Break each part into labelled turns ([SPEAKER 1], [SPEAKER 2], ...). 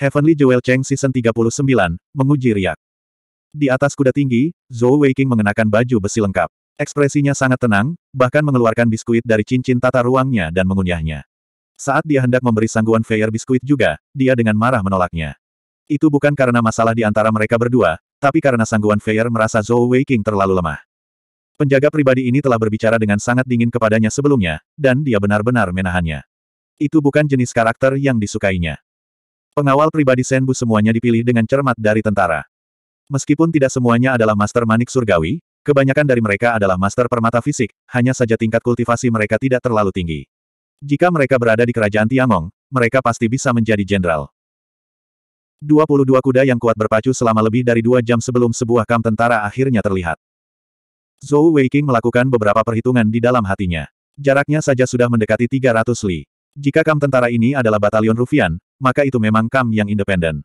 [SPEAKER 1] Heavenly Jewel Cheng Season 39, menguji riak. Di atas kuda tinggi, Zhou Weiking mengenakan baju besi lengkap. Ekspresinya sangat tenang, bahkan mengeluarkan biskuit dari cincin tata ruangnya dan mengunyahnya. Saat dia hendak memberi sangguan Feier biskuit juga, dia dengan marah menolaknya. Itu bukan karena masalah di antara mereka berdua, tapi karena sangguan Feier merasa Zhou Weiking terlalu lemah. Penjaga pribadi ini telah berbicara dengan sangat dingin kepadanya sebelumnya, dan dia benar-benar menahannya. Itu bukan jenis karakter yang disukainya. Pengawal pribadi Senbu semuanya dipilih dengan cermat dari tentara. Meskipun tidak semuanya adalah master manik surgawi, kebanyakan dari mereka adalah master permata fisik, hanya saja tingkat kultivasi mereka tidak terlalu tinggi. Jika mereka berada di kerajaan Tiangong, mereka pasti bisa menjadi jenderal. 22 kuda yang kuat berpacu selama lebih dari dua jam sebelum sebuah kam tentara akhirnya terlihat. Zhou Weiqing melakukan beberapa perhitungan di dalam hatinya. Jaraknya saja sudah mendekati 300 li. Jika kam tentara ini adalah batalion Rufian, maka itu memang Kam yang independen.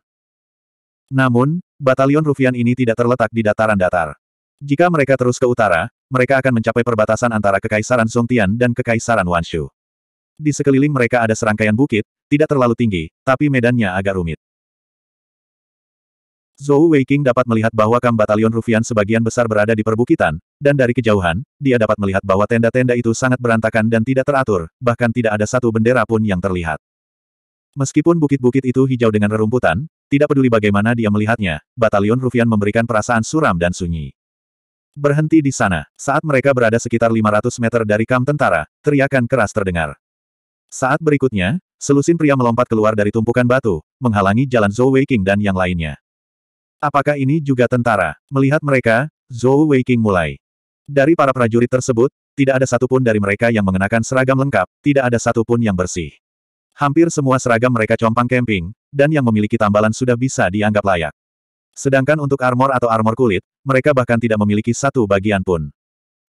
[SPEAKER 1] Namun, batalion Rufian ini tidak terletak di dataran datar. Jika mereka terus ke utara, mereka akan mencapai perbatasan antara Kekaisaran Songtian dan Kekaisaran Wanshu. Di sekeliling mereka ada serangkaian bukit, tidak terlalu tinggi, tapi medannya agak rumit. Zhou Weiqing dapat melihat bahwa kam batalion Rufian sebagian besar berada di perbukitan, dan dari kejauhan, dia dapat melihat bahwa tenda-tenda itu sangat berantakan dan tidak teratur, bahkan tidak ada satu bendera pun yang terlihat. Meskipun bukit-bukit itu hijau dengan rerumputan, tidak peduli bagaimana dia melihatnya, batalion Rufian memberikan perasaan suram dan sunyi. Berhenti di sana. Saat mereka berada sekitar 500 meter dari kam tentara, teriakan keras terdengar. Saat berikutnya, selusin pria melompat keluar dari tumpukan batu, menghalangi jalan Zhou Weiqing dan yang lainnya. Apakah ini juga tentara? Melihat mereka, Zhou Weiqing mulai. Dari para prajurit tersebut, tidak ada satupun dari mereka yang mengenakan seragam lengkap, tidak ada satupun yang bersih. Hampir semua seragam mereka compang camping, dan yang memiliki tambalan sudah bisa dianggap layak. Sedangkan untuk armor atau armor kulit, mereka bahkan tidak memiliki satu bagian pun.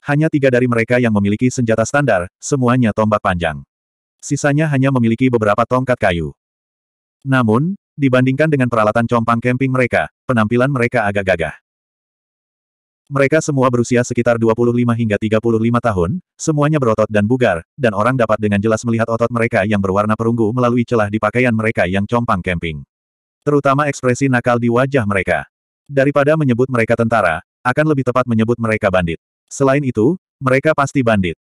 [SPEAKER 1] Hanya tiga dari mereka yang memiliki senjata standar, semuanya tombak panjang. Sisanya hanya memiliki beberapa tongkat kayu. Namun, dibandingkan dengan peralatan compang camping mereka, penampilan mereka agak gagah. Mereka semua berusia sekitar 25 hingga 35 tahun, semuanya berotot dan bugar, dan orang dapat dengan jelas melihat otot mereka yang berwarna perunggu melalui celah di pakaian mereka yang compang camping. Terutama ekspresi nakal di wajah mereka. Daripada menyebut mereka tentara, akan lebih tepat menyebut mereka bandit. Selain itu, mereka pasti bandit.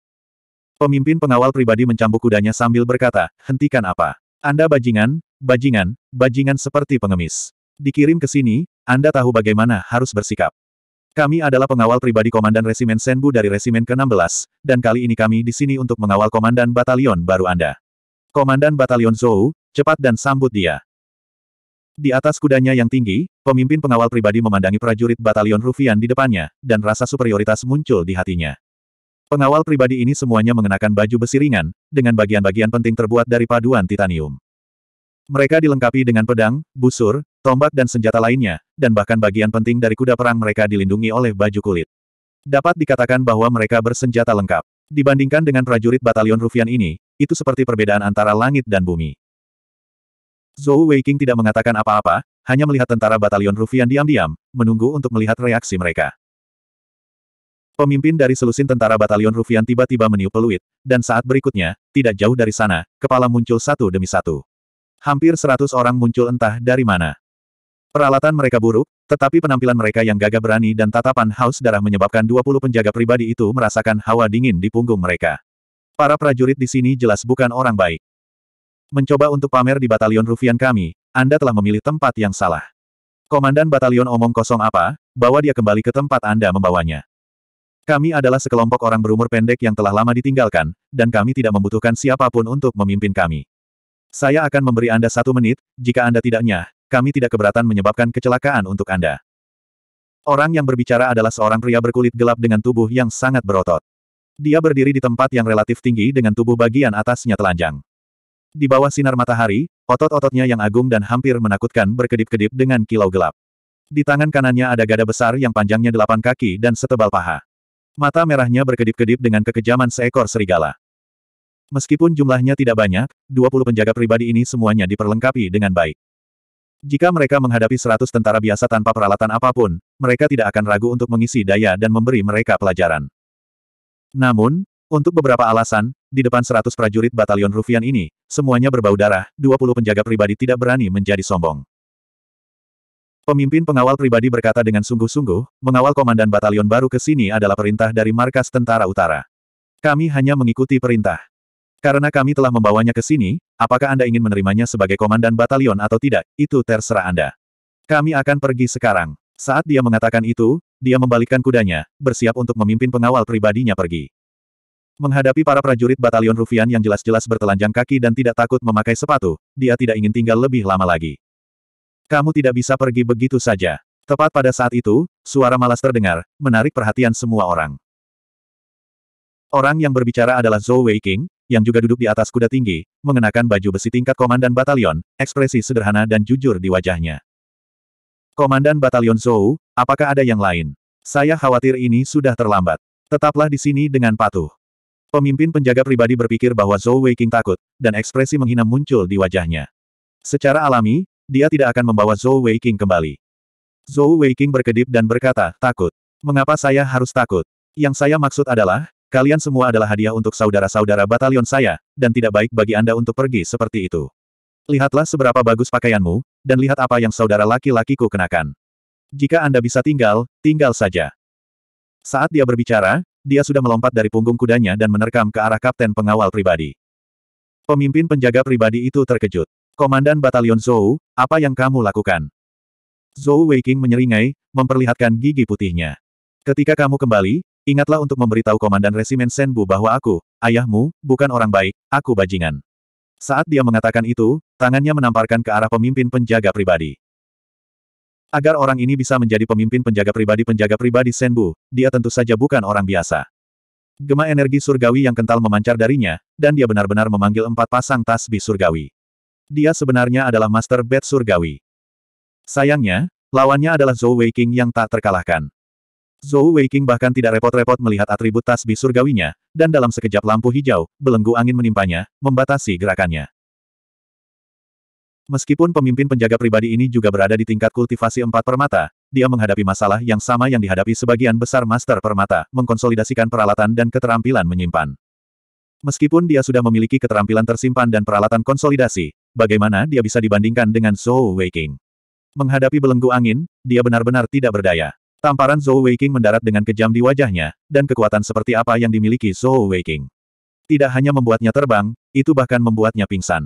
[SPEAKER 1] Pemimpin pengawal pribadi mencambuk kudanya sambil berkata, hentikan apa? Anda bajingan, bajingan, bajingan seperti pengemis. Dikirim ke sini, Anda tahu bagaimana harus bersikap. Kami adalah pengawal pribadi Komandan Resimen Senbu dari Resimen ke-16, dan kali ini kami di sini untuk mengawal Komandan Batalion baru Anda. Komandan Batalion Zhou, cepat dan sambut dia. Di atas kudanya yang tinggi, pemimpin pengawal pribadi memandangi prajurit Batalion Rufian di depannya, dan rasa superioritas muncul di hatinya. Pengawal pribadi ini semuanya mengenakan baju besi ringan, dengan bagian-bagian penting terbuat dari paduan titanium. Mereka dilengkapi dengan pedang, busur, tombak dan senjata lainnya, dan bahkan bagian penting dari kuda perang mereka dilindungi oleh baju kulit. Dapat dikatakan bahwa mereka bersenjata lengkap. Dibandingkan dengan prajurit batalion Rufian ini, itu seperti perbedaan antara langit dan bumi. Zhou Weiqing tidak mengatakan apa-apa, hanya melihat tentara batalion Rufian diam-diam, menunggu untuk melihat reaksi mereka. Pemimpin dari selusin tentara batalion Rufian tiba-tiba meniup peluit, dan saat berikutnya, tidak jauh dari sana, kepala muncul satu demi satu. Hampir seratus orang muncul entah dari mana. Peralatan mereka buruk, tetapi penampilan mereka yang gagah berani dan tatapan haus darah menyebabkan 20 penjaga pribadi itu merasakan hawa dingin di punggung mereka. Para prajurit di sini jelas bukan orang baik. Mencoba untuk pamer di batalion Rufian kami, Anda telah memilih tempat yang salah. Komandan batalion omong kosong apa, bawa dia kembali ke tempat Anda membawanya. Kami adalah sekelompok orang berumur pendek yang telah lama ditinggalkan, dan kami tidak membutuhkan siapapun untuk memimpin kami. Saya akan memberi Anda satu menit, jika Anda tidak nyah, kami tidak keberatan menyebabkan kecelakaan untuk Anda. Orang yang berbicara adalah seorang pria berkulit gelap dengan tubuh yang sangat berotot. Dia berdiri di tempat yang relatif tinggi dengan tubuh bagian atasnya telanjang. Di bawah sinar matahari, otot-ototnya yang agung dan hampir menakutkan berkedip-kedip dengan kilau gelap. Di tangan kanannya ada gada besar yang panjangnya delapan kaki dan setebal paha. Mata merahnya berkedip-kedip dengan kekejaman seekor serigala. Meskipun jumlahnya tidak banyak, 20 penjaga pribadi ini semuanya diperlengkapi dengan baik. Jika mereka menghadapi seratus tentara biasa tanpa peralatan apapun, mereka tidak akan ragu untuk mengisi daya dan memberi mereka pelajaran. Namun, untuk beberapa alasan, di depan seratus prajurit batalion Rufian ini, semuanya berbau darah, Dua puluh penjaga pribadi tidak berani menjadi sombong. Pemimpin pengawal pribadi berkata dengan sungguh-sungguh, mengawal komandan batalion baru ke sini adalah perintah dari markas tentara utara. Kami hanya mengikuti perintah. Karena kami telah membawanya ke sini, apakah Anda ingin menerimanya sebagai komandan batalion atau tidak, itu terserah Anda. Kami akan pergi sekarang. Saat dia mengatakan itu, dia membalikkan kudanya, bersiap untuk memimpin pengawal pribadinya pergi. Menghadapi para prajurit batalion Rufian yang jelas-jelas bertelanjang kaki dan tidak takut memakai sepatu, dia tidak ingin tinggal lebih lama lagi. Kamu tidak bisa pergi begitu saja. Tepat pada saat itu, suara malas terdengar, menarik perhatian semua orang. Orang yang berbicara adalah Zhou Weiqing yang juga duduk di atas kuda tinggi, mengenakan baju besi tingkat Komandan Batalion, ekspresi sederhana dan jujur di wajahnya. Komandan Batalion Zhou, apakah ada yang lain? Saya khawatir ini sudah terlambat. Tetaplah di sini dengan patuh. Pemimpin penjaga pribadi berpikir bahwa Zhou Weiqing takut, dan ekspresi menghina muncul di wajahnya. Secara alami, dia tidak akan membawa Zhou Weiqing kembali. Zhou Weiqing berkedip dan berkata, takut. Mengapa saya harus takut? Yang saya maksud adalah, Kalian semua adalah hadiah untuk saudara-saudara batalion saya, dan tidak baik bagi Anda untuk pergi seperti itu. Lihatlah seberapa bagus pakaianmu, dan lihat apa yang saudara laki-lakiku kenakan. Jika Anda bisa tinggal, tinggal saja. Saat dia berbicara, dia sudah melompat dari punggung kudanya dan menerkam ke arah kapten pengawal pribadi. Pemimpin penjaga pribadi itu terkejut. Komandan Batalion Zhou, apa yang kamu lakukan? Zhou Weiking menyeringai, memperlihatkan gigi putihnya. Ketika kamu kembali, Ingatlah untuk memberitahu Komandan Resimen Senbu bahwa aku, ayahmu, bukan orang baik, aku bajingan. Saat dia mengatakan itu, tangannya menamparkan ke arah pemimpin penjaga pribadi. Agar orang ini bisa menjadi pemimpin penjaga pribadi-penjaga pribadi Senbu, dia tentu saja bukan orang biasa. Gema energi surgawi yang kental memancar darinya, dan dia benar-benar memanggil empat pasang tasbih surgawi. Dia sebenarnya adalah Master Bed surgawi. Sayangnya, lawannya adalah Zhou Weiqing yang tak terkalahkan. Zhou Weiqing bahkan tidak repot-repot melihat atribut tasbih surgawinya, dan dalam sekejap lampu hijau, belenggu angin menimpanya, membatasi gerakannya. Meskipun pemimpin penjaga pribadi ini juga berada di tingkat kultivasi empat permata, dia menghadapi masalah yang sama yang dihadapi sebagian besar master permata, mengkonsolidasikan peralatan dan keterampilan menyimpan. Meskipun dia sudah memiliki keterampilan tersimpan dan peralatan konsolidasi, bagaimana dia bisa dibandingkan dengan Zhou Weiqing? Menghadapi belenggu angin, dia benar-benar tidak berdaya. Tamparan Zhou Weiqing mendarat dengan kejam di wajahnya, dan kekuatan seperti apa yang dimiliki Zhou Weiqing. Tidak hanya membuatnya terbang, itu bahkan membuatnya pingsan.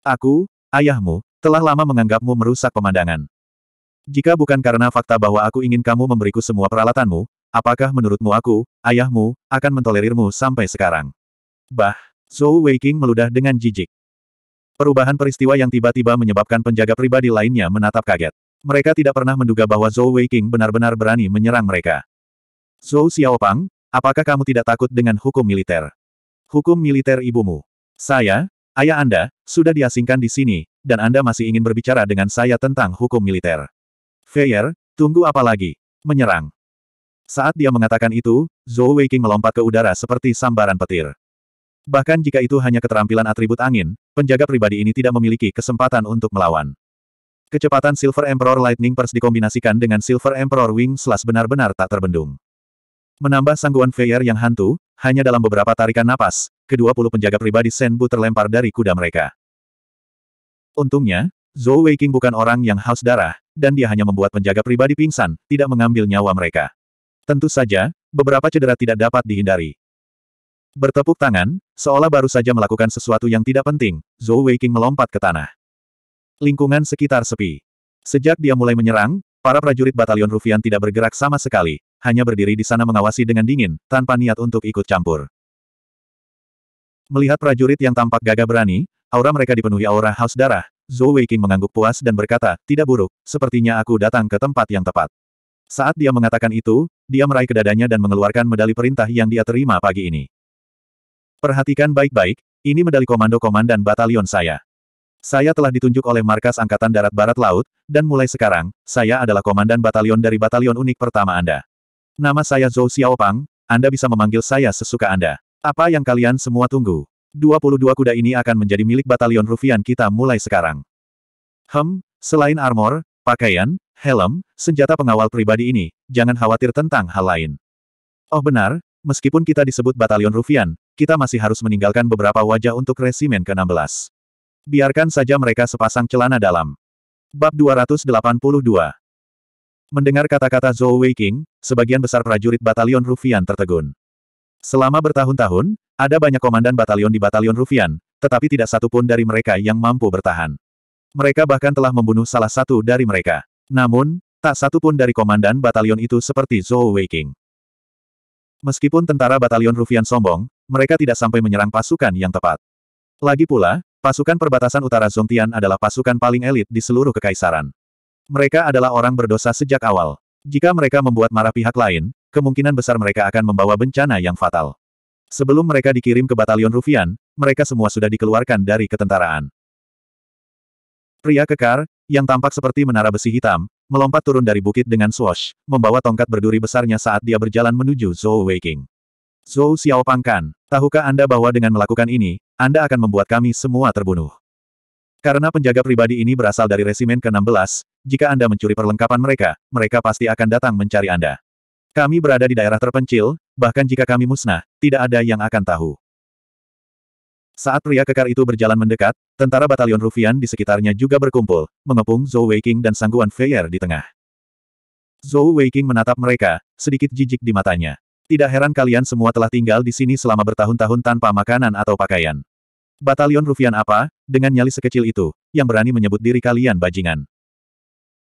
[SPEAKER 1] Aku, ayahmu, telah lama menganggapmu merusak pemandangan. Jika bukan karena fakta bahwa aku ingin kamu memberiku semua peralatanmu, apakah menurutmu aku, ayahmu, akan mentolerirmu sampai sekarang? Bah, Zhou Weiqing meludah dengan jijik. Perubahan peristiwa yang tiba-tiba menyebabkan penjaga pribadi lainnya menatap kaget. Mereka tidak pernah menduga bahwa Zhou Weiqing benar-benar berani menyerang mereka. Zhou Xiaopang, apakah kamu tidak takut dengan hukum militer? Hukum militer ibumu. Saya, ayah Anda, sudah diasingkan di sini, dan Anda masih ingin berbicara dengan saya tentang hukum militer. Feier, tunggu apa lagi? Menyerang. Saat dia mengatakan itu, Zhou Weiqing melompat ke udara seperti sambaran petir. Bahkan jika itu hanya keterampilan atribut angin, penjaga pribadi ini tidak memiliki kesempatan untuk melawan. Kecepatan Silver Emperor Lightning Purse dikombinasikan dengan Silver Emperor Wing Slash benar-benar tak terbendung. Menambah sangguan Feier yang hantu, hanya dalam beberapa tarikan napas, kedua puluh penjaga pribadi Senbu terlempar dari kuda mereka. Untungnya, Zhou Weiqing bukan orang yang haus darah, dan dia hanya membuat penjaga pribadi pingsan, tidak mengambil nyawa mereka. Tentu saja, beberapa cedera tidak dapat dihindari. Bertepuk tangan, seolah baru saja melakukan sesuatu yang tidak penting, Zhou Weiqing melompat ke tanah. Lingkungan sekitar sepi. Sejak dia mulai menyerang, para prajurit batalion Rufian tidak bergerak sama sekali, hanya berdiri di sana mengawasi dengan dingin, tanpa niat untuk ikut campur. Melihat prajurit yang tampak gagah berani, aura mereka dipenuhi aura haus darah, Zhou Weiqing mengangguk puas dan berkata, tidak buruk, sepertinya aku datang ke tempat yang tepat. Saat dia mengatakan itu, dia meraih ke dadanya dan mengeluarkan medali perintah yang dia terima pagi ini. Perhatikan baik-baik, ini medali komando komandan batalion saya. Saya telah ditunjuk oleh Markas Angkatan Darat Barat Laut, dan mulai sekarang, saya adalah Komandan Batalion dari Batalion Unik pertama Anda. Nama saya Zhou Xiaopang, Anda bisa memanggil saya sesuka Anda. Apa yang kalian semua tunggu? 22 kuda ini akan menjadi milik Batalion Rufian kita mulai sekarang. Hem, selain armor, pakaian, helm, senjata pengawal pribadi ini, jangan khawatir tentang hal lain. Oh benar, meskipun kita disebut Batalion Rufian, kita masih harus meninggalkan beberapa wajah untuk resimen ke-16. Biarkan saja mereka sepasang celana dalam. Bab 282 Mendengar kata-kata Zhou Weiqing, sebagian besar prajurit batalion Rufian tertegun. Selama bertahun-tahun, ada banyak komandan batalion di batalion Rufian, tetapi tidak satupun dari mereka yang mampu bertahan. Mereka bahkan telah membunuh salah satu dari mereka. Namun, tak satupun dari komandan batalion itu seperti Zhou Weiqing. Meskipun tentara batalion Rufian sombong, mereka tidak sampai menyerang pasukan yang tepat. Lagi pula, Pasukan perbatasan utara Zongtian adalah pasukan paling elit di seluruh kekaisaran. Mereka adalah orang berdosa sejak awal. Jika mereka membuat marah pihak lain, kemungkinan besar mereka akan membawa bencana yang fatal. Sebelum mereka dikirim ke batalion Rufian, mereka semua sudah dikeluarkan dari ketentaraan. Pria kekar, yang tampak seperti menara besi hitam, melompat turun dari bukit dengan swash, membawa tongkat berduri besarnya saat dia berjalan menuju Zhou Weiqing. Zhou Xiao Pangkan, tahukah Anda bahwa dengan melakukan ini, Anda akan membuat kami semua terbunuh? Karena penjaga pribadi ini berasal dari resimen ke-16, jika Anda mencuri perlengkapan mereka, mereka pasti akan datang mencari Anda. Kami berada di daerah terpencil, bahkan jika kami musnah, tidak ada yang akan tahu. Saat pria kekar itu berjalan mendekat, tentara batalion Rufian di sekitarnya juga berkumpul, mengepung Zhou Weiqing dan sangguan Feier di tengah. Zhou Weiqing menatap mereka, sedikit jijik di matanya. Tidak heran kalian semua telah tinggal di sini selama bertahun-tahun tanpa makanan atau pakaian. Batalion Rufian apa, dengan nyali sekecil itu, yang berani menyebut diri kalian bajingan.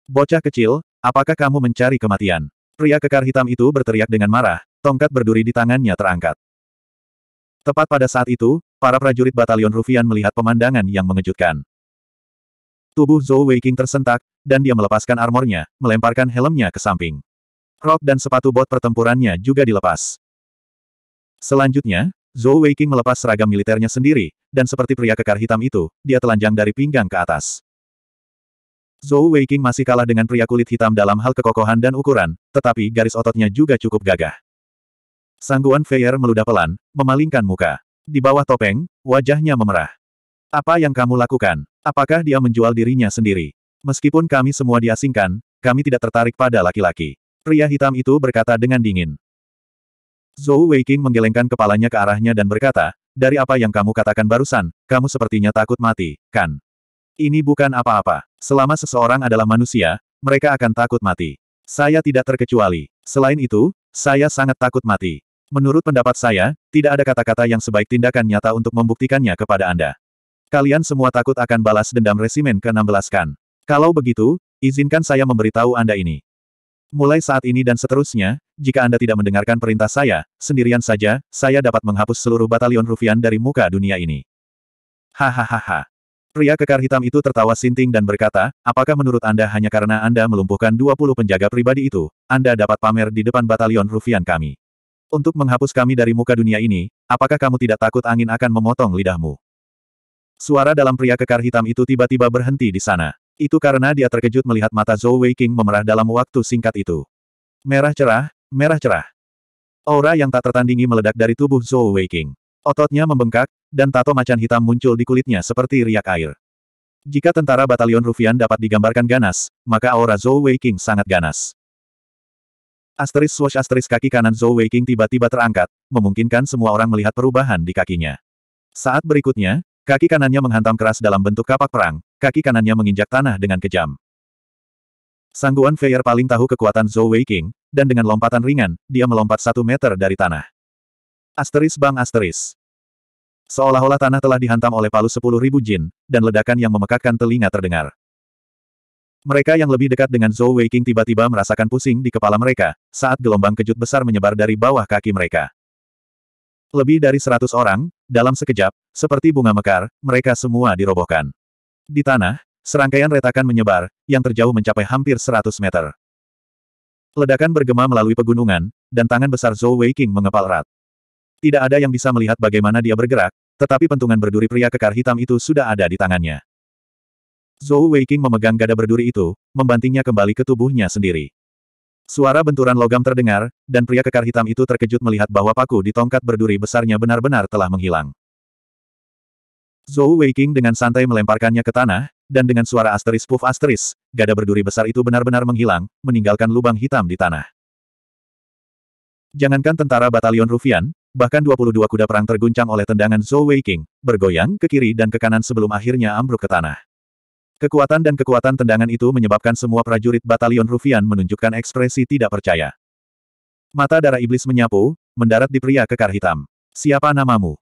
[SPEAKER 1] Bocah kecil, apakah kamu mencari kematian? Pria kekar hitam itu berteriak dengan marah, tongkat berduri di tangannya terangkat. Tepat pada saat itu, para prajurit batalion Rufian melihat pemandangan yang mengejutkan. Tubuh Zhou Weiking tersentak, dan dia melepaskan armornya, melemparkan helmnya ke samping. Rok dan sepatu bot pertempurannya juga dilepas. Selanjutnya, Zhou Weiqing melepas seragam militernya sendiri, dan seperti pria kekar hitam itu, dia telanjang dari pinggang ke atas. Zhou Weiqing masih kalah dengan pria kulit hitam dalam hal kekokohan dan ukuran, tetapi garis ototnya juga cukup gagah. Sangguan Feier meludah pelan, memalingkan muka. Di bawah topeng, wajahnya memerah. Apa yang kamu lakukan? Apakah dia menjual dirinya sendiri? Meskipun kami semua diasingkan, kami tidak tertarik pada laki-laki. Pria hitam itu berkata dengan dingin. Zhou Weiqing menggelengkan kepalanya ke arahnya dan berkata, dari apa yang kamu katakan barusan, kamu sepertinya takut mati, kan? Ini bukan apa-apa. Selama seseorang adalah manusia, mereka akan takut mati. Saya tidak terkecuali. Selain itu, saya sangat takut mati. Menurut pendapat saya, tidak ada kata-kata yang sebaik tindakan nyata untuk membuktikannya kepada Anda. Kalian semua takut akan balas dendam resimen ke-16 kan. Kalau begitu, izinkan saya memberitahu Anda ini. Mulai saat ini dan seterusnya, jika Anda tidak mendengarkan perintah saya, sendirian saja, saya dapat menghapus seluruh batalion Rufian dari muka dunia ini. Hahaha. Pria kekar hitam itu tertawa sinting dan berkata, apakah menurut Anda hanya karena Anda melumpuhkan 20 penjaga pribadi itu, Anda dapat pamer di depan batalion Rufian kami. Untuk menghapus kami dari muka dunia ini, apakah kamu tidak takut angin akan memotong lidahmu? Suara dalam pria kekar hitam itu tiba-tiba berhenti di sana. Itu karena dia terkejut melihat mata Zhou Weiqing memerah dalam waktu singkat itu. Merah cerah, merah cerah. Aura yang tak tertandingi meledak dari tubuh Zhou Weiqing. Ototnya membengkak, dan tato macan hitam muncul di kulitnya seperti riak air. Jika tentara batalion Rufian dapat digambarkan ganas, maka aura Zhou Weiqing sangat ganas. Asteris swash asteris kaki kanan Zhou Weiqing tiba-tiba terangkat, memungkinkan semua orang melihat perubahan di kakinya. Saat berikutnya, Kaki kanannya menghantam keras dalam bentuk kapak perang, kaki kanannya menginjak tanah dengan kejam. Sangguan Feier paling tahu kekuatan Zhou Weiqing, dan dengan lompatan ringan, dia melompat satu meter dari tanah. Asteris bang asteris. Seolah-olah tanah telah dihantam oleh palu sepuluh ribu jin, dan ledakan yang memekakkan telinga terdengar. Mereka yang lebih dekat dengan Zhou Weiqing tiba-tiba merasakan pusing di kepala mereka, saat gelombang kejut besar menyebar dari bawah kaki mereka. Lebih dari seratus orang, dalam sekejap, seperti bunga mekar, mereka semua dirobohkan. Di tanah, serangkaian retakan menyebar, yang terjauh mencapai hampir seratus meter. Ledakan bergema melalui pegunungan, dan tangan besar Zhou Weiqing mengepal erat. Tidak ada yang bisa melihat bagaimana dia bergerak, tetapi pentungan berduri pria kekar hitam itu sudah ada di tangannya. Zhou Weiqing memegang gada berduri itu, membantingnya kembali ke tubuhnya sendiri. Suara benturan logam terdengar, dan pria kekar hitam itu terkejut melihat bahwa paku di tongkat berduri besarnya benar-benar telah menghilang. Zhou Weiqing dengan santai melemparkannya ke tanah, dan dengan suara asteris puff asteris, gada berduri besar itu benar-benar menghilang, meninggalkan lubang hitam di tanah. Jangankan tentara batalion Rufian, bahkan 22 kuda perang terguncang oleh tendangan Zhou Weiqing, bergoyang ke kiri dan ke kanan sebelum akhirnya ambruk ke tanah. Kekuatan dan kekuatan tendangan itu menyebabkan semua prajurit batalion Rufian menunjukkan ekspresi tidak percaya. Mata darah iblis menyapu, mendarat di pria kekar hitam. Siapa namamu?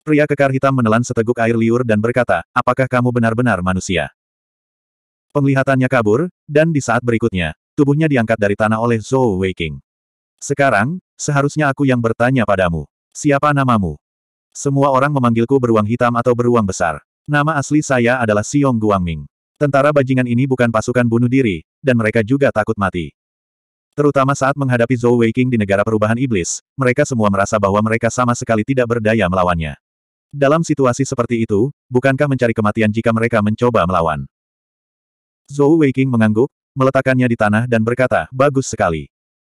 [SPEAKER 1] Pria kekar hitam menelan seteguk air liur dan berkata, apakah kamu benar-benar manusia? Penglihatannya kabur, dan di saat berikutnya, tubuhnya diangkat dari tanah oleh Zhou Weiking. Sekarang, seharusnya aku yang bertanya padamu. Siapa namamu? Semua orang memanggilku beruang hitam atau beruang besar. Nama asli saya adalah Siong Guangming. Tentara bajingan ini bukan pasukan bunuh diri, dan mereka juga takut mati. Terutama saat menghadapi Zhou Weiqing di negara perubahan iblis, mereka semua merasa bahwa mereka sama sekali tidak berdaya melawannya. Dalam situasi seperti itu, bukankah mencari kematian jika mereka mencoba melawan? Zhou Weiqing mengangguk, meletakkannya di tanah dan berkata, bagus sekali.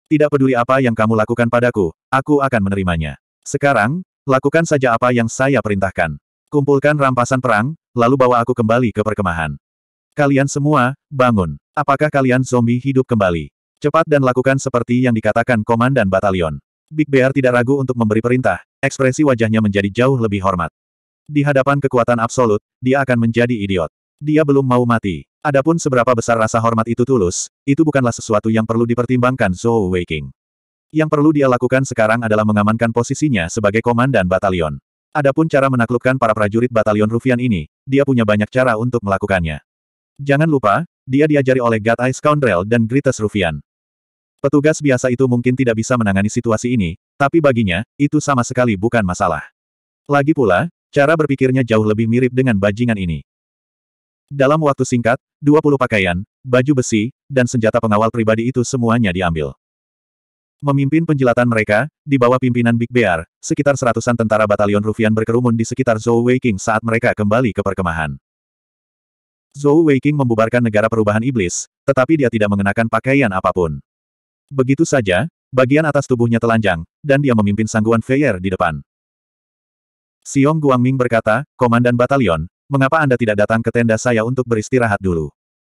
[SPEAKER 1] Tidak peduli apa yang kamu lakukan padaku, aku akan menerimanya. Sekarang, lakukan saja apa yang saya perintahkan. Kumpulkan rampasan perang, lalu bawa aku kembali ke perkemahan. Kalian semua, bangun. Apakah kalian zombie hidup kembali? Cepat dan lakukan seperti yang dikatakan komandan batalion. Big Bear tidak ragu untuk memberi perintah, ekspresi wajahnya menjadi jauh lebih hormat. Di hadapan kekuatan absolut, dia akan menjadi idiot. Dia belum mau mati. Adapun seberapa besar rasa hormat itu tulus, itu bukanlah sesuatu yang perlu dipertimbangkan Zhou Weiking. Yang perlu dia lakukan sekarang adalah mengamankan posisinya sebagai komandan batalion. Adapun cara menaklukkan para prajurit batalion Rufian ini, dia punya banyak cara untuk melakukannya. Jangan lupa, dia diajari oleh God Eye Scoundrel dan Gritus Rufian. Petugas biasa itu mungkin tidak bisa menangani situasi ini, tapi baginya, itu sama sekali bukan masalah. Lagi pula, cara berpikirnya jauh lebih mirip dengan bajingan ini. Dalam waktu singkat, 20 pakaian, baju besi, dan senjata pengawal pribadi itu semuanya diambil. Memimpin penjilatan mereka, di bawah pimpinan Big Bear, sekitar seratusan tentara batalion Rufian berkerumun di sekitar Zhou Weiqing saat mereka kembali ke perkemahan. Zhou Weiqing membubarkan negara perubahan iblis, tetapi dia tidak mengenakan pakaian apapun. Begitu saja, bagian atas tubuhnya telanjang, dan dia memimpin sangguan Feier di depan. Xiong Guangming berkata, Komandan Batalion, mengapa Anda tidak datang ke tenda saya untuk beristirahat dulu?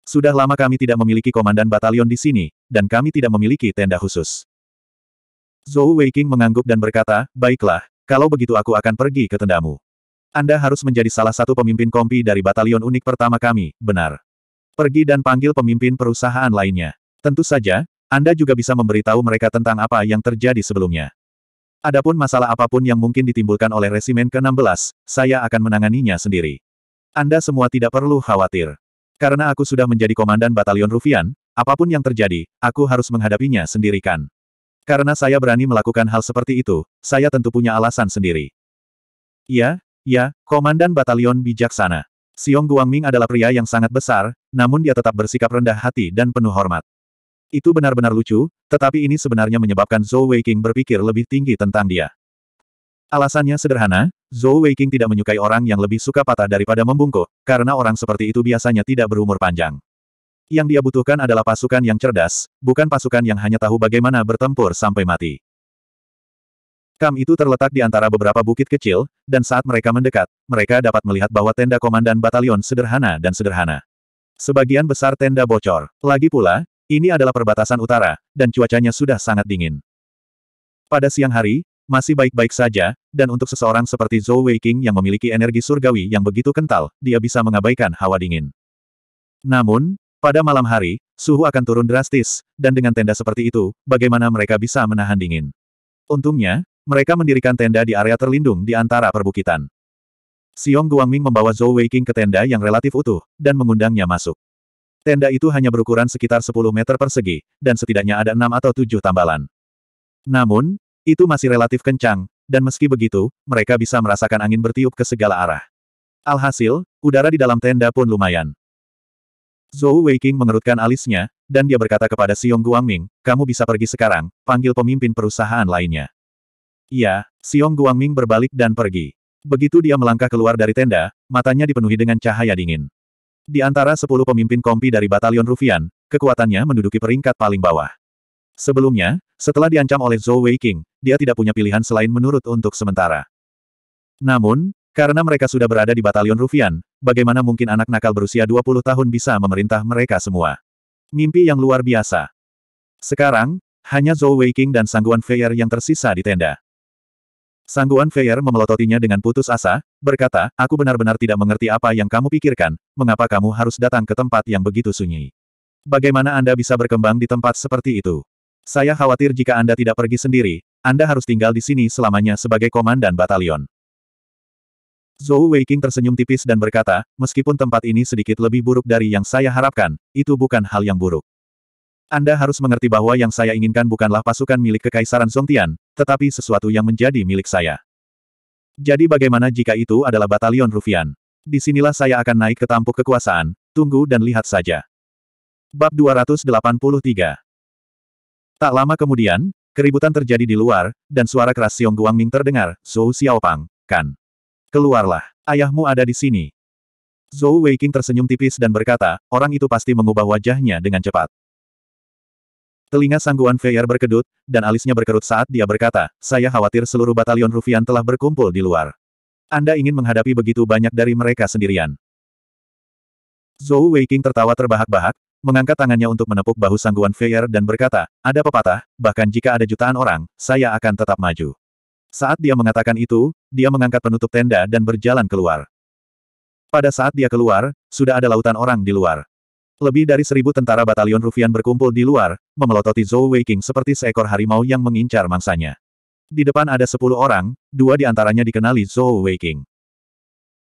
[SPEAKER 1] Sudah lama kami tidak memiliki komandan batalion di sini, dan kami tidak memiliki tenda khusus. Zhou Weiqing mengangguk dan berkata, baiklah, kalau begitu aku akan pergi ke tendamu. Anda harus menjadi salah satu pemimpin kompi dari batalion unik pertama kami, benar. Pergi dan panggil pemimpin perusahaan lainnya. Tentu saja, Anda juga bisa memberitahu mereka tentang apa yang terjadi sebelumnya. Adapun masalah apapun yang mungkin ditimbulkan oleh resimen ke-16, saya akan menanganinya sendiri. Anda semua tidak perlu khawatir. Karena aku sudah menjadi komandan batalion Rufian, apapun yang terjadi, aku harus menghadapinya sendirikan. Karena saya berani melakukan hal seperti itu, saya tentu punya alasan sendiri. Ya, ya, Komandan Batalion Bijaksana. Siong Guangming adalah pria yang sangat besar, namun dia tetap bersikap rendah hati dan penuh hormat. Itu benar-benar lucu, tetapi ini sebenarnya menyebabkan Zhou Weiqing berpikir lebih tinggi tentang dia. Alasannya sederhana, Zhou Weiqing tidak menyukai orang yang lebih suka patah daripada membungkuk, karena orang seperti itu biasanya tidak berumur panjang. Yang dia butuhkan adalah pasukan yang cerdas, bukan pasukan yang hanya tahu bagaimana bertempur sampai mati. Kam itu terletak di antara beberapa bukit kecil, dan saat mereka mendekat, mereka dapat melihat bahwa tenda komandan batalion sederhana dan sederhana. Sebagian besar tenda bocor. Lagi pula, ini adalah perbatasan utara, dan cuacanya sudah sangat dingin. Pada siang hari, masih baik-baik saja, dan untuk seseorang seperti Zhou Weiqing yang memiliki energi surgawi yang begitu kental, dia bisa mengabaikan hawa dingin. Namun, pada malam hari, suhu akan turun drastis, dan dengan tenda seperti itu, bagaimana mereka bisa menahan dingin? Untungnya, mereka mendirikan tenda di area terlindung di antara perbukitan. Xiong Guangming membawa Zhou Weiqing ke tenda yang relatif utuh, dan mengundangnya masuk. Tenda itu hanya berukuran sekitar 10 meter persegi, dan setidaknya ada enam atau tujuh tambalan. Namun, itu masih relatif kencang, dan meski begitu, mereka bisa merasakan angin bertiup ke segala arah. Alhasil, udara di dalam tenda pun lumayan Zhou Weiqing mengerutkan alisnya, dan dia berkata kepada Xiong Guangming, kamu bisa pergi sekarang, panggil pemimpin perusahaan lainnya. Ya, Xiong Guangming berbalik dan pergi. Begitu dia melangkah keluar dari tenda, matanya dipenuhi dengan cahaya dingin. Di antara sepuluh pemimpin kompi dari Batalion Rufian, kekuatannya menduduki peringkat paling bawah. Sebelumnya, setelah diancam oleh Zhou Weiqing, dia tidak punya pilihan selain menurut untuk sementara. Namun, karena mereka sudah berada di batalion Rufian, bagaimana mungkin anak nakal berusia 20 tahun bisa memerintah mereka semua? Mimpi yang luar biasa. Sekarang, hanya Zhou Weiqing dan Sangguan Feier yang tersisa di tenda. Sangguan Feier memelototinya dengan putus asa, berkata, aku benar-benar tidak mengerti apa yang kamu pikirkan, mengapa kamu harus datang ke tempat yang begitu sunyi. Bagaimana Anda bisa berkembang di tempat seperti itu? Saya khawatir jika Anda tidak pergi sendiri, Anda harus tinggal di sini selamanya sebagai komandan batalion. Zhou Weiqing tersenyum tipis dan berkata, meskipun tempat ini sedikit lebih buruk dari yang saya harapkan, itu bukan hal yang buruk. Anda harus mengerti bahwa yang saya inginkan bukanlah pasukan milik Kekaisaran Songtian, tetapi sesuatu yang menjadi milik saya. Jadi bagaimana jika itu adalah batalion Rufian? Disinilah saya akan naik ke tampuk kekuasaan, tunggu dan lihat saja. Bab 283 Tak lama kemudian, keributan terjadi di luar, dan suara keras Xiong Guangming terdengar, Zhou Xiaopang, kan. Keluarlah, ayahmu ada di sini. Zhou Weiqing tersenyum tipis dan berkata, orang itu pasti mengubah wajahnya dengan cepat. Telinga sangguan Feier berkedut, dan alisnya berkerut saat dia berkata, saya khawatir seluruh batalion Rufian telah berkumpul di luar. Anda ingin menghadapi begitu banyak dari mereka sendirian. Zhou Weiqing tertawa terbahak-bahak, mengangkat tangannya untuk menepuk bahu sangguan Feier dan berkata, ada pepatah, bahkan jika ada jutaan orang, saya akan tetap maju. Saat dia mengatakan itu, dia mengangkat penutup tenda dan berjalan keluar. Pada saat dia keluar, sudah ada lautan orang di luar. Lebih dari seribu tentara batalion Rufian berkumpul di luar, memelototi Zhou Weiking seperti seekor harimau yang mengincar mangsanya. Di depan ada sepuluh orang, dua di antaranya dikenali Zhou Weiking.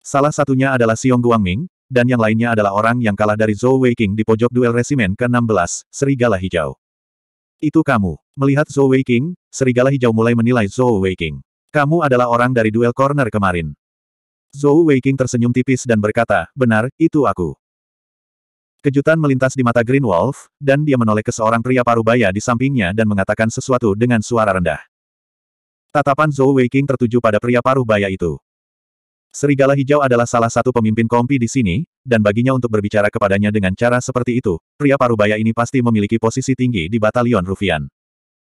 [SPEAKER 1] Salah satunya adalah Xiong Guangming, dan yang lainnya adalah orang yang kalah dari Zhou Weiking di pojok duel resimen ke-16, Serigala Hijau. Itu kamu. Melihat Zhou Weiqing, serigala hijau mulai menilai Zhou Weiqing. Kamu adalah orang dari duel corner kemarin. Zhou Weiqing tersenyum tipis dan berkata, benar, itu aku. Kejutan melintas di mata Green Wolf, dan dia menoleh ke seorang pria parubaya di sampingnya dan mengatakan sesuatu dengan suara rendah. Tatapan Zhou Weiqing tertuju pada pria parubaya itu. Serigala hijau adalah salah satu pemimpin kompi di sini, dan baginya untuk berbicara kepadanya dengan cara seperti itu, pria parubaya ini pasti memiliki posisi tinggi di batalion Rufian.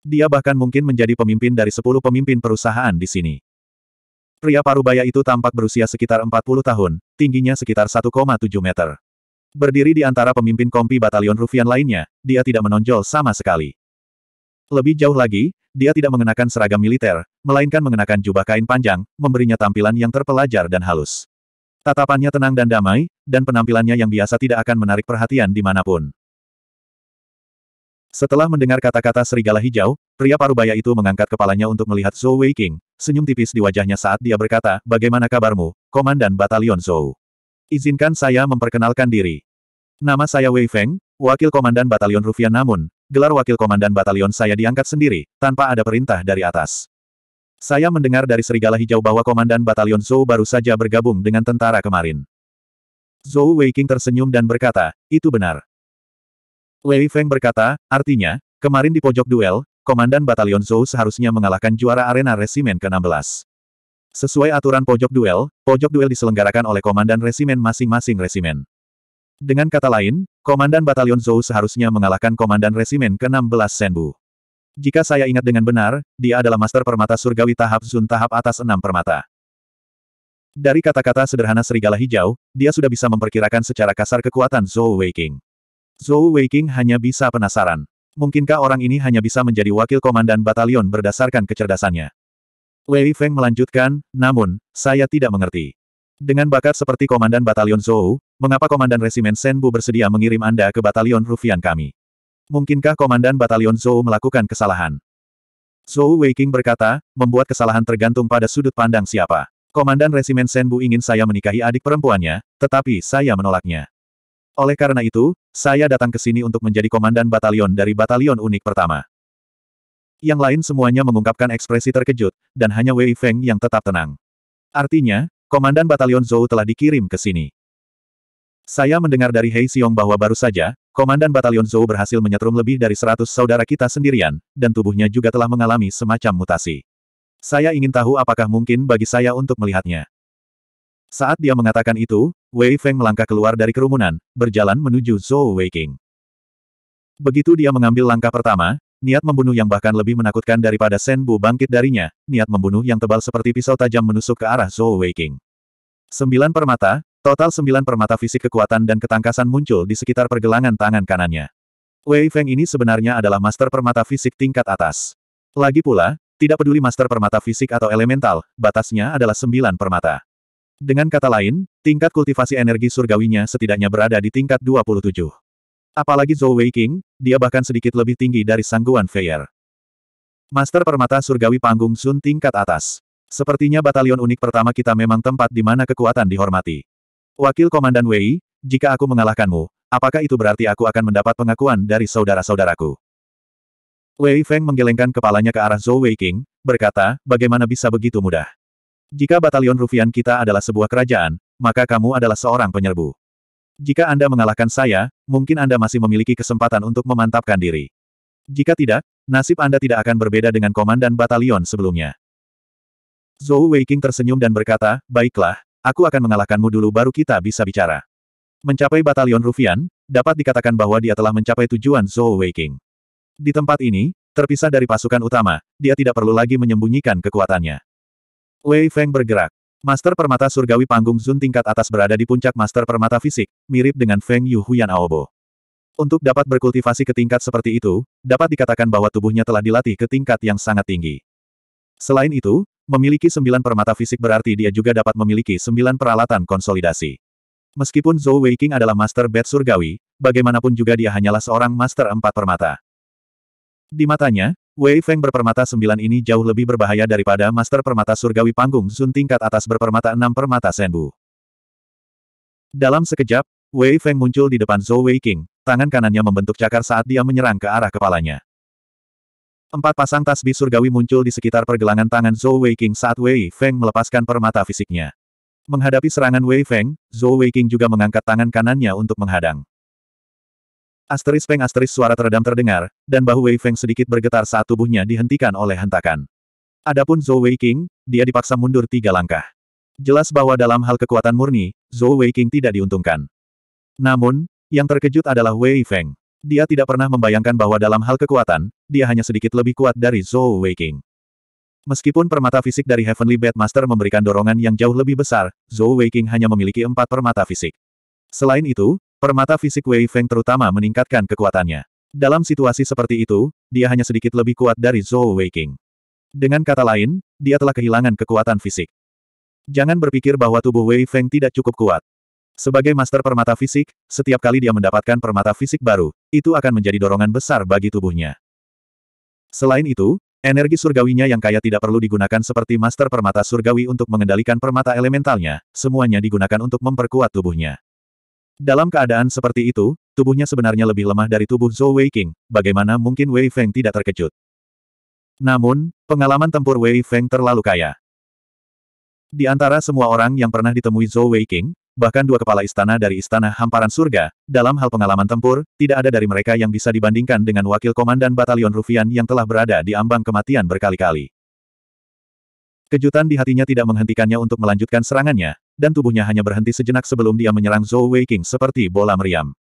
[SPEAKER 1] Dia bahkan mungkin menjadi pemimpin dari sepuluh pemimpin perusahaan di sini. Pria parubaya itu tampak berusia sekitar 40 tahun, tingginya sekitar 1,7 meter. Berdiri di antara pemimpin kompi batalion Rufian lainnya, dia tidak menonjol sama sekali. Lebih jauh lagi, dia tidak mengenakan seragam militer, melainkan mengenakan jubah kain panjang, memberinya tampilan yang terpelajar dan halus. Tatapannya tenang dan damai, dan penampilannya yang biasa tidak akan menarik perhatian dimanapun. Setelah mendengar kata-kata serigala hijau, pria parubaya itu mengangkat kepalanya untuk melihat Zhou Weiking. senyum tipis di wajahnya saat dia berkata, Bagaimana kabarmu, Komandan Batalion Zhou? Izinkan saya memperkenalkan diri. Nama saya Wei Feng, Wakil Komandan Batalion Rufian namun, gelar wakil komandan batalion saya diangkat sendiri, tanpa ada perintah dari atas. Saya mendengar dari Serigala Hijau bahwa komandan batalion Zhou baru saja bergabung dengan tentara kemarin. Zhou Weiking tersenyum dan berkata, itu benar. Wei Feng berkata, artinya, kemarin di pojok duel, komandan batalion Zhou seharusnya mengalahkan juara arena resimen ke-16. Sesuai aturan pojok duel, pojok duel diselenggarakan oleh komandan resimen masing-masing resimen. Dengan kata lain, Komandan Batalion Zhou seharusnya mengalahkan Komandan Resimen ke-16 Senbu. Jika saya ingat dengan benar, dia adalah Master Permata Surgawi tahap Zun tahap atas enam permata. Dari kata-kata sederhana serigala hijau, dia sudah bisa memperkirakan secara kasar kekuatan Zhou Weiking. Zhou Weiking hanya bisa penasaran. Mungkinkah orang ini hanya bisa menjadi wakil komandan batalion berdasarkan kecerdasannya? Wei Feng melanjutkan, namun, saya tidak mengerti. Dengan bakat seperti komandan batalion Zhou, Mengapa Komandan Resimen Senbu bersedia mengirim Anda ke Batalion Rufian kami? Mungkinkah Komandan Batalion Zhou melakukan kesalahan? Zhou Weiqing berkata, membuat kesalahan tergantung pada sudut pandang siapa. Komandan Resimen Senbu ingin saya menikahi adik perempuannya, tetapi saya menolaknya. Oleh karena itu, saya datang ke sini untuk menjadi komandan batalion dari batalion unik pertama. Yang lain semuanya mengungkapkan ekspresi terkejut, dan hanya Wei Feng yang tetap tenang. Artinya, komandan batalion Zhou telah dikirim ke sini. Saya mendengar dari Hei Xiong bahwa baru saja, Komandan Batalion Zhou berhasil menyetrum lebih dari seratus saudara kita sendirian, dan tubuhnya juga telah mengalami semacam mutasi. Saya ingin tahu apakah mungkin bagi saya untuk melihatnya. Saat dia mengatakan itu, Wei Feng melangkah keluar dari kerumunan, berjalan menuju Zhou Waking. Begitu dia mengambil langkah pertama, niat membunuh yang bahkan lebih menakutkan daripada Sen Bu bangkit darinya, niat membunuh yang tebal seperti pisau tajam menusuk ke arah Zhou Waking. Sembilan permata, Total sembilan permata fisik kekuatan dan ketangkasan muncul di sekitar pergelangan tangan kanannya. Wei Feng ini sebenarnya adalah master permata fisik tingkat atas. Lagi pula, tidak peduli master permata fisik atau elemental, batasnya adalah sembilan permata. Dengan kata lain, tingkat kultivasi energi surgawinya setidaknya berada di tingkat 27. Apalagi Zhou Wei King, dia bahkan sedikit lebih tinggi dari sangguan Feier. Master permata surgawi panggung Sun tingkat atas. Sepertinya batalion unik pertama kita memang tempat di mana kekuatan dihormati. Wakil Komandan Wei, jika aku mengalahkanmu, apakah itu berarti aku akan mendapat pengakuan dari saudara-saudaraku? Wei Feng menggelengkan kepalanya ke arah Zhou Wei King, berkata, bagaimana bisa begitu mudah? Jika batalion Rufian kita adalah sebuah kerajaan, maka kamu adalah seorang penyerbu. Jika Anda mengalahkan saya, mungkin Anda masih memiliki kesempatan untuk memantapkan diri. Jika tidak, nasib Anda tidak akan berbeda dengan komandan batalion sebelumnya. Zhou King tersenyum dan berkata, baiklah, aku akan mengalahkanmu dulu baru kita bisa bicara. Mencapai batalion Rufian, dapat dikatakan bahwa dia telah mencapai tujuan Zhou Weiking. Di tempat ini, terpisah dari pasukan utama, dia tidak perlu lagi menyembunyikan kekuatannya. Wei Feng bergerak. Master Permata Surgawi Panggung Zun tingkat atas berada di puncak Master Permata Fisik, mirip dengan Feng Yu Huyan Aobo. Untuk dapat berkultivasi ke tingkat seperti itu, dapat dikatakan bahwa tubuhnya telah dilatih ke tingkat yang sangat tinggi. Selain itu, Memiliki sembilan permata fisik berarti dia juga dapat memiliki sembilan peralatan konsolidasi. Meskipun Zhou Weiqing adalah Master Bed Surgawi, bagaimanapun juga dia hanyalah seorang Master Empat Permata. Di matanya, Wei Feng berpermata sembilan ini jauh lebih berbahaya daripada Master Permata Surgawi Panggung Sun tingkat atas berpermata enam Permata Senbu. Dalam sekejap, Wei Feng muncul di depan Zhou Weiqing, tangan kanannya membentuk cakar saat dia menyerang ke arah kepalanya. Empat pasang tasbih surgawi muncul di sekitar pergelangan tangan Zhou Weiqing saat Wei Feng melepaskan permata fisiknya. Menghadapi serangan Wei Feng, Zhou Weiqing juga mengangkat tangan kanannya untuk menghadang. Asteris peng asteris suara teredam terdengar, dan bahu Wei Feng sedikit bergetar saat tubuhnya dihentikan oleh hentakan. Adapun Zhou Weiqing, dia dipaksa mundur tiga langkah. Jelas bahwa dalam hal kekuatan murni, Zhou Weiqing tidak diuntungkan. Namun, yang terkejut adalah Wei Feng. Dia tidak pernah membayangkan bahwa dalam hal kekuatan, dia hanya sedikit lebih kuat dari Zhou Weiqing. Meskipun permata fisik dari Heavenly Batmaster memberikan dorongan yang jauh lebih besar, Zhou Weiqing hanya memiliki empat permata fisik. Selain itu, permata fisik Wei Feng terutama meningkatkan kekuatannya. Dalam situasi seperti itu, dia hanya sedikit lebih kuat dari Zhou Weiqing. Dengan kata lain, dia telah kehilangan kekuatan fisik. Jangan berpikir bahwa tubuh Wei Feng tidak cukup kuat. Sebagai master permata fisik, setiap kali dia mendapatkan permata fisik baru, itu akan menjadi dorongan besar bagi tubuhnya. Selain itu, energi surgawinya yang kaya tidak perlu digunakan seperti master permata surgawi untuk mengendalikan permata elementalnya, semuanya digunakan untuk memperkuat tubuhnya. Dalam keadaan seperti itu, tubuhnya sebenarnya lebih lemah dari tubuh Zhou King. bagaimana mungkin Wei Feng tidak terkejut. Namun, pengalaman tempur Wei Feng terlalu kaya. Di antara semua orang yang pernah ditemui Zhou King bahkan dua kepala istana dari istana hamparan surga, dalam hal pengalaman tempur, tidak ada dari mereka yang bisa dibandingkan dengan wakil komandan batalion Rufian yang telah berada di ambang kematian berkali-kali. Kejutan di hatinya tidak menghentikannya untuk melanjutkan serangannya, dan tubuhnya hanya berhenti sejenak sebelum dia menyerang Zhou Weiqing seperti bola meriam.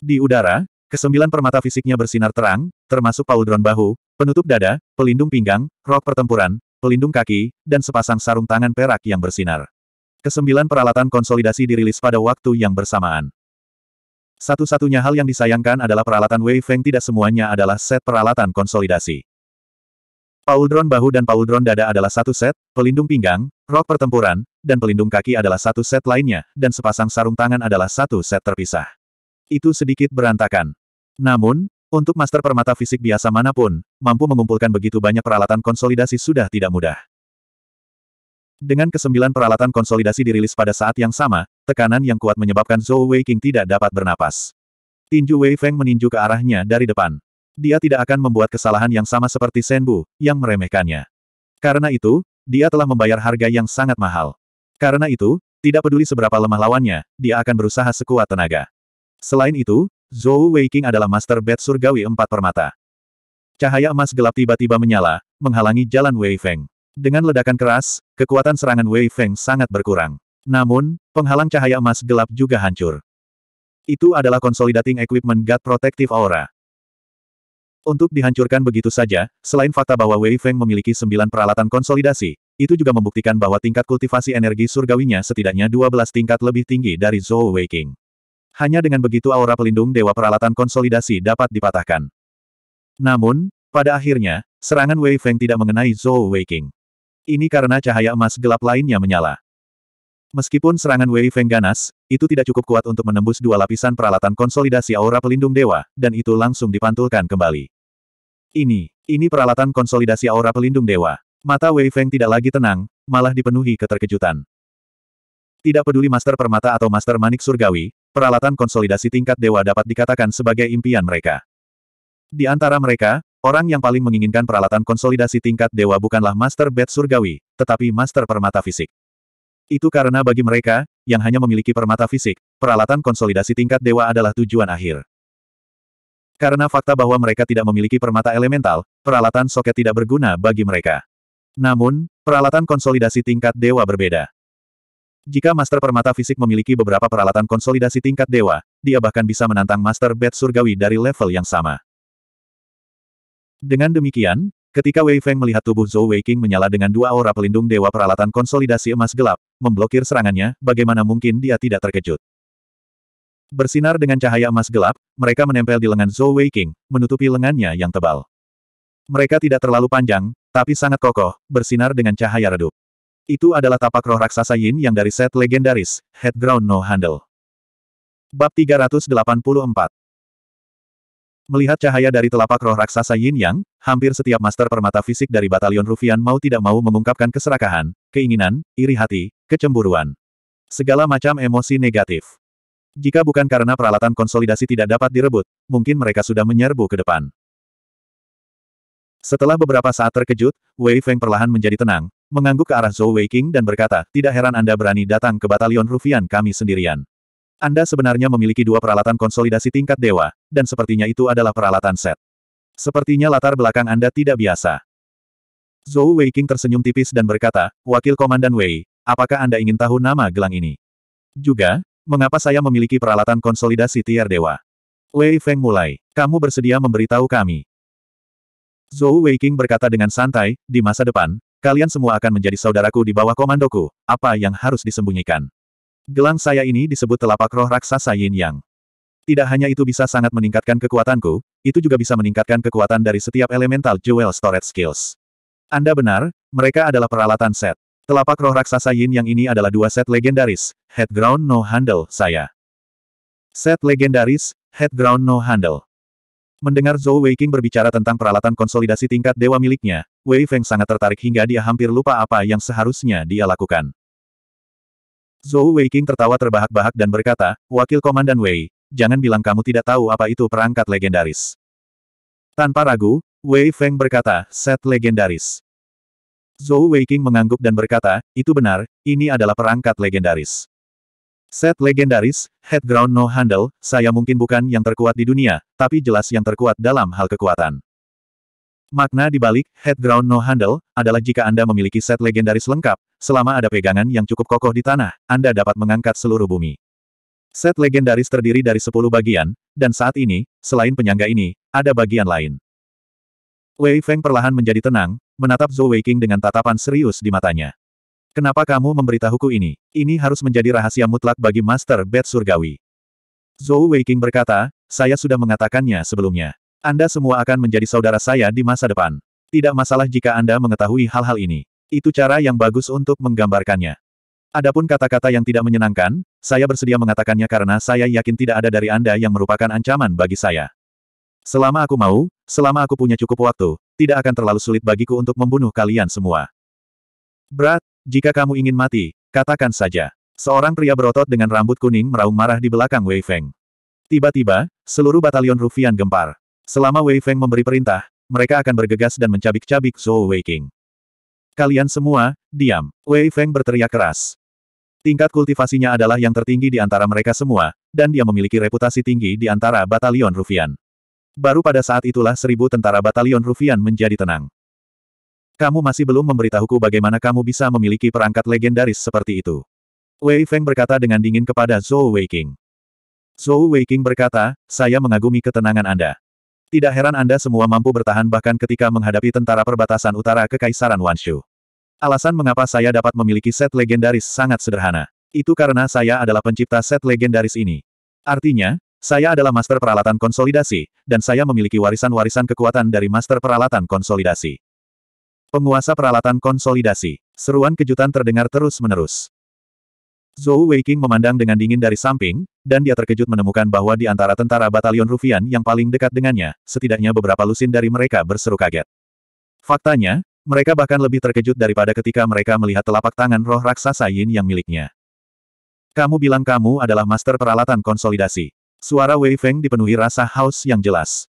[SPEAKER 1] Di udara, kesembilan permata fisiknya bersinar terang, termasuk pauldron bahu, penutup dada, pelindung pinggang, rok pertempuran, pelindung kaki, dan sepasang sarung tangan perak yang bersinar. Kesembilan peralatan konsolidasi dirilis pada waktu yang bersamaan. Satu-satunya hal yang disayangkan adalah peralatan Wei Feng tidak semuanya adalah set peralatan konsolidasi. Pauldron bahu dan pauldron dada adalah satu set, pelindung pinggang, rok pertempuran, dan pelindung kaki adalah satu set lainnya, dan sepasang sarung tangan adalah satu set terpisah. Itu sedikit berantakan. Namun, untuk master permata fisik biasa manapun, mampu mengumpulkan begitu banyak peralatan konsolidasi sudah tidak mudah. Dengan kesembilan peralatan konsolidasi dirilis pada saat yang sama, tekanan yang kuat menyebabkan Zhou Wei tidak dapat bernapas. Tinju Wei Feng meninju ke arahnya dari depan. Dia tidak akan membuat kesalahan yang sama seperti Shen Bu yang meremehkannya. Karena itu, dia telah membayar harga yang sangat mahal. Karena itu, tidak peduli seberapa lemah lawannya, dia akan berusaha sekuat tenaga. Selain itu, Zhou Weiqing adalah Master Bed Surgawi Empat Permata. Cahaya emas gelap tiba-tiba menyala, menghalangi jalan Wei Feng. Dengan ledakan keras, kekuatan serangan Wei Feng sangat berkurang. Namun, penghalang cahaya emas gelap juga hancur. Itu adalah consolidating equipment God Protective Aura. Untuk dihancurkan begitu saja, selain fakta bahwa Wei Feng memiliki sembilan peralatan konsolidasi, itu juga membuktikan bahwa tingkat kultivasi energi surgawinya setidaknya 12 tingkat lebih tinggi dari Zhou Wei King. Hanya dengan begitu aura pelindung dewa peralatan konsolidasi dapat dipatahkan. Namun, pada akhirnya, serangan Wei Feng tidak mengenai Zhou King. Ini karena cahaya emas gelap lainnya menyala. Meskipun serangan Wei Feng ganas, itu tidak cukup kuat untuk menembus dua lapisan peralatan konsolidasi aura pelindung dewa, dan itu langsung dipantulkan kembali. Ini, ini peralatan konsolidasi aura pelindung dewa. Mata Wei Feng tidak lagi tenang, malah dipenuhi keterkejutan. Tidak peduli master permata atau master manik surgawi, peralatan konsolidasi tingkat dewa dapat dikatakan sebagai impian mereka. Di antara mereka, Orang yang paling menginginkan peralatan konsolidasi tingkat dewa bukanlah Master Bed Surgawi, tetapi Master Permata Fisik. Itu karena bagi mereka, yang hanya memiliki permata fisik, peralatan konsolidasi tingkat dewa adalah tujuan akhir. Karena fakta bahwa mereka tidak memiliki permata elemental, peralatan soket tidak berguna bagi mereka. Namun, peralatan konsolidasi tingkat dewa berbeda. Jika Master Permata Fisik memiliki beberapa peralatan konsolidasi tingkat dewa, dia bahkan bisa menantang Master Bed Surgawi dari level yang sama. Dengan demikian, ketika Wei Feng melihat tubuh Zhou Weiqing menyala dengan dua aura pelindung dewa peralatan konsolidasi emas gelap, memblokir serangannya, bagaimana mungkin dia tidak terkejut. Bersinar dengan cahaya emas gelap, mereka menempel di lengan Zhou Weiqing, menutupi lengannya yang tebal. Mereka tidak terlalu panjang, tapi sangat kokoh, bersinar dengan cahaya redup. Itu adalah tapak roh raksasa Yin yang dari set legendaris, Headground No Handle. Bab 384 Melihat cahaya dari telapak roh raksasa Yin Yang, hampir setiap master permata fisik dari batalion Rufian mau tidak mau mengungkapkan keserakahan, keinginan, iri hati, kecemburuan. Segala macam emosi negatif. Jika bukan karena peralatan konsolidasi tidak dapat direbut, mungkin mereka sudah menyerbu ke depan. Setelah beberapa saat terkejut, Wei Feng perlahan menjadi tenang, mengangguk ke arah Zhou Wei King dan berkata, tidak heran Anda berani datang ke batalion Rufian kami sendirian. Anda sebenarnya memiliki dua peralatan konsolidasi tingkat dewa, dan sepertinya itu adalah peralatan set. Sepertinya latar belakang Anda tidak biasa. Zhou Weiqing tersenyum tipis dan berkata, Wakil Komandan Wei, apakah Anda ingin tahu nama gelang ini? Juga, mengapa saya memiliki peralatan konsolidasi tiar dewa? Wei Feng mulai, kamu bersedia memberitahu kami. Zhou Weiqing berkata dengan santai, di masa depan, kalian semua akan menjadi saudaraku di bawah komandoku, apa yang harus disembunyikan? Gelang saya ini disebut telapak roh raksasa Yin Yang. Tidak hanya itu bisa sangat meningkatkan kekuatanku, itu juga bisa meningkatkan kekuatan dari setiap elemental jewel storage skills. Anda benar, mereka adalah peralatan set. Telapak roh raksasa Yin yang ini adalah dua set legendaris, head ground No Handle, saya. Set legendaris, head ground No Handle. Mendengar Zhou Weiqing berbicara tentang peralatan konsolidasi tingkat dewa miliknya, Wei Feng sangat tertarik hingga dia hampir lupa apa yang seharusnya dia lakukan. Zhou Weiqing tertawa terbahak-bahak dan berkata, Wakil Komandan Wei, jangan bilang kamu tidak tahu apa itu perangkat legendaris. Tanpa ragu, Wei Feng berkata, set legendaris. Zhou King mengangguk dan berkata, itu benar, ini adalah perangkat legendaris. Set legendaris, headground no handle, saya mungkin bukan yang terkuat di dunia, tapi jelas yang terkuat dalam hal kekuatan. Makna dibalik, headground no handle, adalah jika Anda memiliki set legendaris lengkap, selama ada pegangan yang cukup kokoh di tanah, Anda dapat mengangkat seluruh bumi. Set legendaris terdiri dari 10 bagian, dan saat ini, selain penyangga ini, ada bagian lain. Wei Feng perlahan menjadi tenang, menatap Zhou Weiqing dengan tatapan serius di matanya. Kenapa kamu memberitahuku ini? Ini harus menjadi rahasia mutlak bagi Master Bed Surgawi. Zhou Weiqing berkata, saya sudah mengatakannya sebelumnya. Anda semua akan menjadi saudara saya di masa depan. Tidak masalah jika Anda mengetahui hal-hal ini. Itu cara yang bagus untuk menggambarkannya. Adapun kata-kata yang tidak menyenangkan, saya bersedia mengatakannya karena saya yakin tidak ada dari Anda yang merupakan ancaman bagi saya. Selama aku mau, selama aku punya cukup waktu, tidak akan terlalu sulit bagiku untuk membunuh kalian semua. Berat, jika kamu ingin mati, katakan saja. Seorang pria berotot dengan rambut kuning meraung marah di belakang Wei Feng. Tiba-tiba, seluruh batalion Rufian gempar. Selama Wei Feng memberi perintah, mereka akan bergegas dan mencabik-cabik Zhou Wei King. Kalian semua, diam. Wei Feng berteriak keras. Tingkat kultivasinya adalah yang tertinggi di antara mereka semua, dan dia memiliki reputasi tinggi di antara batalion Rufian. Baru pada saat itulah seribu tentara batalion Rufian menjadi tenang. Kamu masih belum memberitahuku bagaimana kamu bisa memiliki perangkat legendaris seperti itu. Wei Feng berkata dengan dingin kepada Zhou Weiqing. Zhou Weiqing berkata, saya mengagumi ketenangan Anda. Tidak heran Anda semua mampu bertahan bahkan ketika menghadapi tentara perbatasan utara Kekaisaran Wanshu. Alasan mengapa saya dapat memiliki set legendaris sangat sederhana. Itu karena saya adalah pencipta set legendaris ini. Artinya, saya adalah master peralatan konsolidasi, dan saya memiliki warisan-warisan kekuatan dari master peralatan konsolidasi. Penguasa peralatan konsolidasi. Seruan kejutan terdengar terus-menerus. Zhou Weiqing memandang dengan dingin dari samping, dan dia terkejut menemukan bahwa di antara tentara batalion Rufian yang paling dekat dengannya, setidaknya beberapa lusin dari mereka berseru kaget. Faktanya, mereka bahkan lebih terkejut daripada ketika mereka melihat telapak tangan roh raksasa Yin yang miliknya. Kamu bilang kamu adalah master peralatan konsolidasi. Suara Wei Feng dipenuhi rasa haus yang jelas.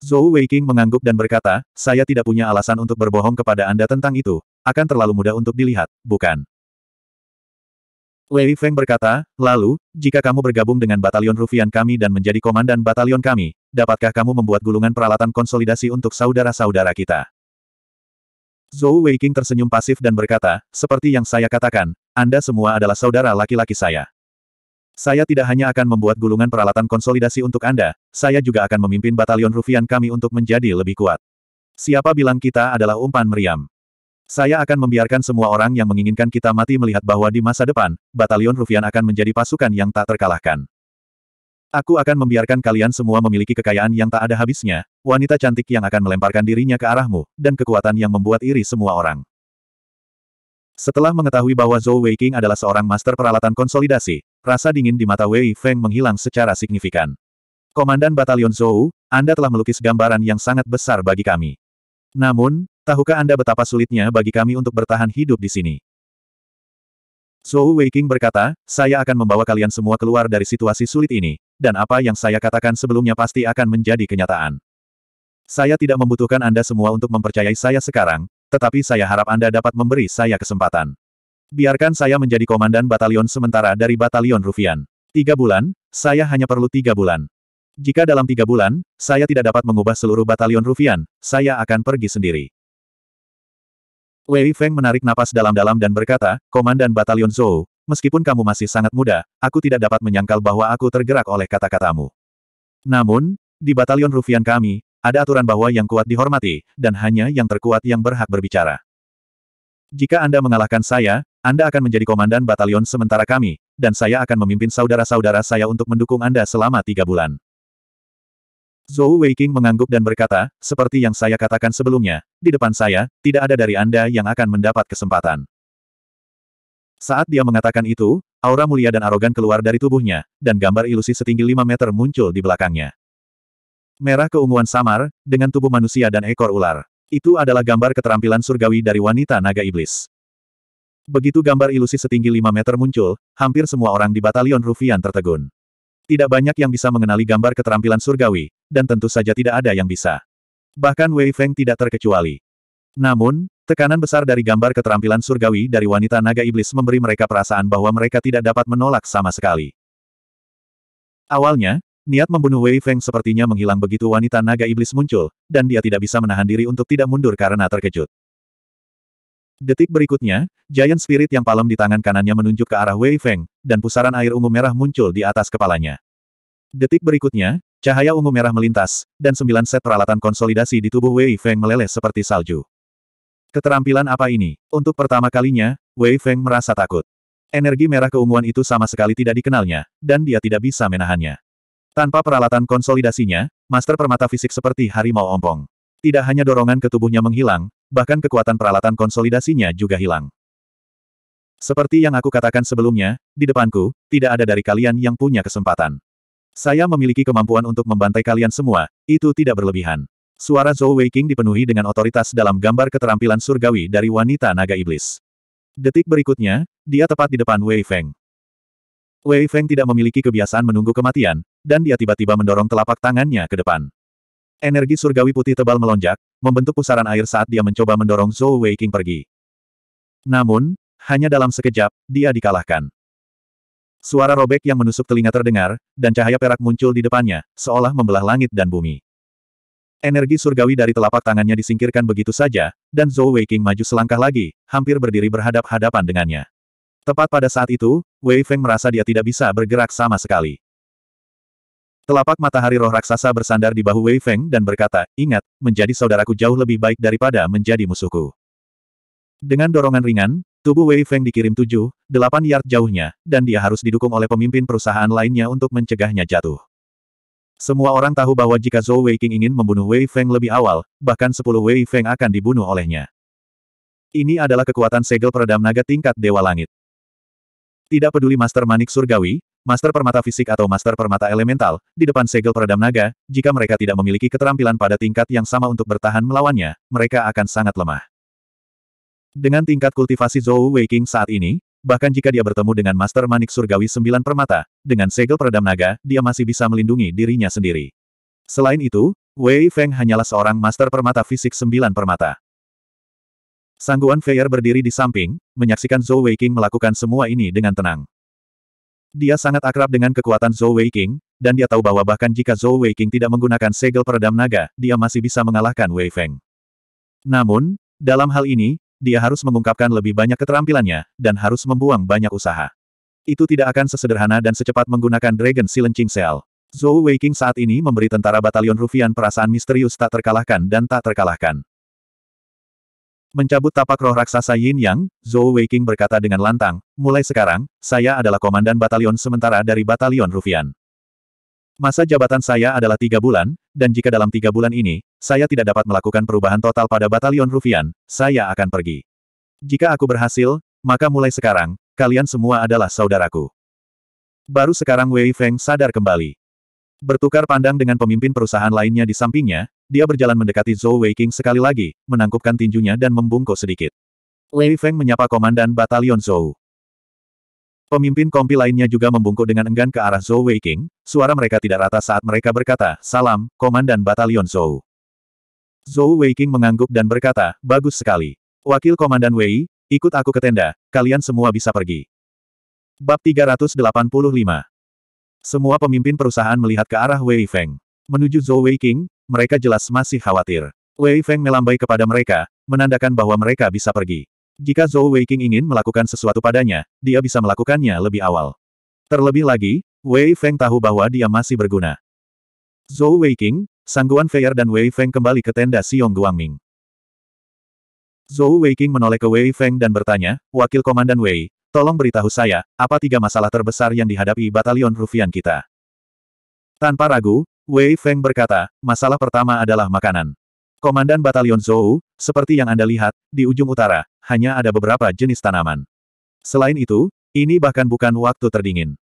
[SPEAKER 1] Zhou Weiqing mengangguk dan berkata, saya tidak punya alasan untuk berbohong kepada Anda tentang itu, akan terlalu mudah untuk dilihat, bukan? Wei Feng berkata, lalu, jika kamu bergabung dengan batalion rufian kami dan menjadi komandan batalion kami, dapatkah kamu membuat gulungan peralatan konsolidasi untuk saudara-saudara kita? Zhou Weiqing tersenyum pasif dan berkata, seperti yang saya katakan, Anda semua adalah saudara laki-laki saya. Saya tidak hanya akan membuat gulungan peralatan konsolidasi untuk Anda, saya juga akan memimpin batalion rufian kami untuk menjadi lebih kuat. Siapa bilang kita adalah umpan meriam? Saya akan membiarkan semua orang yang menginginkan kita mati melihat bahwa di masa depan, batalion rufian akan menjadi pasukan yang tak terkalahkan. Aku akan membiarkan kalian semua memiliki kekayaan yang tak ada habisnya, wanita cantik yang akan melemparkan dirinya ke arahmu, dan kekuatan yang membuat iri semua orang. Setelah mengetahui bahwa Zhou Weiqing adalah seorang master peralatan konsolidasi, rasa dingin di mata Wei Feng menghilang secara signifikan. Komandan Batalion Zhou, Anda telah melukis gambaran yang sangat besar bagi kami. Namun, tahukah Anda betapa sulitnya bagi kami untuk bertahan hidup di sini? Zhou Weiqing berkata, saya akan membawa kalian semua keluar dari situasi sulit ini, dan apa yang saya katakan sebelumnya pasti akan menjadi kenyataan. Saya tidak membutuhkan Anda semua untuk mempercayai saya sekarang, tetapi saya harap Anda dapat memberi saya kesempatan. Biarkan saya menjadi komandan batalion sementara dari batalion Rufian. Tiga bulan, saya hanya perlu tiga bulan. Jika dalam tiga bulan, saya tidak dapat mengubah seluruh batalion Rufian, saya akan pergi sendiri. Wei Feng menarik napas dalam-dalam dan berkata, Komandan Batalion Zhou, meskipun kamu masih sangat muda, aku tidak dapat menyangkal bahwa aku tergerak oleh kata-katamu. Namun, di Batalion Rufian kami, ada aturan bahwa yang kuat dihormati, dan hanya yang terkuat yang berhak berbicara. Jika Anda mengalahkan saya, Anda akan menjadi komandan batalion sementara kami, dan saya akan memimpin saudara-saudara saya untuk mendukung Anda selama tiga bulan. Zhou Weiqing mengangguk dan berkata, seperti yang saya katakan sebelumnya, di depan saya, tidak ada dari Anda yang akan mendapat kesempatan. Saat dia mengatakan itu, aura mulia dan arogan keluar dari tubuhnya, dan gambar ilusi setinggi 5 meter muncul di belakangnya. Merah keunguan samar, dengan tubuh manusia dan ekor ular. Itu adalah gambar keterampilan surgawi dari wanita naga iblis. Begitu gambar ilusi setinggi 5 meter muncul, hampir semua orang di batalion Rufian tertegun. Tidak banyak yang bisa mengenali gambar keterampilan surgawi, dan tentu saja tidak ada yang bisa. Bahkan Wei Feng tidak terkecuali. Namun, tekanan besar dari gambar keterampilan surgawi dari wanita naga iblis memberi mereka perasaan bahwa mereka tidak dapat menolak sama sekali. Awalnya, niat membunuh Wei Feng sepertinya menghilang begitu wanita naga iblis muncul, dan dia tidak bisa menahan diri untuk tidak mundur karena terkejut. Detik berikutnya, Giant Spirit yang palem di tangan kanannya menunjuk ke arah Wei Feng, dan pusaran air ungu merah muncul di atas kepalanya. Detik berikutnya, cahaya ungu merah melintas, dan sembilan set peralatan konsolidasi di tubuh Wei Feng meleleh seperti salju. Keterampilan apa ini? Untuk pertama kalinya, Wei Feng merasa takut. Energi merah keunguan itu sama sekali tidak dikenalnya, dan dia tidak bisa menahannya. Tanpa peralatan konsolidasinya, master permata fisik seperti harimau ompong. Tidak hanya dorongan ke tubuhnya menghilang, bahkan kekuatan peralatan konsolidasinya juga hilang. Seperti yang aku katakan sebelumnya, di depanku, tidak ada dari kalian yang punya kesempatan. Saya memiliki kemampuan untuk membantai kalian semua, itu tidak berlebihan. Suara Zhou Weiqing dipenuhi dengan otoritas dalam gambar keterampilan surgawi dari wanita naga iblis. Detik berikutnya, dia tepat di depan Wei Feng. Wei Feng tidak memiliki kebiasaan menunggu kematian, dan dia tiba-tiba mendorong telapak tangannya ke depan. Energi surgawi putih tebal melonjak, membentuk pusaran air saat dia mencoba mendorong Zhou Weiqing pergi. Namun, hanya dalam sekejap, dia dikalahkan. Suara robek yang menusuk telinga terdengar, dan cahaya perak muncul di depannya, seolah membelah langit dan bumi. Energi surgawi dari telapak tangannya disingkirkan begitu saja, dan Zhou Weiqing maju selangkah lagi, hampir berdiri berhadap-hadapan dengannya. Tepat pada saat itu, Wei Feng merasa dia tidak bisa bergerak sama sekali. Telapak matahari roh raksasa bersandar di bahu Wei Feng dan berkata, ingat, menjadi saudaraku jauh lebih baik daripada menjadi musuhku. Dengan dorongan ringan, tubuh Wei Feng dikirim tujuh, delapan yard jauhnya, dan dia harus didukung oleh pemimpin perusahaan lainnya untuk mencegahnya jatuh. Semua orang tahu bahwa jika Zhou Wei Weiqing ingin membunuh Wei Feng lebih awal, bahkan sepuluh Wei Feng akan dibunuh olehnya. Ini adalah kekuatan segel peredam naga tingkat Dewa Langit. Tidak peduli Master Manik Surgawi, Master Permata Fisik atau Master Permata Elemental, di depan segel peredam naga, jika mereka tidak memiliki keterampilan pada tingkat yang sama untuk bertahan melawannya, mereka akan sangat lemah. Dengan tingkat kultivasi Zhou Weiking saat ini, bahkan jika dia bertemu dengan Master Manik Surgawi Sembilan Permata, dengan segel peredam naga, dia masih bisa melindungi dirinya sendiri. Selain itu, Wei Feng hanyalah seorang Master Permata Fisik Sembilan Permata. Sangguan Feier berdiri di samping, menyaksikan Zhou Weiking melakukan semua ini dengan tenang. Dia sangat akrab dengan kekuatan Zhou Wei King, dan dia tahu bahwa bahkan jika Zhou Wei King tidak menggunakan segel peredam naga, dia masih bisa mengalahkan Wei Feng. Namun, dalam hal ini, dia harus mengungkapkan lebih banyak keterampilannya, dan harus membuang banyak usaha. Itu tidak akan sesederhana dan secepat menggunakan Dragon Silencing Seal. Zhou Wei King saat ini memberi tentara batalion Rufian perasaan misterius tak terkalahkan dan tak terkalahkan. Mencabut tapak roh raksasa Yin Yang, Zhou Weiqing berkata dengan lantang, mulai sekarang, saya adalah komandan batalion sementara dari batalion Rufian. Masa jabatan saya adalah tiga bulan, dan jika dalam tiga bulan ini, saya tidak dapat melakukan perubahan total pada batalion Rufian, saya akan pergi. Jika aku berhasil, maka mulai sekarang, kalian semua adalah saudaraku. Baru sekarang Wei Feng sadar kembali. Bertukar pandang dengan pemimpin perusahaan lainnya di sampingnya, dia berjalan mendekati Zhou Weiqing sekali lagi, menangkupkan tinjunya dan membungkuk sedikit. Lei Feng menyapa Komandan Batalion Zhou. Pemimpin kompi lainnya juga membungkuk dengan enggan ke arah Zhou Weiqing, suara mereka tidak rata saat mereka berkata, Salam, Komandan Batalion Zhou. Zhou Weiqing mengangguk dan berkata, Bagus sekali. Wakil Komandan Wei, ikut aku ke tenda, kalian semua bisa pergi. Bab 385 Semua pemimpin perusahaan melihat ke arah Wei Feng. Menuju Zhou Weiqing, mereka jelas masih khawatir. Wei Feng melambai kepada mereka, menandakan bahwa mereka bisa pergi. Jika Zhou Weiqing ingin melakukan sesuatu padanya, dia bisa melakukannya lebih awal. Terlebih lagi, Wei Feng tahu bahwa dia masih berguna. Zhou Weiqing, Sangguan Feier dan Wei Feng kembali ke tenda Xiong Guangming. Zhou Weiqing menoleh ke Wei Feng dan bertanya, Wakil Komandan Wei, tolong beritahu saya, apa tiga masalah terbesar yang dihadapi batalion Rufian kita? Tanpa ragu, Wei Feng berkata, masalah pertama adalah makanan. Komandan Batalion Zhou, seperti yang Anda lihat, di ujung utara, hanya ada beberapa jenis tanaman. Selain itu, ini bahkan bukan waktu terdingin.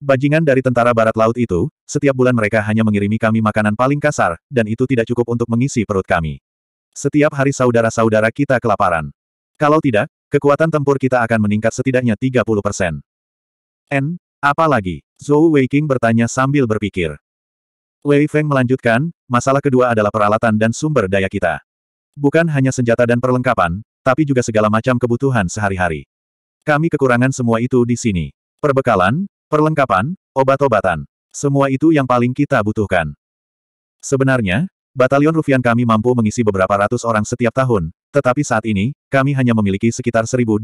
[SPEAKER 1] Bajingan dari tentara barat laut itu, setiap bulan mereka hanya mengirimi kami makanan paling kasar, dan itu tidak cukup untuk mengisi perut kami. Setiap hari saudara-saudara kita kelaparan. Kalau tidak, kekuatan tempur kita akan meningkat setidaknya 30 persen. N, apa lagi? Zhou Weiking bertanya sambil berpikir. Wei Feng melanjutkan, masalah kedua adalah peralatan dan sumber daya kita. Bukan hanya senjata dan perlengkapan, tapi juga segala macam kebutuhan sehari-hari. Kami kekurangan semua itu di sini. Perbekalan, perlengkapan, obat-obatan. Semua itu yang paling kita butuhkan. Sebenarnya, batalion Rufian kami mampu mengisi beberapa ratus orang setiap tahun, tetapi saat ini, kami hanya memiliki sekitar 1.200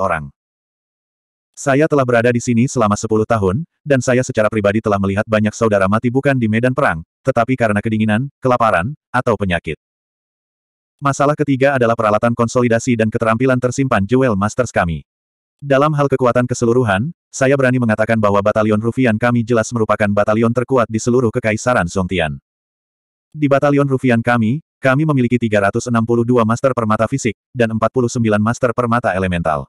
[SPEAKER 1] orang. Saya telah berada di sini selama 10 tahun, dan saya secara pribadi telah melihat banyak saudara mati bukan di medan perang, tetapi karena kedinginan, kelaparan, atau penyakit. Masalah ketiga adalah peralatan konsolidasi dan keterampilan tersimpan Jewel Masters kami. Dalam hal kekuatan keseluruhan, saya berani mengatakan bahwa Batalion Rufian kami jelas merupakan batalion terkuat di seluruh Kekaisaran Songtian. Di Batalion Rufian kami, kami memiliki 362 master permata fisik, dan 49 master permata elemental.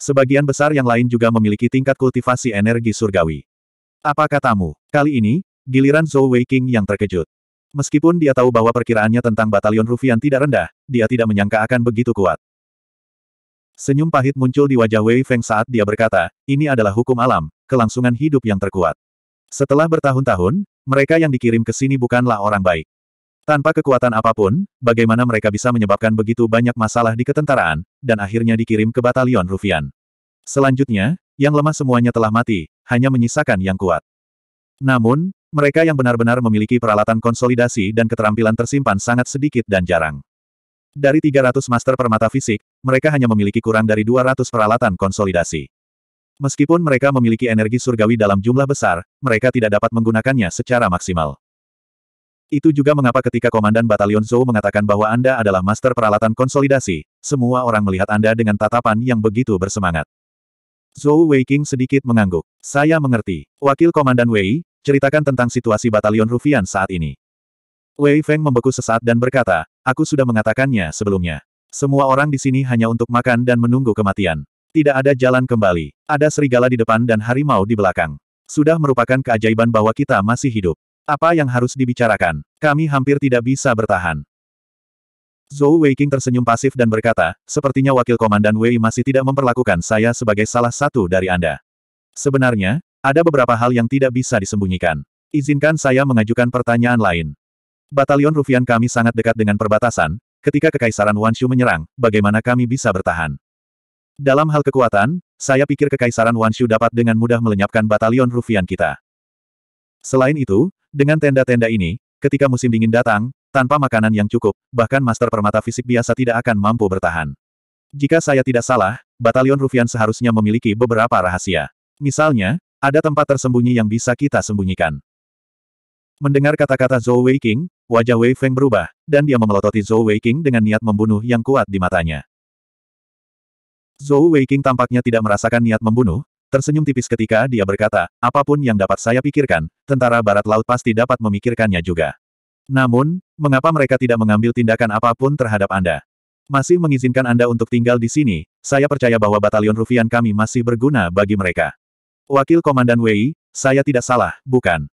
[SPEAKER 1] Sebagian besar yang lain juga memiliki tingkat kultivasi energi surgawi. Apa katamu? Kali ini, giliran Zhou Weiqing yang terkejut. Meskipun dia tahu bahwa perkiraannya tentang batalion Rufian tidak rendah, dia tidak menyangka akan begitu kuat. Senyum pahit muncul di wajah Wei Feng saat dia berkata, ini adalah hukum alam, kelangsungan hidup yang terkuat. Setelah bertahun-tahun, mereka yang dikirim ke sini bukanlah orang baik. Tanpa kekuatan apapun, bagaimana mereka bisa menyebabkan begitu banyak masalah di ketentaraan, dan akhirnya dikirim ke batalion Rufian. Selanjutnya, yang lemah semuanya telah mati, hanya menyisakan yang kuat. Namun, mereka yang benar-benar memiliki peralatan konsolidasi dan keterampilan tersimpan sangat sedikit dan jarang. Dari 300 master permata fisik, mereka hanya memiliki kurang dari 200 peralatan konsolidasi. Meskipun mereka memiliki energi surgawi dalam jumlah besar, mereka tidak dapat menggunakannya secara maksimal. Itu juga mengapa ketika Komandan Batalion Zhou mengatakan bahwa Anda adalah master peralatan konsolidasi, semua orang melihat Anda dengan tatapan yang begitu bersemangat. Zhou Weiqing sedikit mengangguk. Saya mengerti. Wakil Komandan Wei, ceritakan tentang situasi Batalion Rufian saat ini. Wei Feng membeku sesaat dan berkata, aku sudah mengatakannya sebelumnya. Semua orang di sini hanya untuk makan dan menunggu kematian. Tidak ada jalan kembali. Ada serigala di depan dan harimau di belakang. Sudah merupakan keajaiban bahwa kita masih hidup. Apa yang harus dibicarakan? Kami hampir tidak bisa bertahan. Zhou Weiqing tersenyum pasif dan berkata, sepertinya wakil komandan Wei masih tidak memperlakukan saya sebagai salah satu dari Anda. Sebenarnya, ada beberapa hal yang tidak bisa disembunyikan. Izinkan saya mengajukan pertanyaan lain. Batalion Rufian kami sangat dekat dengan perbatasan, ketika Kekaisaran Wanshu menyerang, bagaimana kami bisa bertahan? Dalam hal kekuatan, saya pikir Kekaisaran Wanshu dapat dengan mudah melenyapkan batalion Rufian kita. Selain itu, dengan tenda-tenda ini, ketika musim dingin datang, tanpa makanan yang cukup, bahkan master permata fisik biasa tidak akan mampu bertahan. Jika saya tidak salah, batalion Rufian seharusnya memiliki beberapa rahasia. Misalnya, ada tempat tersembunyi yang bisa kita sembunyikan. Mendengar kata-kata Zhou Weiqing, wajah Wei Feng berubah, dan dia memelototi Zhou Weiqing dengan niat membunuh yang kuat di matanya. Zhou Weiqing tampaknya tidak merasakan niat membunuh, Tersenyum tipis ketika dia berkata, apapun yang dapat saya pikirkan, tentara barat laut pasti dapat memikirkannya juga. Namun, mengapa mereka tidak mengambil tindakan apapun terhadap Anda? Masih mengizinkan Anda untuk tinggal di sini, saya percaya bahwa batalion rufian kami masih berguna bagi mereka. Wakil Komandan Wei, saya tidak salah, bukan?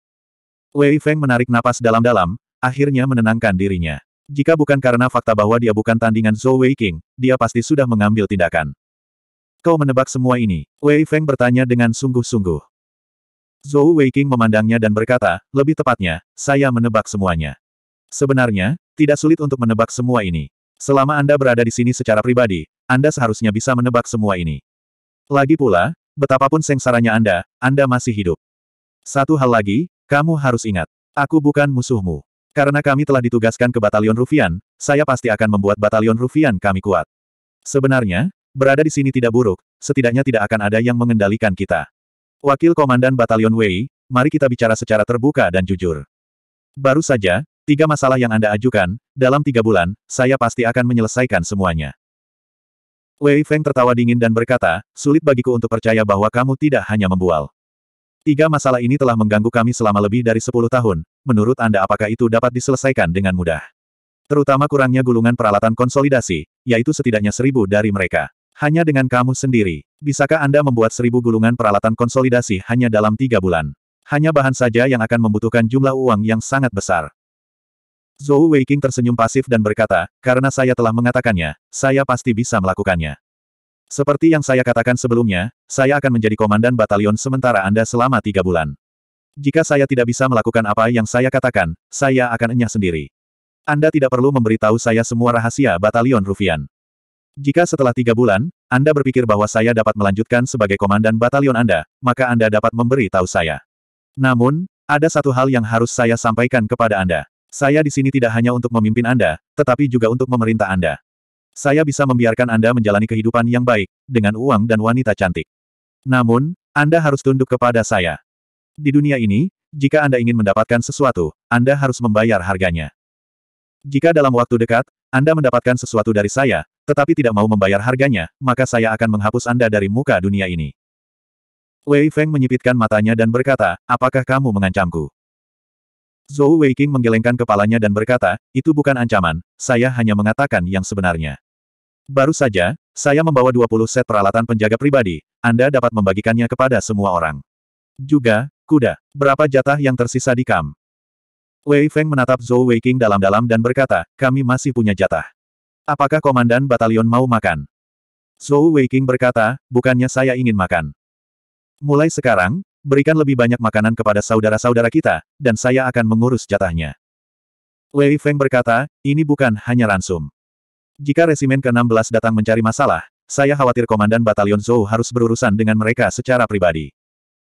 [SPEAKER 1] Wei Feng menarik napas dalam-dalam, akhirnya menenangkan dirinya. Jika bukan karena fakta bahwa dia bukan tandingan Zhou Wei King, dia pasti sudah mengambil tindakan. Kau menebak semua ini? Wei Feng bertanya dengan sungguh-sungguh. Zhou Weiqing memandangnya dan berkata, lebih tepatnya, saya menebak semuanya. Sebenarnya, tidak sulit untuk menebak semua ini. Selama Anda berada di sini secara pribadi, Anda seharusnya bisa menebak semua ini. Lagi pula, betapapun sengsaranya Anda, Anda masih hidup. Satu hal lagi, kamu harus ingat. Aku bukan musuhmu. Karena kami telah ditugaskan ke Batalion Rufian, saya pasti akan membuat Batalion Rufian kami kuat. Sebenarnya, Berada di sini tidak buruk, setidaknya tidak akan ada yang mengendalikan kita. Wakil Komandan Batalion Wei, mari kita bicara secara terbuka dan jujur. Baru saja, tiga masalah yang Anda ajukan, dalam tiga bulan, saya pasti akan menyelesaikan semuanya. Wei Feng tertawa dingin dan berkata, sulit bagiku untuk percaya bahwa kamu tidak hanya membual. Tiga masalah ini telah mengganggu kami selama lebih dari sepuluh tahun, menurut Anda apakah itu dapat diselesaikan dengan mudah? Terutama kurangnya gulungan peralatan konsolidasi, yaitu setidaknya seribu dari mereka. Hanya dengan kamu sendiri, bisakah Anda membuat seribu gulungan peralatan konsolidasi hanya dalam tiga bulan? Hanya bahan saja yang akan membutuhkan jumlah uang yang sangat besar. Zhou Weiqing tersenyum pasif dan berkata, karena saya telah mengatakannya, saya pasti bisa melakukannya. Seperti yang saya katakan sebelumnya, saya akan menjadi komandan batalion sementara Anda selama tiga bulan. Jika saya tidak bisa melakukan apa yang saya katakan, saya akan enyah sendiri. Anda tidak perlu memberitahu saya semua rahasia batalion Rufian. Jika setelah tiga bulan, Anda berpikir bahwa saya dapat melanjutkan sebagai komandan batalion Anda, maka Anda dapat memberi tahu saya. Namun, ada satu hal yang harus saya sampaikan kepada Anda. Saya di sini tidak hanya untuk memimpin Anda, tetapi juga untuk memerintah Anda. Saya bisa membiarkan Anda menjalani kehidupan yang baik, dengan uang dan wanita cantik. Namun, Anda harus tunduk kepada saya. Di dunia ini, jika Anda ingin mendapatkan sesuatu, Anda harus membayar harganya. Jika dalam waktu dekat, Anda mendapatkan sesuatu dari saya, tetapi tidak mau membayar harganya, maka saya akan menghapus Anda dari muka dunia ini. Wei Feng menyipitkan matanya dan berkata, apakah kamu mengancamku? Zhou Weiqing menggelengkan kepalanya dan berkata, itu bukan ancaman, saya hanya mengatakan yang sebenarnya. Baru saja, saya membawa 20 set peralatan penjaga pribadi, Anda dapat membagikannya kepada semua orang. Juga, kuda, berapa jatah yang tersisa di kam? Wei Feng menatap Zhou Weiqing dalam-dalam dan berkata, kami masih punya jatah. Apakah komandan batalion mau makan? Zhou Weiqing berkata, bukannya saya ingin makan. Mulai sekarang, berikan lebih banyak makanan kepada saudara-saudara kita, dan saya akan mengurus jatahnya. Wei Feng berkata, ini bukan hanya ransum. Jika resimen ke-16 datang mencari masalah, saya khawatir komandan batalion Zhou harus berurusan dengan mereka secara pribadi.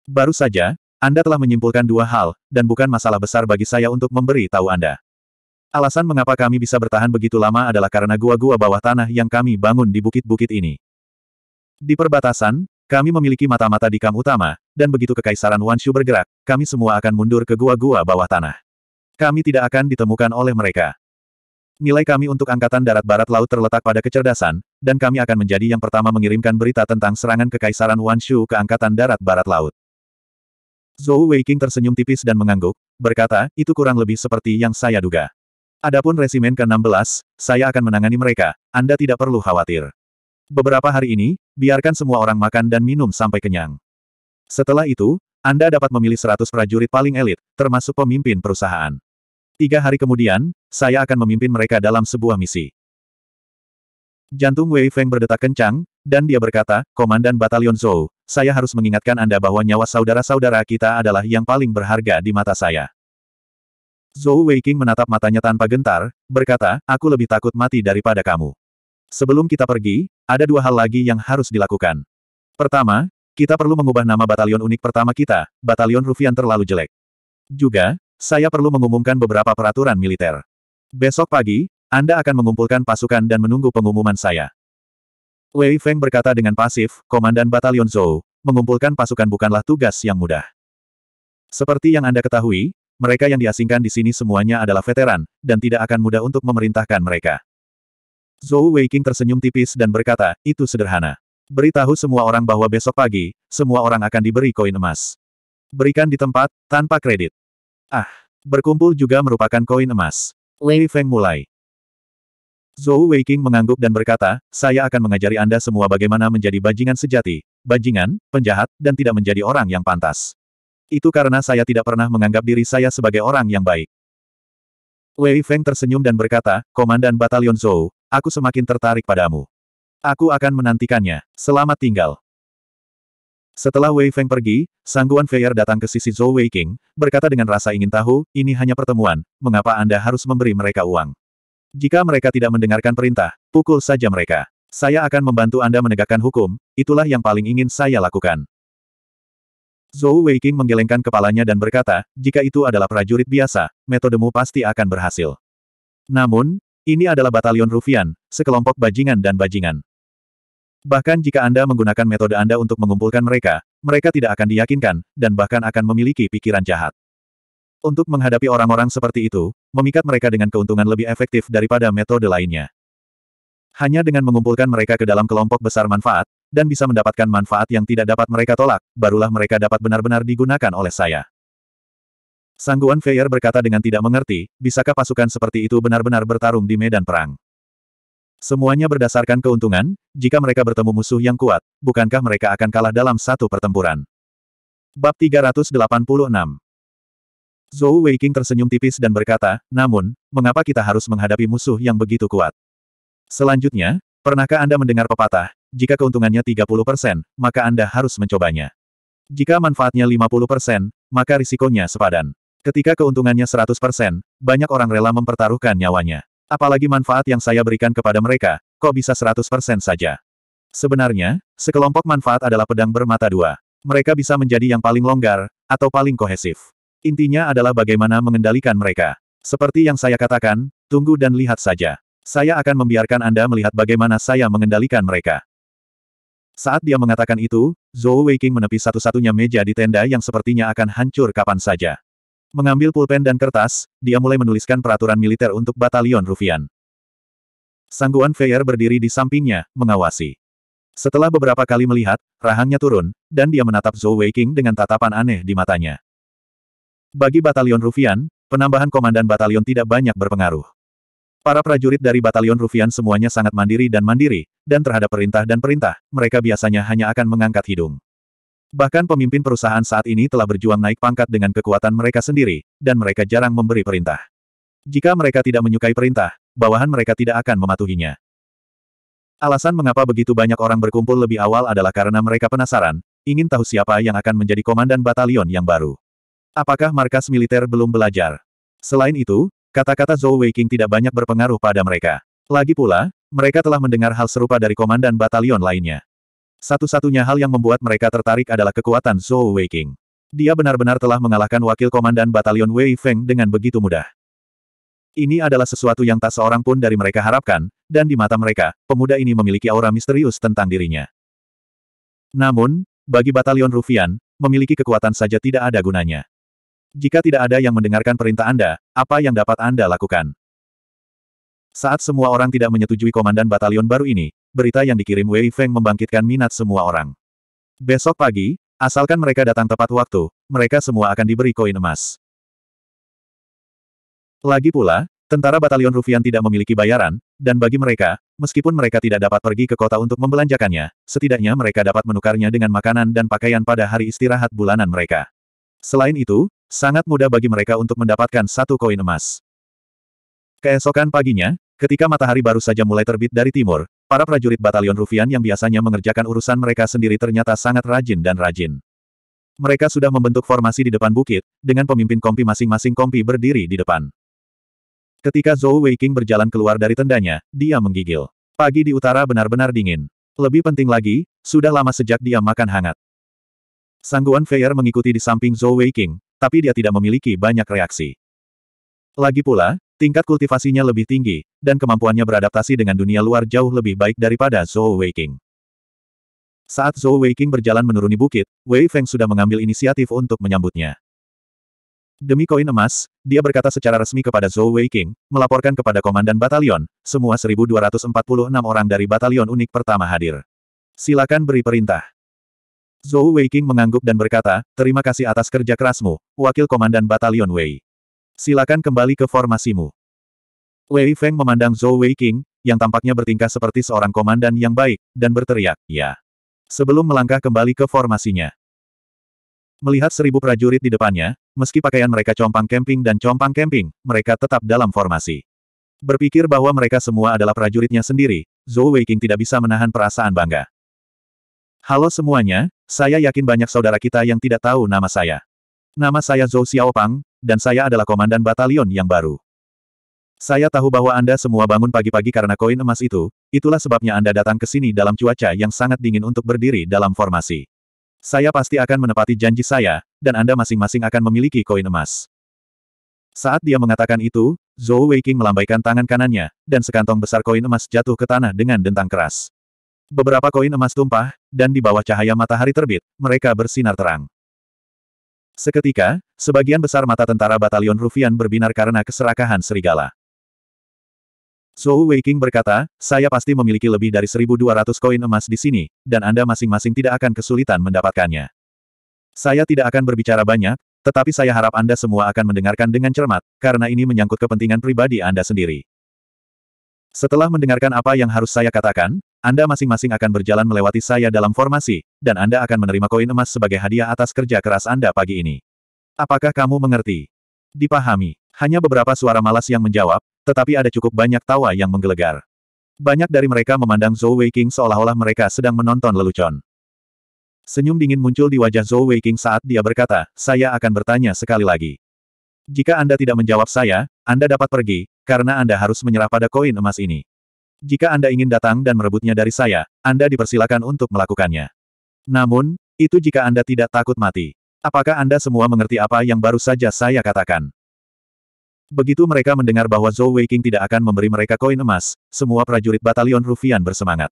[SPEAKER 1] Baru saja, Anda telah menyimpulkan dua hal, dan bukan masalah besar bagi saya untuk memberi tahu Anda. Alasan mengapa kami bisa bertahan begitu lama adalah karena gua-gua bawah tanah yang kami bangun di bukit-bukit ini. Di perbatasan, kami memiliki mata-mata di kam utama, dan begitu kekaisaran Wanshu bergerak, kami semua akan mundur ke gua-gua bawah tanah. Kami tidak akan ditemukan oleh mereka. Nilai kami untuk Angkatan Darat Barat Laut terletak pada kecerdasan, dan kami akan menjadi yang pertama mengirimkan berita tentang serangan kekaisaran Wanshu ke Angkatan Darat Barat Laut. Zhou Weiqing tersenyum tipis dan mengangguk, berkata, itu kurang lebih seperti yang saya duga. Adapun resimen ke-16, saya akan menangani mereka, Anda tidak perlu khawatir. Beberapa hari ini, biarkan semua orang makan dan minum sampai kenyang. Setelah itu, Anda dapat memilih 100 prajurit paling elit, termasuk pemimpin perusahaan. Tiga hari kemudian, saya akan memimpin mereka dalam sebuah misi. Jantung Wei Feng berdetak kencang, dan dia berkata, Komandan Batalion Zhou, saya harus mengingatkan Anda bahwa nyawa saudara-saudara kita adalah yang paling berharga di mata saya. Zhou Weiqing menatap matanya tanpa gentar, berkata, aku lebih takut mati daripada kamu. Sebelum kita pergi, ada dua hal lagi yang harus dilakukan. Pertama, kita perlu mengubah nama batalion unik pertama kita, batalion Rufian terlalu jelek. Juga, saya perlu mengumumkan beberapa peraturan militer. Besok pagi, Anda akan mengumpulkan pasukan dan menunggu pengumuman saya. Wei Feng berkata dengan pasif, Komandan Batalion Zhou, mengumpulkan pasukan bukanlah tugas yang mudah. Seperti yang Anda ketahui, mereka yang diasingkan di sini semuanya adalah veteran, dan tidak akan mudah untuk memerintahkan mereka. Zhou Weiqing tersenyum tipis dan berkata, itu sederhana. Beritahu semua orang bahwa besok pagi, semua orang akan diberi koin emas. Berikan di tempat, tanpa kredit. Ah, berkumpul juga merupakan koin emas. Lei Feng mulai. Zhou Weiqing mengangguk dan berkata, saya akan mengajari Anda semua bagaimana menjadi bajingan sejati, bajingan, penjahat, dan tidak menjadi orang yang pantas. Itu karena saya tidak pernah menganggap diri saya sebagai orang yang baik. Wei Feng tersenyum dan berkata, Komandan Batalion Zhou, aku semakin tertarik padamu. Aku akan menantikannya. Selamat tinggal. Setelah Wei Feng pergi, Sangguan Feier datang ke sisi Zhou Wei King, berkata dengan rasa ingin tahu, ini hanya pertemuan, mengapa Anda harus memberi mereka uang? Jika mereka tidak mendengarkan perintah, pukul saja mereka. Saya akan membantu Anda menegakkan hukum, itulah yang paling ingin saya lakukan. Zhou Weiqing menggelengkan kepalanya dan berkata, jika itu adalah prajurit biasa, metodemu pasti akan berhasil. Namun, ini adalah batalion Rufian, sekelompok bajingan dan bajingan. Bahkan jika Anda menggunakan metode Anda untuk mengumpulkan mereka, mereka tidak akan diyakinkan, dan bahkan akan memiliki pikiran jahat. Untuk menghadapi orang-orang seperti itu, memikat mereka dengan keuntungan lebih efektif daripada metode lainnya. Hanya dengan mengumpulkan mereka ke dalam kelompok besar manfaat, dan bisa mendapatkan manfaat yang tidak dapat mereka tolak, barulah mereka dapat benar-benar digunakan oleh saya. Sangguan Feier berkata dengan tidak mengerti, bisakah pasukan seperti itu benar-benar bertarung di medan perang? Semuanya berdasarkan keuntungan, jika mereka bertemu musuh yang kuat, bukankah mereka akan kalah dalam satu pertempuran? Bab 386 Zhou Weiqing tersenyum tipis dan berkata, namun, mengapa kita harus menghadapi musuh yang begitu kuat? Selanjutnya, pernahkah Anda mendengar pepatah, jika keuntungannya 30%, maka Anda harus mencobanya. Jika manfaatnya 50%, maka risikonya sepadan. Ketika keuntungannya 100%, banyak orang rela mempertaruhkan nyawanya. Apalagi manfaat yang saya berikan kepada mereka, kok bisa 100% saja. Sebenarnya, sekelompok manfaat adalah pedang bermata dua. Mereka bisa menjadi yang paling longgar, atau paling kohesif. Intinya adalah bagaimana mengendalikan mereka. Seperti yang saya katakan, tunggu dan lihat saja. Saya akan membiarkan Anda melihat bagaimana saya mengendalikan mereka. Saat dia mengatakan itu, Zhou Weiqing menepi satu-satunya meja di tenda yang sepertinya akan hancur kapan saja. Mengambil pulpen dan kertas, dia mulai menuliskan peraturan militer untuk batalion Rufian. Sangguan Feier berdiri di sampingnya, mengawasi. Setelah beberapa kali melihat, rahangnya turun, dan dia menatap Zhou Weiqing dengan tatapan aneh di matanya. Bagi batalion Rufian, penambahan komandan batalion tidak banyak berpengaruh. Para prajurit dari batalion Rufian semuanya sangat mandiri dan mandiri, dan terhadap perintah dan perintah, mereka biasanya hanya akan mengangkat hidung. Bahkan pemimpin perusahaan saat ini telah berjuang naik pangkat dengan kekuatan mereka sendiri, dan mereka jarang memberi perintah. Jika mereka tidak menyukai perintah, bawahan mereka tidak akan mematuhinya. Alasan mengapa begitu banyak orang berkumpul lebih awal adalah karena mereka penasaran, ingin tahu siapa yang akan menjadi komandan batalion yang baru. Apakah markas militer belum belajar? Selain itu, Kata-kata Zhou Weiqing tidak banyak berpengaruh pada mereka. Lagi pula, mereka telah mendengar hal serupa dari komandan batalion lainnya. Satu-satunya hal yang membuat mereka tertarik adalah kekuatan Zhou Weiqing. Dia benar-benar telah mengalahkan wakil komandan batalion Wei Feng dengan begitu mudah. Ini adalah sesuatu yang tak seorang pun dari mereka harapkan, dan di mata mereka, pemuda ini memiliki aura misterius tentang dirinya. Namun, bagi batalion Rufian, memiliki kekuatan saja tidak ada gunanya. Jika tidak ada yang mendengarkan perintah Anda, apa yang dapat Anda lakukan? Saat semua orang tidak menyetujui komandan batalion baru ini, berita yang dikirim Wei Feng membangkitkan minat semua orang. Besok pagi, asalkan mereka datang tepat waktu, mereka semua akan diberi koin emas. Lagi pula, tentara batalion Rufian tidak memiliki bayaran, dan bagi mereka, meskipun mereka tidak dapat pergi ke kota untuk membelanjakannya, setidaknya mereka dapat menukarnya dengan makanan dan pakaian pada hari istirahat bulanan mereka. Selain itu, Sangat mudah bagi mereka untuk mendapatkan satu koin emas. Keesokan paginya, ketika matahari baru saja mulai terbit dari timur, para prajurit batalion Rufian yang biasanya mengerjakan urusan mereka sendiri ternyata sangat rajin dan rajin. Mereka sudah membentuk formasi di depan bukit, dengan pemimpin kompi masing-masing kompi berdiri di depan. Ketika Zhou Weiking berjalan keluar dari tendanya, dia menggigil. Pagi di utara benar-benar dingin. Lebih penting lagi, sudah lama sejak dia makan hangat. Sangguan Feier mengikuti di samping Zhou Weiking, tapi dia tidak memiliki banyak reaksi. Lagi pula, tingkat kultivasinya lebih tinggi, dan kemampuannya beradaptasi dengan dunia luar jauh lebih baik daripada Zhou Weiqing. Saat Zhou Weiqing berjalan menuruni bukit, Wei Feng sudah mengambil inisiatif untuk menyambutnya. Demi koin emas, dia berkata secara resmi kepada Zhou Weiqing, melaporkan kepada komandan batalion, semua 1246 orang dari batalion unik pertama hadir. Silakan beri perintah. Zhou Weiqing mengangguk dan berkata, terima kasih atas kerja kerasmu, wakil komandan batalion Wei. Silakan kembali ke formasimu. Wei Feng memandang Zhou Weiqing, yang tampaknya bertingkah seperti seorang komandan yang baik, dan berteriak, ya. Sebelum melangkah kembali ke formasinya. Melihat seribu prajurit di depannya, meski pakaian mereka compang camping dan compang camping, mereka tetap dalam formasi. Berpikir bahwa mereka semua adalah prajuritnya sendiri, Zhou Weiqing tidak bisa menahan perasaan bangga. Halo semuanya, saya yakin banyak saudara kita yang tidak tahu nama saya. Nama saya Zhou Xiaopang, dan saya adalah komandan batalion yang baru. Saya tahu bahwa Anda semua bangun pagi-pagi karena koin emas itu, itulah sebabnya Anda datang ke sini dalam cuaca yang sangat dingin untuk berdiri dalam formasi. Saya pasti akan menepati janji saya, dan Anda masing-masing akan memiliki koin emas. Saat dia mengatakan itu, Zhou Weiqing melambaikan tangan kanannya, dan sekantong besar koin emas jatuh ke tanah dengan dentang keras. Beberapa koin emas tumpah, dan di bawah cahaya matahari terbit, mereka bersinar terang. Seketika, sebagian besar mata tentara batalion Rufian berbinar karena keserakahan serigala. Zhou Weiqing berkata, saya pasti memiliki lebih dari 1.200 koin emas di sini, dan Anda masing-masing tidak akan kesulitan mendapatkannya. Saya tidak akan berbicara banyak, tetapi saya harap Anda semua akan mendengarkan dengan cermat, karena ini menyangkut kepentingan pribadi Anda sendiri. Setelah mendengarkan apa yang harus saya katakan, anda masing-masing akan berjalan melewati saya dalam formasi, dan Anda akan menerima koin emas sebagai hadiah atas kerja keras Anda pagi ini. Apakah kamu mengerti? Dipahami. Hanya beberapa suara malas yang menjawab, tetapi ada cukup banyak tawa yang menggelegar. Banyak dari mereka memandang Zhou Weiqing seolah-olah mereka sedang menonton lelucon. Senyum dingin muncul di wajah Zhou Weiqing saat dia berkata, saya akan bertanya sekali lagi. Jika Anda tidak menjawab saya, Anda dapat pergi, karena Anda harus menyerah pada koin emas ini. Jika Anda ingin datang dan merebutnya dari saya, Anda dipersilakan untuk melakukannya. Namun, itu jika Anda tidak takut mati. Apakah Anda semua mengerti apa yang baru saja saya katakan? Begitu mereka mendengar bahwa Zhou Weiqing tidak akan memberi mereka koin emas, semua prajurit batalion Rufian bersemangat.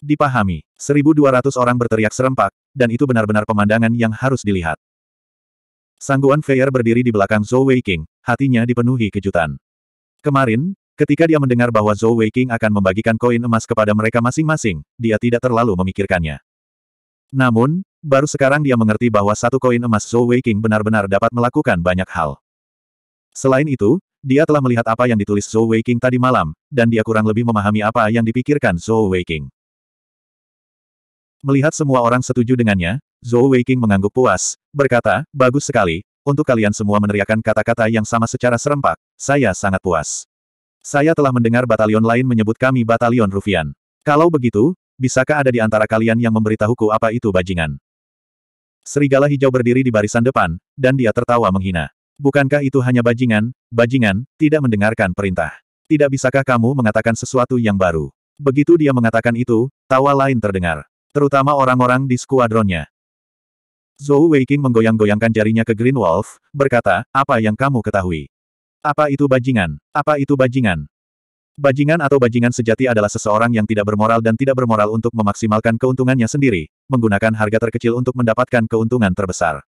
[SPEAKER 1] Dipahami, 1200 orang berteriak serempak, dan itu benar-benar pemandangan yang harus dilihat. Sangguan Feier berdiri di belakang Zhou Weiqing, hatinya dipenuhi kejutan. Kemarin, Ketika dia mendengar bahwa Zhou Weiqing akan membagikan koin emas kepada mereka masing-masing, dia tidak terlalu memikirkannya. Namun, baru sekarang dia mengerti bahwa satu koin emas Zhou Weiqing benar-benar dapat melakukan banyak hal. Selain itu, dia telah melihat apa yang ditulis Zhou Weiqing tadi malam, dan dia kurang lebih memahami apa yang dipikirkan Zhou Weiqing. Melihat semua orang setuju dengannya, Zhou Weiqing mengangguk puas, berkata, bagus sekali, untuk kalian semua meneriakan kata-kata yang sama secara serempak, saya sangat puas. Saya telah mendengar batalion lain menyebut kami batalion Rufian. Kalau begitu, bisakah ada di antara kalian yang memberitahuku apa itu bajingan? Serigala hijau berdiri di barisan depan, dan dia tertawa menghina. Bukankah itu hanya bajingan, bajingan, tidak mendengarkan perintah. Tidak bisakah kamu mengatakan sesuatu yang baru? Begitu dia mengatakan itu, tawa lain terdengar. Terutama orang-orang di skuadronnya. Zhou Weiqing menggoyang-goyangkan jarinya ke Green Wolf, berkata, apa yang kamu ketahui? Apa itu bajingan? Apa itu bajingan? Bajingan atau bajingan sejati adalah seseorang yang tidak bermoral dan tidak bermoral untuk memaksimalkan keuntungannya sendiri, menggunakan harga terkecil untuk mendapatkan keuntungan terbesar.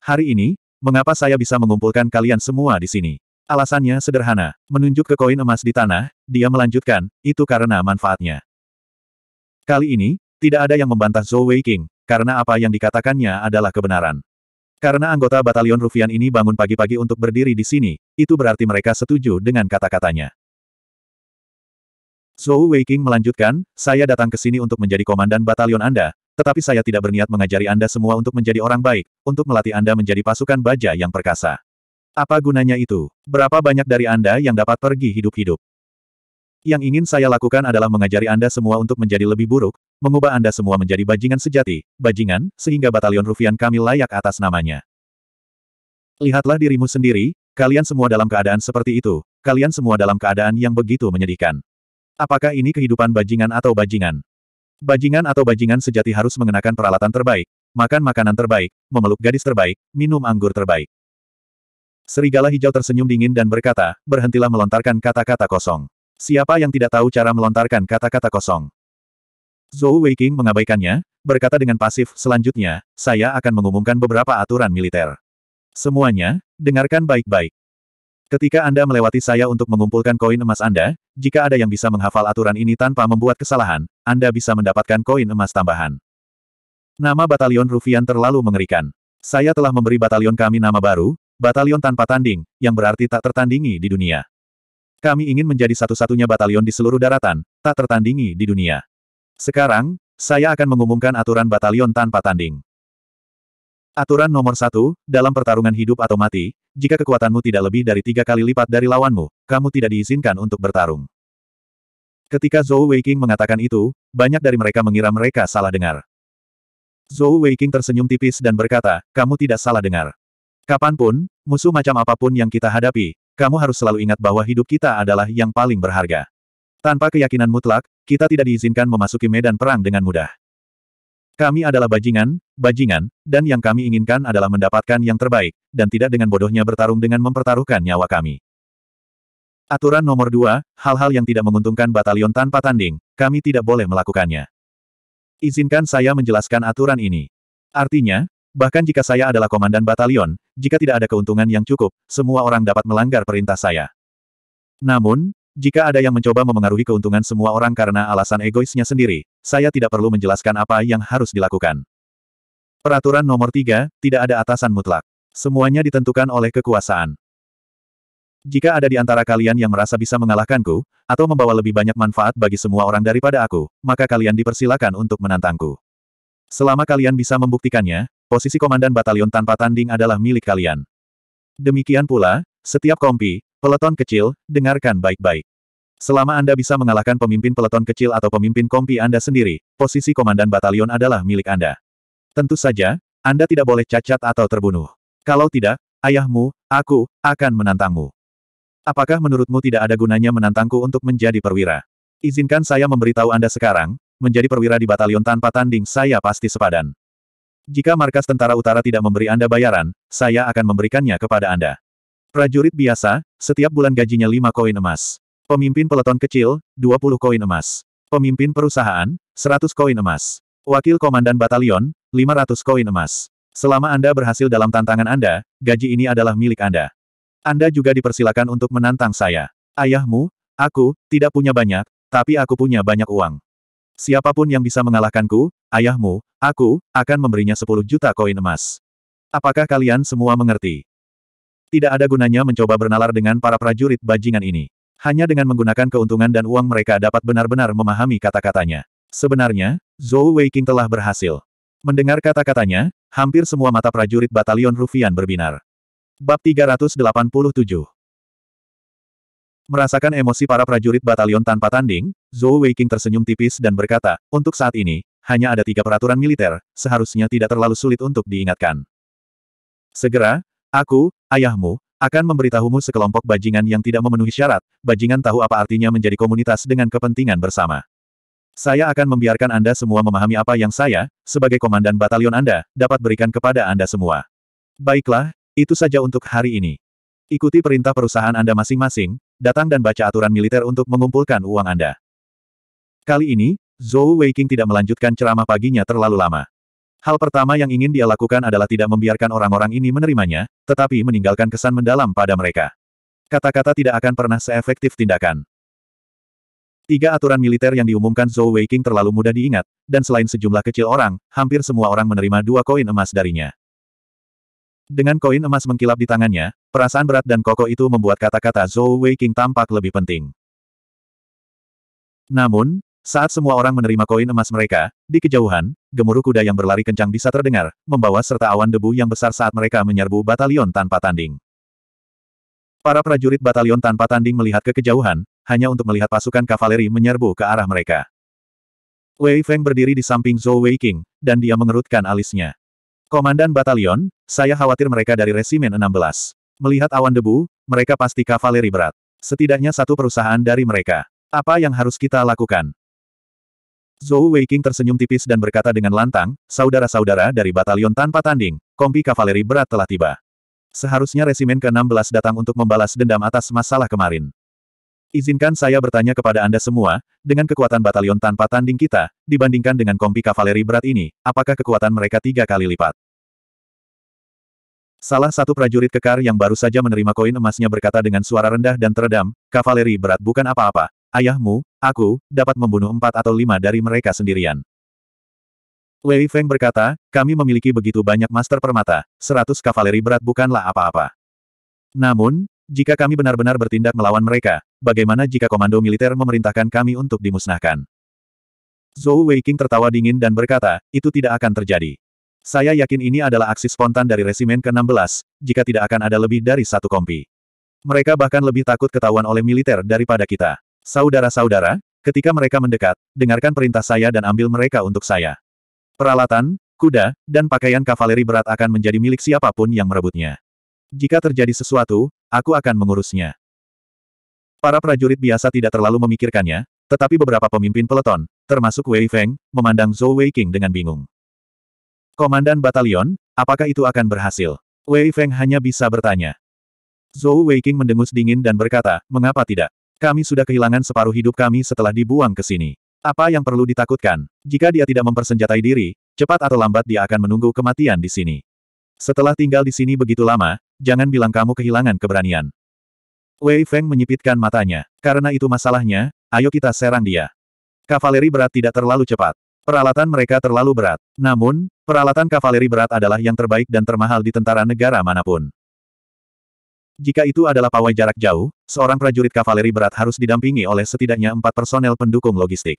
[SPEAKER 1] Hari ini, mengapa saya bisa mengumpulkan kalian semua di sini? Alasannya sederhana, menunjuk ke koin emas di tanah, dia melanjutkan, itu karena manfaatnya. Kali ini, tidak ada yang membantah Zhou Wei King, karena apa yang dikatakannya adalah kebenaran. Karena anggota batalion Rufian ini bangun pagi-pagi untuk berdiri di sini, itu berarti mereka setuju dengan kata-katanya. Zhou Weiqing melanjutkan, saya datang ke sini untuk menjadi komandan batalion Anda, tetapi saya tidak berniat mengajari Anda semua untuk menjadi orang baik, untuk melatih Anda menjadi pasukan baja yang perkasa. Apa gunanya itu? Berapa banyak dari Anda yang dapat pergi hidup-hidup? Yang ingin saya lakukan adalah mengajari Anda semua untuk menjadi lebih buruk, mengubah Anda semua menjadi bajingan sejati, bajingan, sehingga batalion rufian kami layak atas namanya. Lihatlah dirimu sendiri, kalian semua dalam keadaan seperti itu, kalian semua dalam keadaan yang begitu menyedihkan. Apakah ini kehidupan bajingan atau bajingan? Bajingan atau bajingan sejati harus mengenakan peralatan terbaik, makan makanan terbaik, memeluk gadis terbaik, minum anggur terbaik. Serigala hijau tersenyum dingin dan berkata, berhentilah melontarkan kata-kata kosong. Siapa yang tidak tahu cara melontarkan kata-kata kosong? Zhou Weiqing mengabaikannya, berkata dengan pasif, selanjutnya, saya akan mengumumkan beberapa aturan militer. Semuanya, dengarkan baik-baik. Ketika Anda melewati saya untuk mengumpulkan koin emas Anda, jika ada yang bisa menghafal aturan ini tanpa membuat kesalahan, Anda bisa mendapatkan koin emas tambahan. Nama batalion Rufian terlalu mengerikan. Saya telah memberi batalion kami nama baru, batalion tanpa tanding, yang berarti tak tertandingi di dunia. Kami ingin menjadi satu-satunya batalion di seluruh daratan, tak tertandingi di dunia. Sekarang, saya akan mengumumkan aturan batalion tanpa tanding. Aturan nomor satu, dalam pertarungan hidup atau mati, jika kekuatanmu tidak lebih dari tiga kali lipat dari lawanmu, kamu tidak diizinkan untuk bertarung. Ketika Zhou Weiqing mengatakan itu, banyak dari mereka mengira mereka salah dengar. Zhou Weiqing tersenyum tipis dan berkata, kamu tidak salah dengar. Kapanpun, musuh macam apapun yang kita hadapi, kamu harus selalu ingat bahwa hidup kita adalah yang paling berharga. Tanpa keyakinan mutlak, kita tidak diizinkan memasuki medan perang dengan mudah. Kami adalah bajingan, bajingan, dan yang kami inginkan adalah mendapatkan yang terbaik, dan tidak dengan bodohnya bertarung dengan mempertaruhkan nyawa kami. Aturan nomor dua, hal-hal yang tidak menguntungkan batalion tanpa tanding, kami tidak boleh melakukannya. Izinkan saya menjelaskan aturan ini. Artinya, Bahkan jika saya adalah komandan batalion, jika tidak ada keuntungan yang cukup, semua orang dapat melanggar perintah saya. Namun, jika ada yang mencoba memengaruhi keuntungan semua orang karena alasan egoisnya sendiri, saya tidak perlu menjelaskan apa yang harus dilakukan. Peraturan nomor tiga, tidak ada atasan mutlak. Semuanya ditentukan oleh kekuasaan. Jika ada di antara kalian yang merasa bisa mengalahkanku, atau membawa lebih banyak manfaat bagi semua orang daripada aku, maka kalian dipersilakan untuk menantangku. Selama kalian bisa membuktikannya, posisi komandan batalion tanpa tanding adalah milik kalian. Demikian pula, setiap kompi, peleton kecil, dengarkan baik-baik. Selama Anda bisa mengalahkan pemimpin peleton kecil atau pemimpin kompi Anda sendiri, posisi komandan batalion adalah milik Anda. Tentu saja, Anda tidak boleh cacat atau terbunuh. Kalau tidak, ayahmu, aku, akan menantangmu. Apakah menurutmu tidak ada gunanya menantangku untuk menjadi perwira? Izinkan saya memberitahu Anda sekarang, menjadi perwira di batalion tanpa tanding saya pasti sepadan. Jika markas tentara utara tidak memberi Anda bayaran, saya akan memberikannya kepada Anda. Prajurit biasa, setiap bulan gajinya 5 koin emas. Pemimpin peleton kecil, 20 koin emas. Pemimpin perusahaan, 100 koin emas. Wakil Komandan Batalion, 500 koin emas. Selama Anda berhasil dalam tantangan Anda, gaji ini adalah milik Anda. Anda juga dipersilakan untuk menantang saya. Ayahmu, aku, tidak punya banyak, tapi aku punya banyak uang. Siapapun yang bisa mengalahkanku, ayahmu, aku, akan memberinya 10 juta koin emas. Apakah kalian semua mengerti? Tidak ada gunanya mencoba bernalar dengan para prajurit bajingan ini. Hanya dengan menggunakan keuntungan dan uang mereka dapat benar-benar memahami kata-katanya. Sebenarnya, Zhou Weiqing telah berhasil. Mendengar kata-katanya, hampir semua mata prajurit batalion Rufian berbinar. Bab 387 Merasakan emosi para prajurit batalion tanpa tanding, Zhou Weiqing tersenyum tipis dan berkata, untuk saat ini, hanya ada tiga peraturan militer, seharusnya tidak terlalu sulit untuk diingatkan. Segera, aku, ayahmu, akan memberitahumu sekelompok bajingan yang tidak memenuhi syarat, bajingan tahu apa artinya menjadi komunitas dengan kepentingan bersama. Saya akan membiarkan Anda semua memahami apa yang saya, sebagai komandan batalion Anda, dapat berikan kepada Anda semua. Baiklah, itu saja untuk hari ini. Ikuti perintah perusahaan Anda masing-masing, datang dan baca aturan militer untuk mengumpulkan uang Anda. Kali ini, Zhou Weiqing tidak melanjutkan ceramah paginya terlalu lama. Hal pertama yang ingin dia lakukan adalah tidak membiarkan orang-orang ini menerimanya, tetapi meninggalkan kesan mendalam pada mereka. Kata-kata tidak akan pernah seefektif tindakan. Tiga aturan militer yang diumumkan Zhou Weiqing terlalu mudah diingat, dan selain sejumlah kecil orang, hampir semua orang menerima dua koin emas darinya. Dengan koin emas mengkilap di tangannya, perasaan berat dan kokoh itu membuat kata-kata Zhou Weiqing tampak lebih penting. Namun, saat semua orang menerima koin emas mereka, di kejauhan, gemuruh kuda yang berlari kencang bisa terdengar, membawa serta awan debu yang besar saat mereka menyerbu batalion tanpa tanding. Para prajurit batalion tanpa tanding melihat ke kejauhan, hanya untuk melihat pasukan kavaleri menyerbu ke arah mereka. Wei Feng berdiri di samping Zhou Wei King, dan dia mengerutkan alisnya. Komandan batalion, saya khawatir mereka dari resimen 16. Melihat awan debu, mereka pasti kavaleri berat. Setidaknya satu perusahaan dari mereka. Apa yang harus kita lakukan? Zhou Weiqing tersenyum tipis dan berkata dengan lantang, saudara-saudara dari batalion tanpa tanding, kompi kavaleri berat telah tiba. Seharusnya resimen ke-16 datang untuk membalas dendam atas masalah kemarin. Izinkan saya bertanya kepada Anda semua, dengan kekuatan batalion tanpa tanding kita, dibandingkan dengan kompi kavaleri berat ini, apakah kekuatan mereka tiga kali lipat? Salah satu prajurit kekar yang baru saja menerima koin emasnya berkata dengan suara rendah dan teredam, kavaleri berat bukan apa-apa, ayahmu, aku, dapat membunuh empat atau lima dari mereka sendirian. Wei Feng berkata, kami memiliki begitu banyak master permata, seratus kavaleri berat bukanlah apa-apa. Namun, jika kami benar-benar bertindak melawan mereka, bagaimana jika komando militer memerintahkan kami untuk dimusnahkan? Zhou Weiqing tertawa dingin dan berkata, itu tidak akan terjadi. Saya yakin ini adalah aksi spontan dari resimen ke-16, jika tidak akan ada lebih dari satu kompi. Mereka bahkan lebih takut ketahuan oleh militer daripada kita. Saudara-saudara, ketika mereka mendekat, dengarkan perintah saya dan ambil mereka untuk saya. Peralatan, kuda, dan pakaian kavaleri berat akan menjadi milik siapapun yang merebutnya. Jika terjadi sesuatu, aku akan mengurusnya. Para prajurit biasa tidak terlalu memikirkannya, tetapi beberapa pemimpin peleton, termasuk Wei Feng, memandang Zhou Wei King dengan bingung. Komandan batalion, apakah itu akan berhasil? Wei Feng hanya bisa bertanya. Zhou Wei King mendengus dingin dan berkata, mengapa tidak? Kami sudah kehilangan separuh hidup kami setelah dibuang ke sini. Apa yang perlu ditakutkan? Jika dia tidak mempersenjatai diri, cepat atau lambat dia akan menunggu kematian di sini. Setelah tinggal di sini begitu lama, jangan bilang kamu kehilangan keberanian. Wei Feng menyipitkan matanya. Karena itu masalahnya, ayo kita serang dia. Kavaleri berat tidak terlalu cepat. Peralatan mereka terlalu berat. Namun, peralatan kavaleri berat adalah yang terbaik dan termahal di tentara negara manapun. Jika itu adalah pawai jarak jauh, seorang prajurit kavaleri berat harus didampingi oleh setidaknya empat personel pendukung logistik.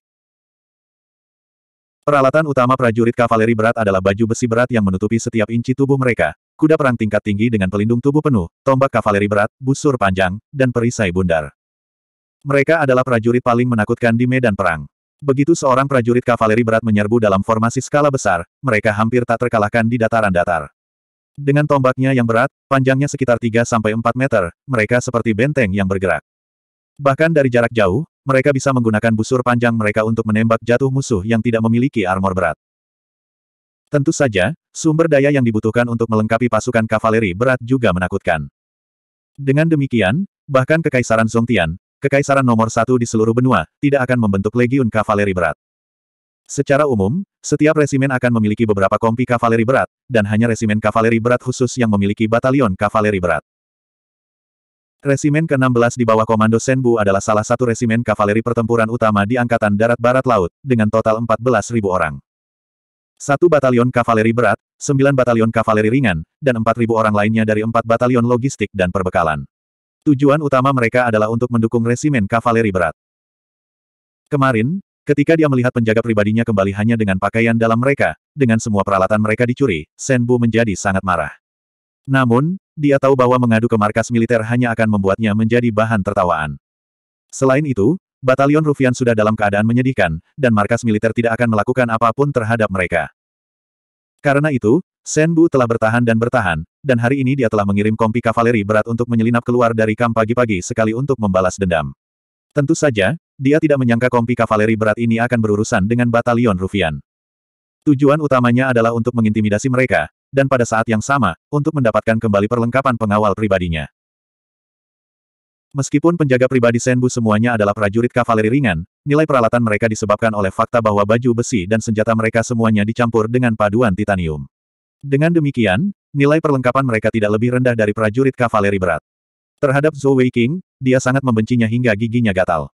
[SPEAKER 1] Peralatan utama prajurit kavaleri berat adalah baju besi berat yang menutupi setiap inci tubuh mereka, kuda perang tingkat tinggi dengan pelindung tubuh penuh, tombak kavaleri berat, busur panjang, dan perisai bundar. Mereka adalah prajurit paling menakutkan di medan perang. Begitu seorang prajurit kavaleri berat menyerbu dalam formasi skala besar, mereka hampir tak terkalahkan di dataran datar. Dengan tombaknya yang berat, panjangnya sekitar 3-4 meter, mereka seperti benteng yang bergerak. Bahkan dari jarak jauh, mereka bisa menggunakan busur panjang mereka untuk menembak jatuh musuh yang tidak memiliki armor berat. Tentu saja, sumber daya yang dibutuhkan untuk melengkapi pasukan kavaleri berat juga menakutkan. Dengan demikian, bahkan Kekaisaran Songtian, Kekaisaran nomor satu di seluruh benua, tidak akan membentuk legiun kavaleri berat. Secara umum, setiap resimen akan memiliki beberapa kompi kavaleri berat, dan hanya resimen kavaleri berat khusus yang memiliki batalion kavaleri berat. Resimen ke-16 di bawah komando Senbu adalah salah satu resimen kavaleri pertempuran utama di Angkatan Darat Barat Laut, dengan total 14.000 orang. Satu batalion kavaleri berat, sembilan batalion kavaleri ringan, dan 4.000 orang lainnya dari empat batalion logistik dan perbekalan. Tujuan utama mereka adalah untuk mendukung resimen kavaleri berat. Kemarin, Ketika dia melihat penjaga pribadinya kembali hanya dengan pakaian dalam mereka, dengan semua peralatan mereka dicuri, Senbu menjadi sangat marah. Namun, dia tahu bahwa mengadu ke markas militer hanya akan membuatnya menjadi bahan tertawaan. Selain itu, batalion Rufian sudah dalam keadaan menyedihkan, dan markas militer tidak akan melakukan apapun terhadap mereka. Karena itu, Senbu telah bertahan dan bertahan, dan hari ini dia telah mengirim kompi kavaleri berat untuk menyelinap keluar dari kamp pagi-pagi sekali untuk membalas dendam. Tentu saja, dia tidak menyangka kompi kavaleri berat ini akan berurusan dengan batalion Rufian. Tujuan utamanya adalah untuk mengintimidasi mereka, dan pada saat yang sama, untuk mendapatkan kembali perlengkapan pengawal pribadinya. Meskipun penjaga pribadi Senbu semuanya adalah prajurit kavaleri ringan, nilai peralatan mereka disebabkan oleh fakta bahwa baju besi dan senjata mereka semuanya dicampur dengan paduan titanium. Dengan demikian, nilai perlengkapan mereka tidak lebih rendah dari prajurit kavaleri berat. Terhadap Zhou Weiqing, dia sangat membencinya hingga giginya gatal.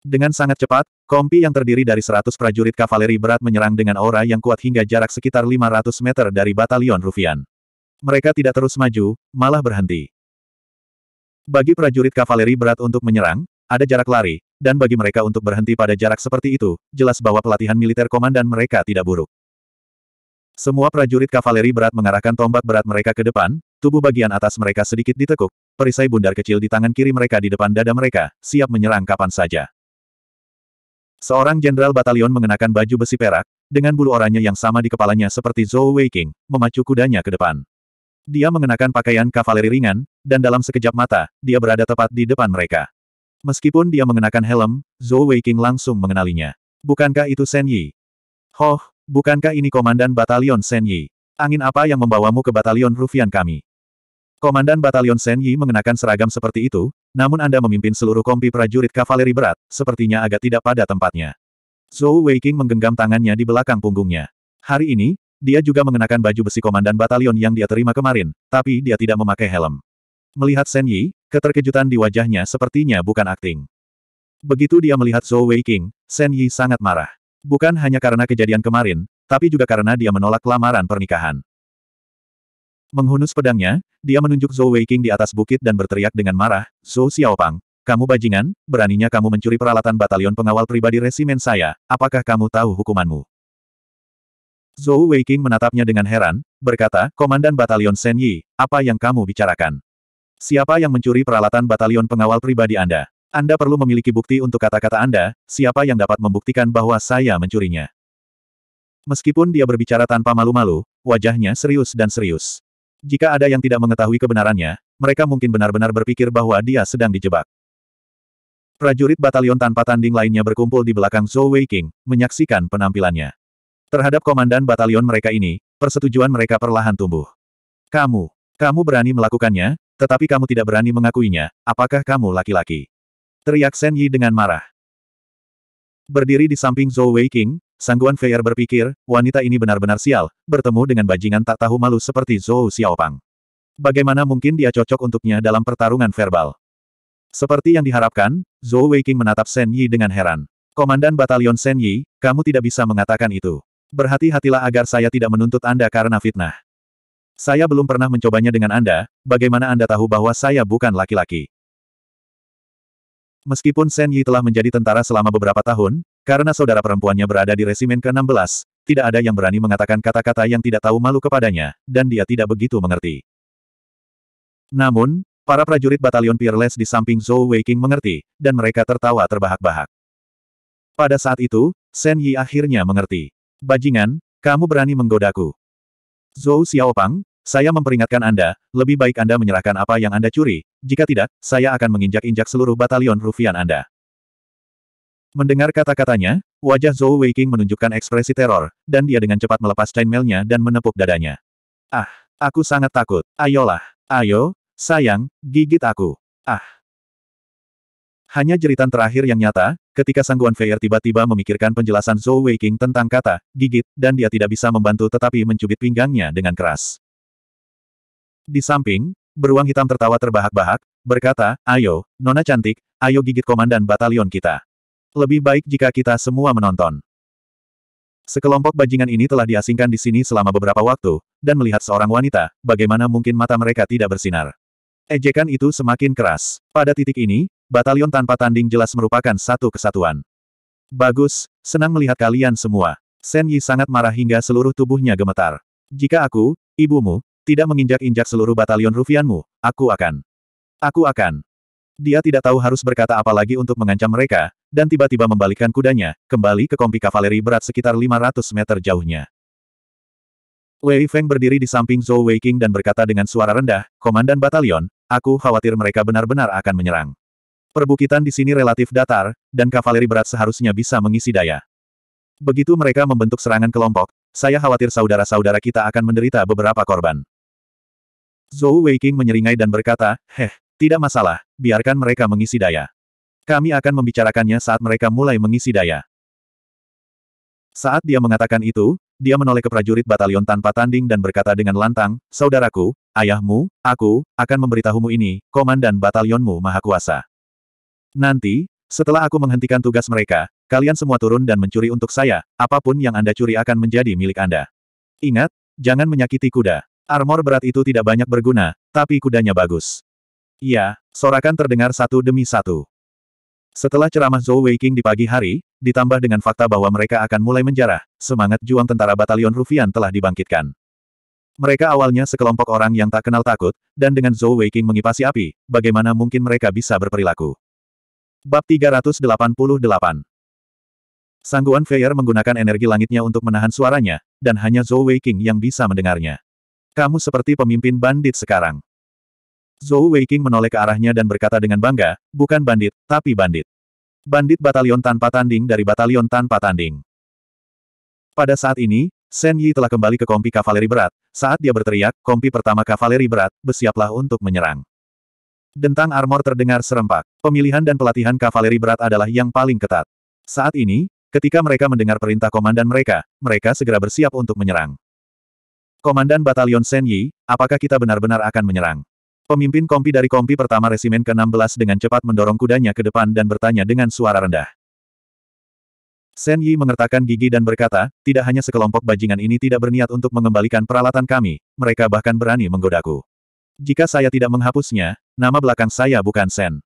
[SPEAKER 1] Dengan sangat cepat, kompi yang terdiri dari 100 prajurit kavaleri berat menyerang dengan aura yang kuat hingga jarak sekitar 500 meter dari batalion Rufian. Mereka tidak terus maju, malah berhenti. Bagi prajurit kavaleri berat untuk menyerang, ada jarak lari, dan bagi mereka untuk berhenti pada jarak seperti itu, jelas bahwa pelatihan militer komandan mereka tidak buruk. Semua prajurit kavaleri berat mengarahkan tombak berat mereka ke depan, tubuh bagian atas mereka sedikit ditekuk, perisai bundar kecil di tangan kiri mereka di depan dada mereka, siap menyerang kapan saja. Seorang jenderal batalion mengenakan baju besi perak, dengan bulu oranye yang sama di kepalanya seperti Zhou Weiqing, memacu kudanya ke depan. Dia mengenakan pakaian kavaleri ringan, dan dalam sekejap mata, dia berada tepat di depan mereka. Meskipun dia mengenakan helm, Zhou Weiqing langsung mengenalinya. Bukankah itu Shen Yi? Hoh, bukankah ini komandan batalion Shen Yi? Angin apa yang membawamu ke batalion Rufian kami? Komandan batalion Shen Yi mengenakan seragam seperti itu, namun Anda memimpin seluruh kompi prajurit kavaleri berat, sepertinya agak tidak pada tempatnya. Zhou Weiqing menggenggam tangannya di belakang punggungnya. Hari ini, dia juga mengenakan baju besi komandan batalion yang dia terima kemarin, tapi dia tidak memakai helm. Melihat Shen Yi, keterkejutan di wajahnya sepertinya bukan akting. Begitu dia melihat Zhou Weiqing, Shen Yi sangat marah. Bukan hanya karena kejadian kemarin, tapi juga karena dia menolak lamaran pernikahan. Menghunus pedangnya, dia menunjuk Zhou Weiqing di atas bukit dan berteriak dengan marah, Zhou Xiaopang, kamu bajingan, beraninya kamu mencuri peralatan batalion pengawal pribadi resimen saya, apakah kamu tahu hukumanmu? Zhou Weiqing menatapnya dengan heran, berkata, Komandan Batalion Shen Yi, apa yang kamu bicarakan? Siapa yang mencuri peralatan batalion pengawal pribadi Anda? Anda perlu memiliki bukti untuk kata-kata Anda, siapa yang dapat membuktikan bahwa saya mencurinya. Meskipun dia berbicara tanpa malu-malu, wajahnya serius dan serius. Jika ada yang tidak mengetahui kebenarannya, mereka mungkin benar-benar berpikir bahwa dia sedang dijebak. Prajurit batalion tanpa tanding lainnya berkumpul di belakang Zhou Weiqing, menyaksikan penampilannya. Terhadap komandan batalion mereka ini, persetujuan mereka perlahan tumbuh. Kamu, kamu berani melakukannya, tetapi kamu tidak berani mengakuinya, apakah kamu laki-laki? Teriak Shen Yi dengan marah. Berdiri di samping Zhou Weiqing, Sangguan Feier berpikir, wanita ini benar-benar sial, bertemu dengan bajingan tak tahu malu seperti Zhou Xiaopang. Bagaimana mungkin dia cocok untuknya dalam pertarungan verbal? Seperti yang diharapkan, Zhou Weiqing menatap Shen Yi dengan heran. Komandan Batalion Shen Yi, kamu tidak bisa mengatakan itu. Berhati-hatilah agar saya tidak menuntut Anda karena fitnah. Saya belum pernah mencobanya dengan Anda, bagaimana Anda tahu bahwa saya bukan laki-laki? Meskipun Shen Yi telah menjadi tentara selama beberapa tahun, karena saudara perempuannya berada di resimen ke-16, tidak ada yang berani mengatakan kata-kata yang tidak tahu malu kepadanya, dan dia tidak begitu mengerti. Namun, para prajurit batalion Peerless di samping Zhou Weiqing mengerti, dan mereka tertawa terbahak-bahak. Pada saat itu, Shen Yi akhirnya mengerti. Bajingan, kamu berani menggodaku. Zhou Xiaopang, saya memperingatkan Anda, lebih baik Anda menyerahkan apa yang Anda curi, jika tidak, saya akan menginjak-injak seluruh batalion rufian Anda. Mendengar kata-katanya, wajah Zhou Weiqing menunjukkan ekspresi teror, dan dia dengan cepat melepas chainmailnya dan menepuk dadanya. Ah, aku sangat takut. Ayolah, ayo, sayang, gigit aku. Ah. Hanya jeritan terakhir yang nyata, ketika Sangguan Feier tiba-tiba memikirkan penjelasan Zhou Weiqing tentang kata, gigit, dan dia tidak bisa membantu tetapi mencubit pinggangnya dengan keras. Di samping, beruang hitam tertawa terbahak-bahak, berkata, ayo, nona cantik, ayo gigit komandan batalion kita. Lebih baik jika kita semua menonton. Sekelompok bajingan ini telah diasingkan di sini selama beberapa waktu, dan melihat seorang wanita, bagaimana mungkin mata mereka tidak bersinar. Ejekan itu semakin keras. Pada titik ini, batalion tanpa tanding jelas merupakan satu kesatuan. Bagus, senang melihat kalian semua. Sen Yi sangat marah hingga seluruh tubuhnya gemetar. Jika aku, ibumu, tidak menginjak-injak seluruh batalion rufianmu, aku akan. Aku akan. Dia tidak tahu harus berkata apa lagi untuk mengancam mereka, dan tiba-tiba membalikkan kudanya, kembali ke kompi kavaleri berat sekitar 500 meter jauhnya. Wei Feng berdiri di samping Zhou Weiqing dan berkata dengan suara rendah, Komandan Batalion, aku khawatir mereka benar-benar akan menyerang. Perbukitan di sini relatif datar, dan kavaleri berat seharusnya bisa mengisi daya. Begitu mereka membentuk serangan kelompok, saya khawatir saudara-saudara kita akan menderita beberapa korban. Zhou Weiqing menyeringai dan berkata, Heh, tidak masalah, biarkan mereka mengisi daya. Kami akan membicarakannya saat mereka mulai mengisi daya. Saat dia mengatakan itu, dia menoleh ke prajurit batalion tanpa tanding dan berkata dengan lantang, Saudaraku, ayahmu, aku, akan memberitahumu ini, komandan batalionmu maha kuasa. Nanti, setelah aku menghentikan tugas mereka, kalian semua turun dan mencuri untuk saya, apapun yang Anda curi akan menjadi milik Anda. Ingat, jangan menyakiti kuda. Armor berat itu tidak banyak berguna, tapi kudanya bagus. Ya, sorakan terdengar satu demi satu. Setelah ceramah Zhou Weiqing di pagi hari, ditambah dengan fakta bahwa mereka akan mulai menjarah, semangat juang tentara batalion Rufian telah dibangkitkan. Mereka awalnya sekelompok orang yang tak kenal takut, dan dengan Zhou Weiqing mengipasi api, bagaimana mungkin mereka bisa berperilaku. Bab 388 Sangguan Feier menggunakan energi langitnya untuk menahan suaranya, dan hanya Zhou Weiqing yang bisa mendengarnya. Kamu seperti pemimpin bandit sekarang. Zhou Weiqing menoleh ke arahnya dan berkata dengan bangga, bukan bandit, tapi bandit. Bandit batalion tanpa tanding dari batalion tanpa tanding. Pada saat ini, Shen Yi telah kembali ke kompi kavaleri berat. Saat dia berteriak, kompi pertama kavaleri berat, bersiaplah untuk menyerang. Dentang armor terdengar serempak. Pemilihan dan pelatihan kavaleri berat adalah yang paling ketat. Saat ini, ketika mereka mendengar perintah komandan mereka, mereka segera bersiap untuk menyerang. Komandan Batalion Shen Yi, apakah kita benar-benar akan menyerang? Pemimpin kompi dari kompi pertama resimen ke-16 dengan cepat mendorong kudanya ke depan dan bertanya dengan suara rendah. Sen Yi mengertakkan gigi dan berkata, tidak hanya sekelompok bajingan ini tidak berniat untuk mengembalikan peralatan kami, mereka bahkan berani menggodaku. Jika saya tidak menghapusnya, nama belakang saya bukan Sen.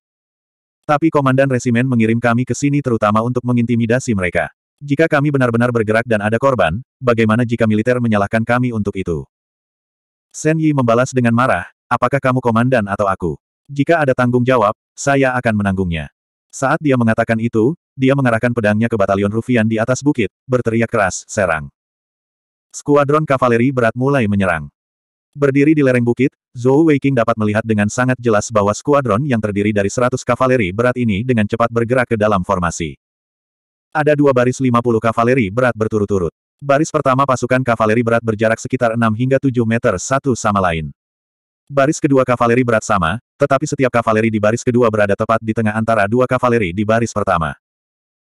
[SPEAKER 1] Tapi komandan resimen mengirim kami ke sini terutama untuk mengintimidasi mereka. Jika kami benar-benar bergerak dan ada korban, bagaimana jika militer menyalahkan kami untuk itu? Sen Yi membalas dengan marah, Apakah kamu komandan atau aku? Jika ada tanggung jawab, saya akan menanggungnya. Saat dia mengatakan itu, dia mengarahkan pedangnya ke batalion Rufian di atas bukit, berteriak keras, serang. Skuadron kavaleri berat mulai menyerang. Berdiri di lereng bukit, Zhou Weiqing dapat melihat dengan sangat jelas bahwa skuadron yang terdiri dari 100 kavaleri berat ini dengan cepat bergerak ke dalam formasi. Ada dua baris 50 kavaleri berat berturut-turut. Baris pertama pasukan kavaleri berat berjarak sekitar 6 hingga 7 meter satu sama lain. Baris kedua kavaleri berat sama, tetapi setiap kavaleri di baris kedua berada tepat di tengah antara dua kavaleri di baris pertama.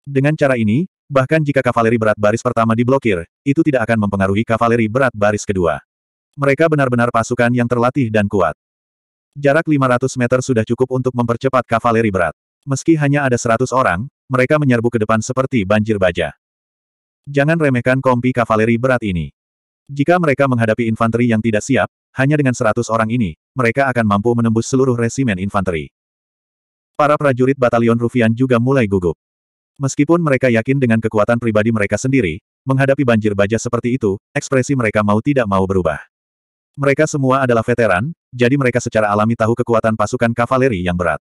[SPEAKER 1] Dengan cara ini, bahkan jika kavaleri berat baris pertama diblokir, itu tidak akan mempengaruhi kavaleri berat baris kedua. Mereka benar-benar pasukan yang terlatih dan kuat. Jarak 500 meter sudah cukup untuk mempercepat kavaleri berat. Meski hanya ada 100 orang, mereka menyerbu ke depan seperti banjir baja. Jangan remehkan kompi kavaleri berat ini. Jika mereka menghadapi infanteri yang tidak siap, hanya dengan seratus orang ini, mereka akan mampu menembus seluruh resimen infanteri. Para prajurit batalion Rufian juga mulai gugup. Meskipun mereka yakin dengan kekuatan pribadi mereka sendiri, menghadapi banjir baja seperti itu, ekspresi mereka mau tidak mau berubah. Mereka semua adalah veteran, jadi mereka secara alami tahu kekuatan pasukan kavaleri yang berat.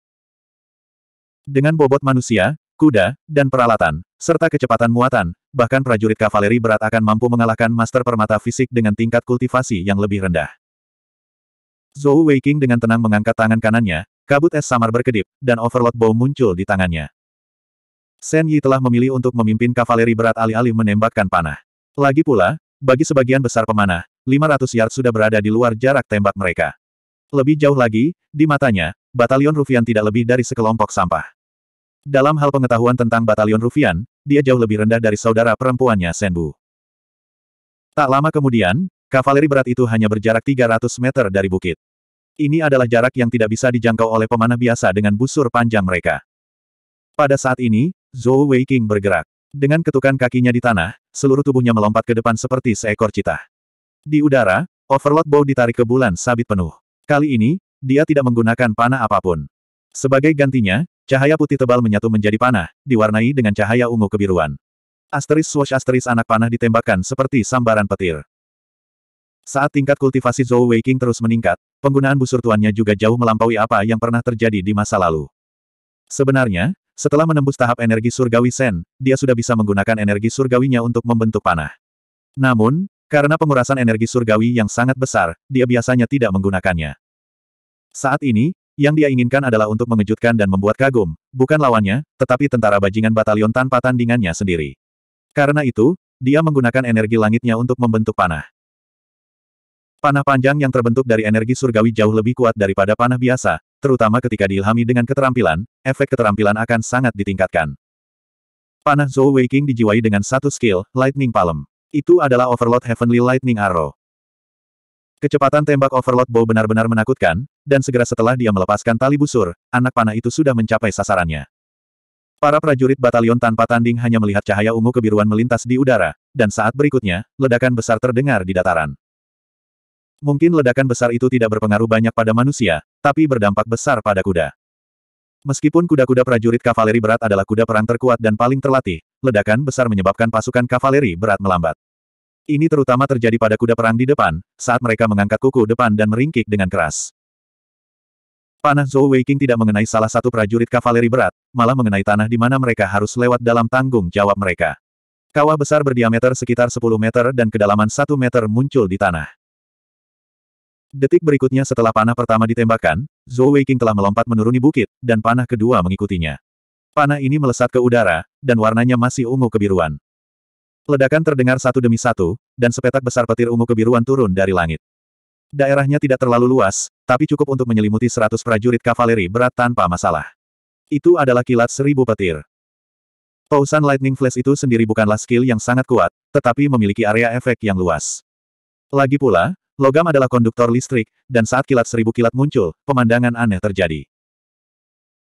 [SPEAKER 1] Dengan bobot manusia, kuda, dan peralatan, serta kecepatan muatan, bahkan prajurit kavaleri berat akan mampu mengalahkan master permata fisik dengan tingkat kultivasi yang lebih rendah. Zhou Weiqing dengan tenang mengangkat tangan kanannya, kabut es samar berkedip, dan overload bow muncul di tangannya. Shen Yi telah memilih untuk memimpin kavaleri berat alih-alih menembakkan panah. Lagi pula, bagi sebagian besar pemanah, 500 yard sudah berada di luar jarak tembak mereka. Lebih jauh lagi, di matanya, batalion Rufian tidak lebih dari sekelompok sampah. Dalam hal pengetahuan tentang batalion Rufian, dia jauh lebih rendah dari saudara perempuannya Shen Bu. Tak lama kemudian, kavaleri berat itu hanya berjarak 300 meter dari bukit. Ini adalah jarak yang tidak bisa dijangkau oleh pemanah biasa dengan busur panjang mereka. Pada saat ini, Zhou Weiqing bergerak. Dengan ketukan kakinya di tanah, seluruh tubuhnya melompat ke depan seperti seekor cita. Di udara, Overlord Bow ditarik ke bulan sabit penuh. Kali ini, dia tidak menggunakan panah apapun. Sebagai gantinya, cahaya putih tebal menyatu menjadi panah, diwarnai dengan cahaya ungu kebiruan. Asteris swash asteris anak panah ditembakkan seperti sambaran petir. Saat tingkat kultivasi Zhou Weiqing terus meningkat, penggunaan busur tuannya juga jauh melampaui apa yang pernah terjadi di masa lalu. Sebenarnya, setelah menembus tahap energi surgawi Sen, dia sudah bisa menggunakan energi surgawinya untuk membentuk panah. Namun, karena pengurasan energi surgawi yang sangat besar, dia biasanya tidak menggunakannya. Saat ini, yang dia inginkan adalah untuk mengejutkan dan membuat kagum, bukan lawannya, tetapi tentara bajingan batalion tanpa tandingannya sendiri. Karena itu, dia menggunakan energi langitnya untuk membentuk panah. Panah panjang yang terbentuk dari energi surgawi jauh lebih kuat daripada panah biasa, terutama ketika diilhami dengan keterampilan, efek keterampilan akan sangat ditingkatkan. Panah Zhou Weiqing dijiwai dengan satu skill, Lightning Palm. Itu adalah Overload Heavenly Lightning Arrow. Kecepatan tembak Overload Bow benar-benar menakutkan, dan segera setelah dia melepaskan tali busur, anak panah itu sudah mencapai sasarannya. Para prajurit batalion tanpa tanding hanya melihat cahaya ungu kebiruan melintas di udara, dan saat berikutnya, ledakan besar terdengar di dataran. Mungkin ledakan besar itu tidak berpengaruh banyak pada manusia, tapi berdampak besar pada kuda. Meskipun kuda-kuda prajurit kavaleri berat adalah kuda perang terkuat dan paling terlatih, ledakan besar menyebabkan pasukan kavaleri berat melambat. Ini terutama terjadi pada kuda perang di depan, saat mereka mengangkat kuku depan dan meringkik dengan keras. Panah Zhou Weiqing tidak mengenai salah satu prajurit kavaleri berat, malah mengenai tanah di mana mereka harus lewat dalam tanggung jawab mereka. Kawah besar berdiameter sekitar 10 meter dan kedalaman 1 meter muncul di tanah. Detik berikutnya setelah panah pertama ditembakkan, Zhou Weiqing telah melompat menuruni bukit, dan panah kedua mengikutinya. Panah ini melesat ke udara, dan warnanya masih ungu kebiruan. Ledakan terdengar satu demi satu, dan sepetak besar petir ungu kebiruan turun dari langit. Daerahnya tidak terlalu luas, tapi cukup untuk menyelimuti seratus prajurit kavaleri berat tanpa masalah. Itu adalah kilat seribu petir. Pausan Lightning Flash itu sendiri bukanlah skill yang sangat kuat, tetapi memiliki area efek yang luas. Lagi pula, Logam adalah konduktor listrik, dan saat kilat seribu kilat muncul, pemandangan aneh terjadi.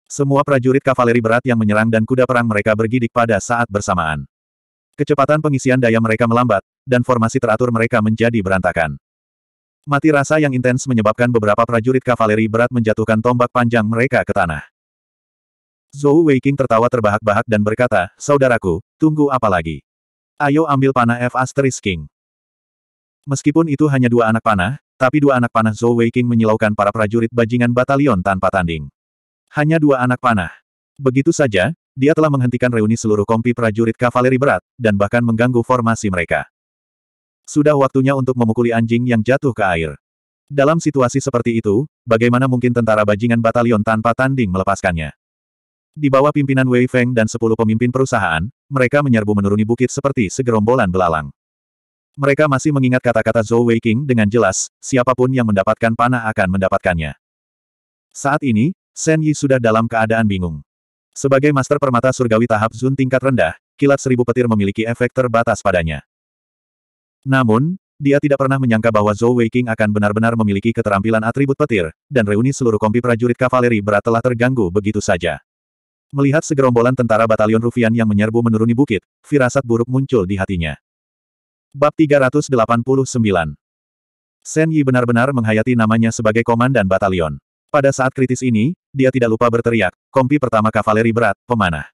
[SPEAKER 1] Semua prajurit kavaleri berat yang menyerang dan kuda perang mereka bergidik pada saat bersamaan. Kecepatan pengisian daya mereka melambat, dan formasi teratur mereka menjadi berantakan. Mati rasa yang intens menyebabkan beberapa prajurit kavaleri berat menjatuhkan tombak panjang mereka ke tanah. Zhou Weiking tertawa terbahak-bahak dan berkata, Saudaraku, tunggu apa lagi? Ayo ambil panah F asterisk King. Meskipun itu hanya dua anak panah, tapi dua anak panah Zhou Weiqing menyilaukan para prajurit bajingan batalion tanpa tanding. Hanya dua anak panah. Begitu saja, dia telah menghentikan reuni seluruh kompi prajurit kavaleri berat, dan bahkan mengganggu formasi mereka. Sudah waktunya untuk memukuli anjing yang jatuh ke air. Dalam situasi seperti itu, bagaimana mungkin tentara bajingan batalion tanpa tanding melepaskannya? Di bawah pimpinan Wei Feng dan sepuluh pemimpin perusahaan, mereka menyerbu menuruni bukit seperti segerombolan belalang. Mereka masih mengingat kata-kata Zhou Weiqing dengan jelas, siapapun yang mendapatkan panah akan mendapatkannya. Saat ini, Shen Yi sudah dalam keadaan bingung. Sebagai master permata surgawi tahap Zun tingkat rendah, kilat seribu petir memiliki efek terbatas padanya. Namun, dia tidak pernah menyangka bahwa Zhou Weiqing akan benar-benar memiliki keterampilan atribut petir, dan reuni seluruh kompi prajurit kavaleri berat telah terganggu begitu saja. Melihat segerombolan tentara batalion Rufian yang menyerbu menuruni bukit, firasat buruk muncul di hatinya. Bab 389 Shen Yi benar-benar menghayati namanya sebagai komandan batalion. Pada saat kritis ini, dia tidak lupa berteriak, kompi pertama kavaleri berat, pemanah.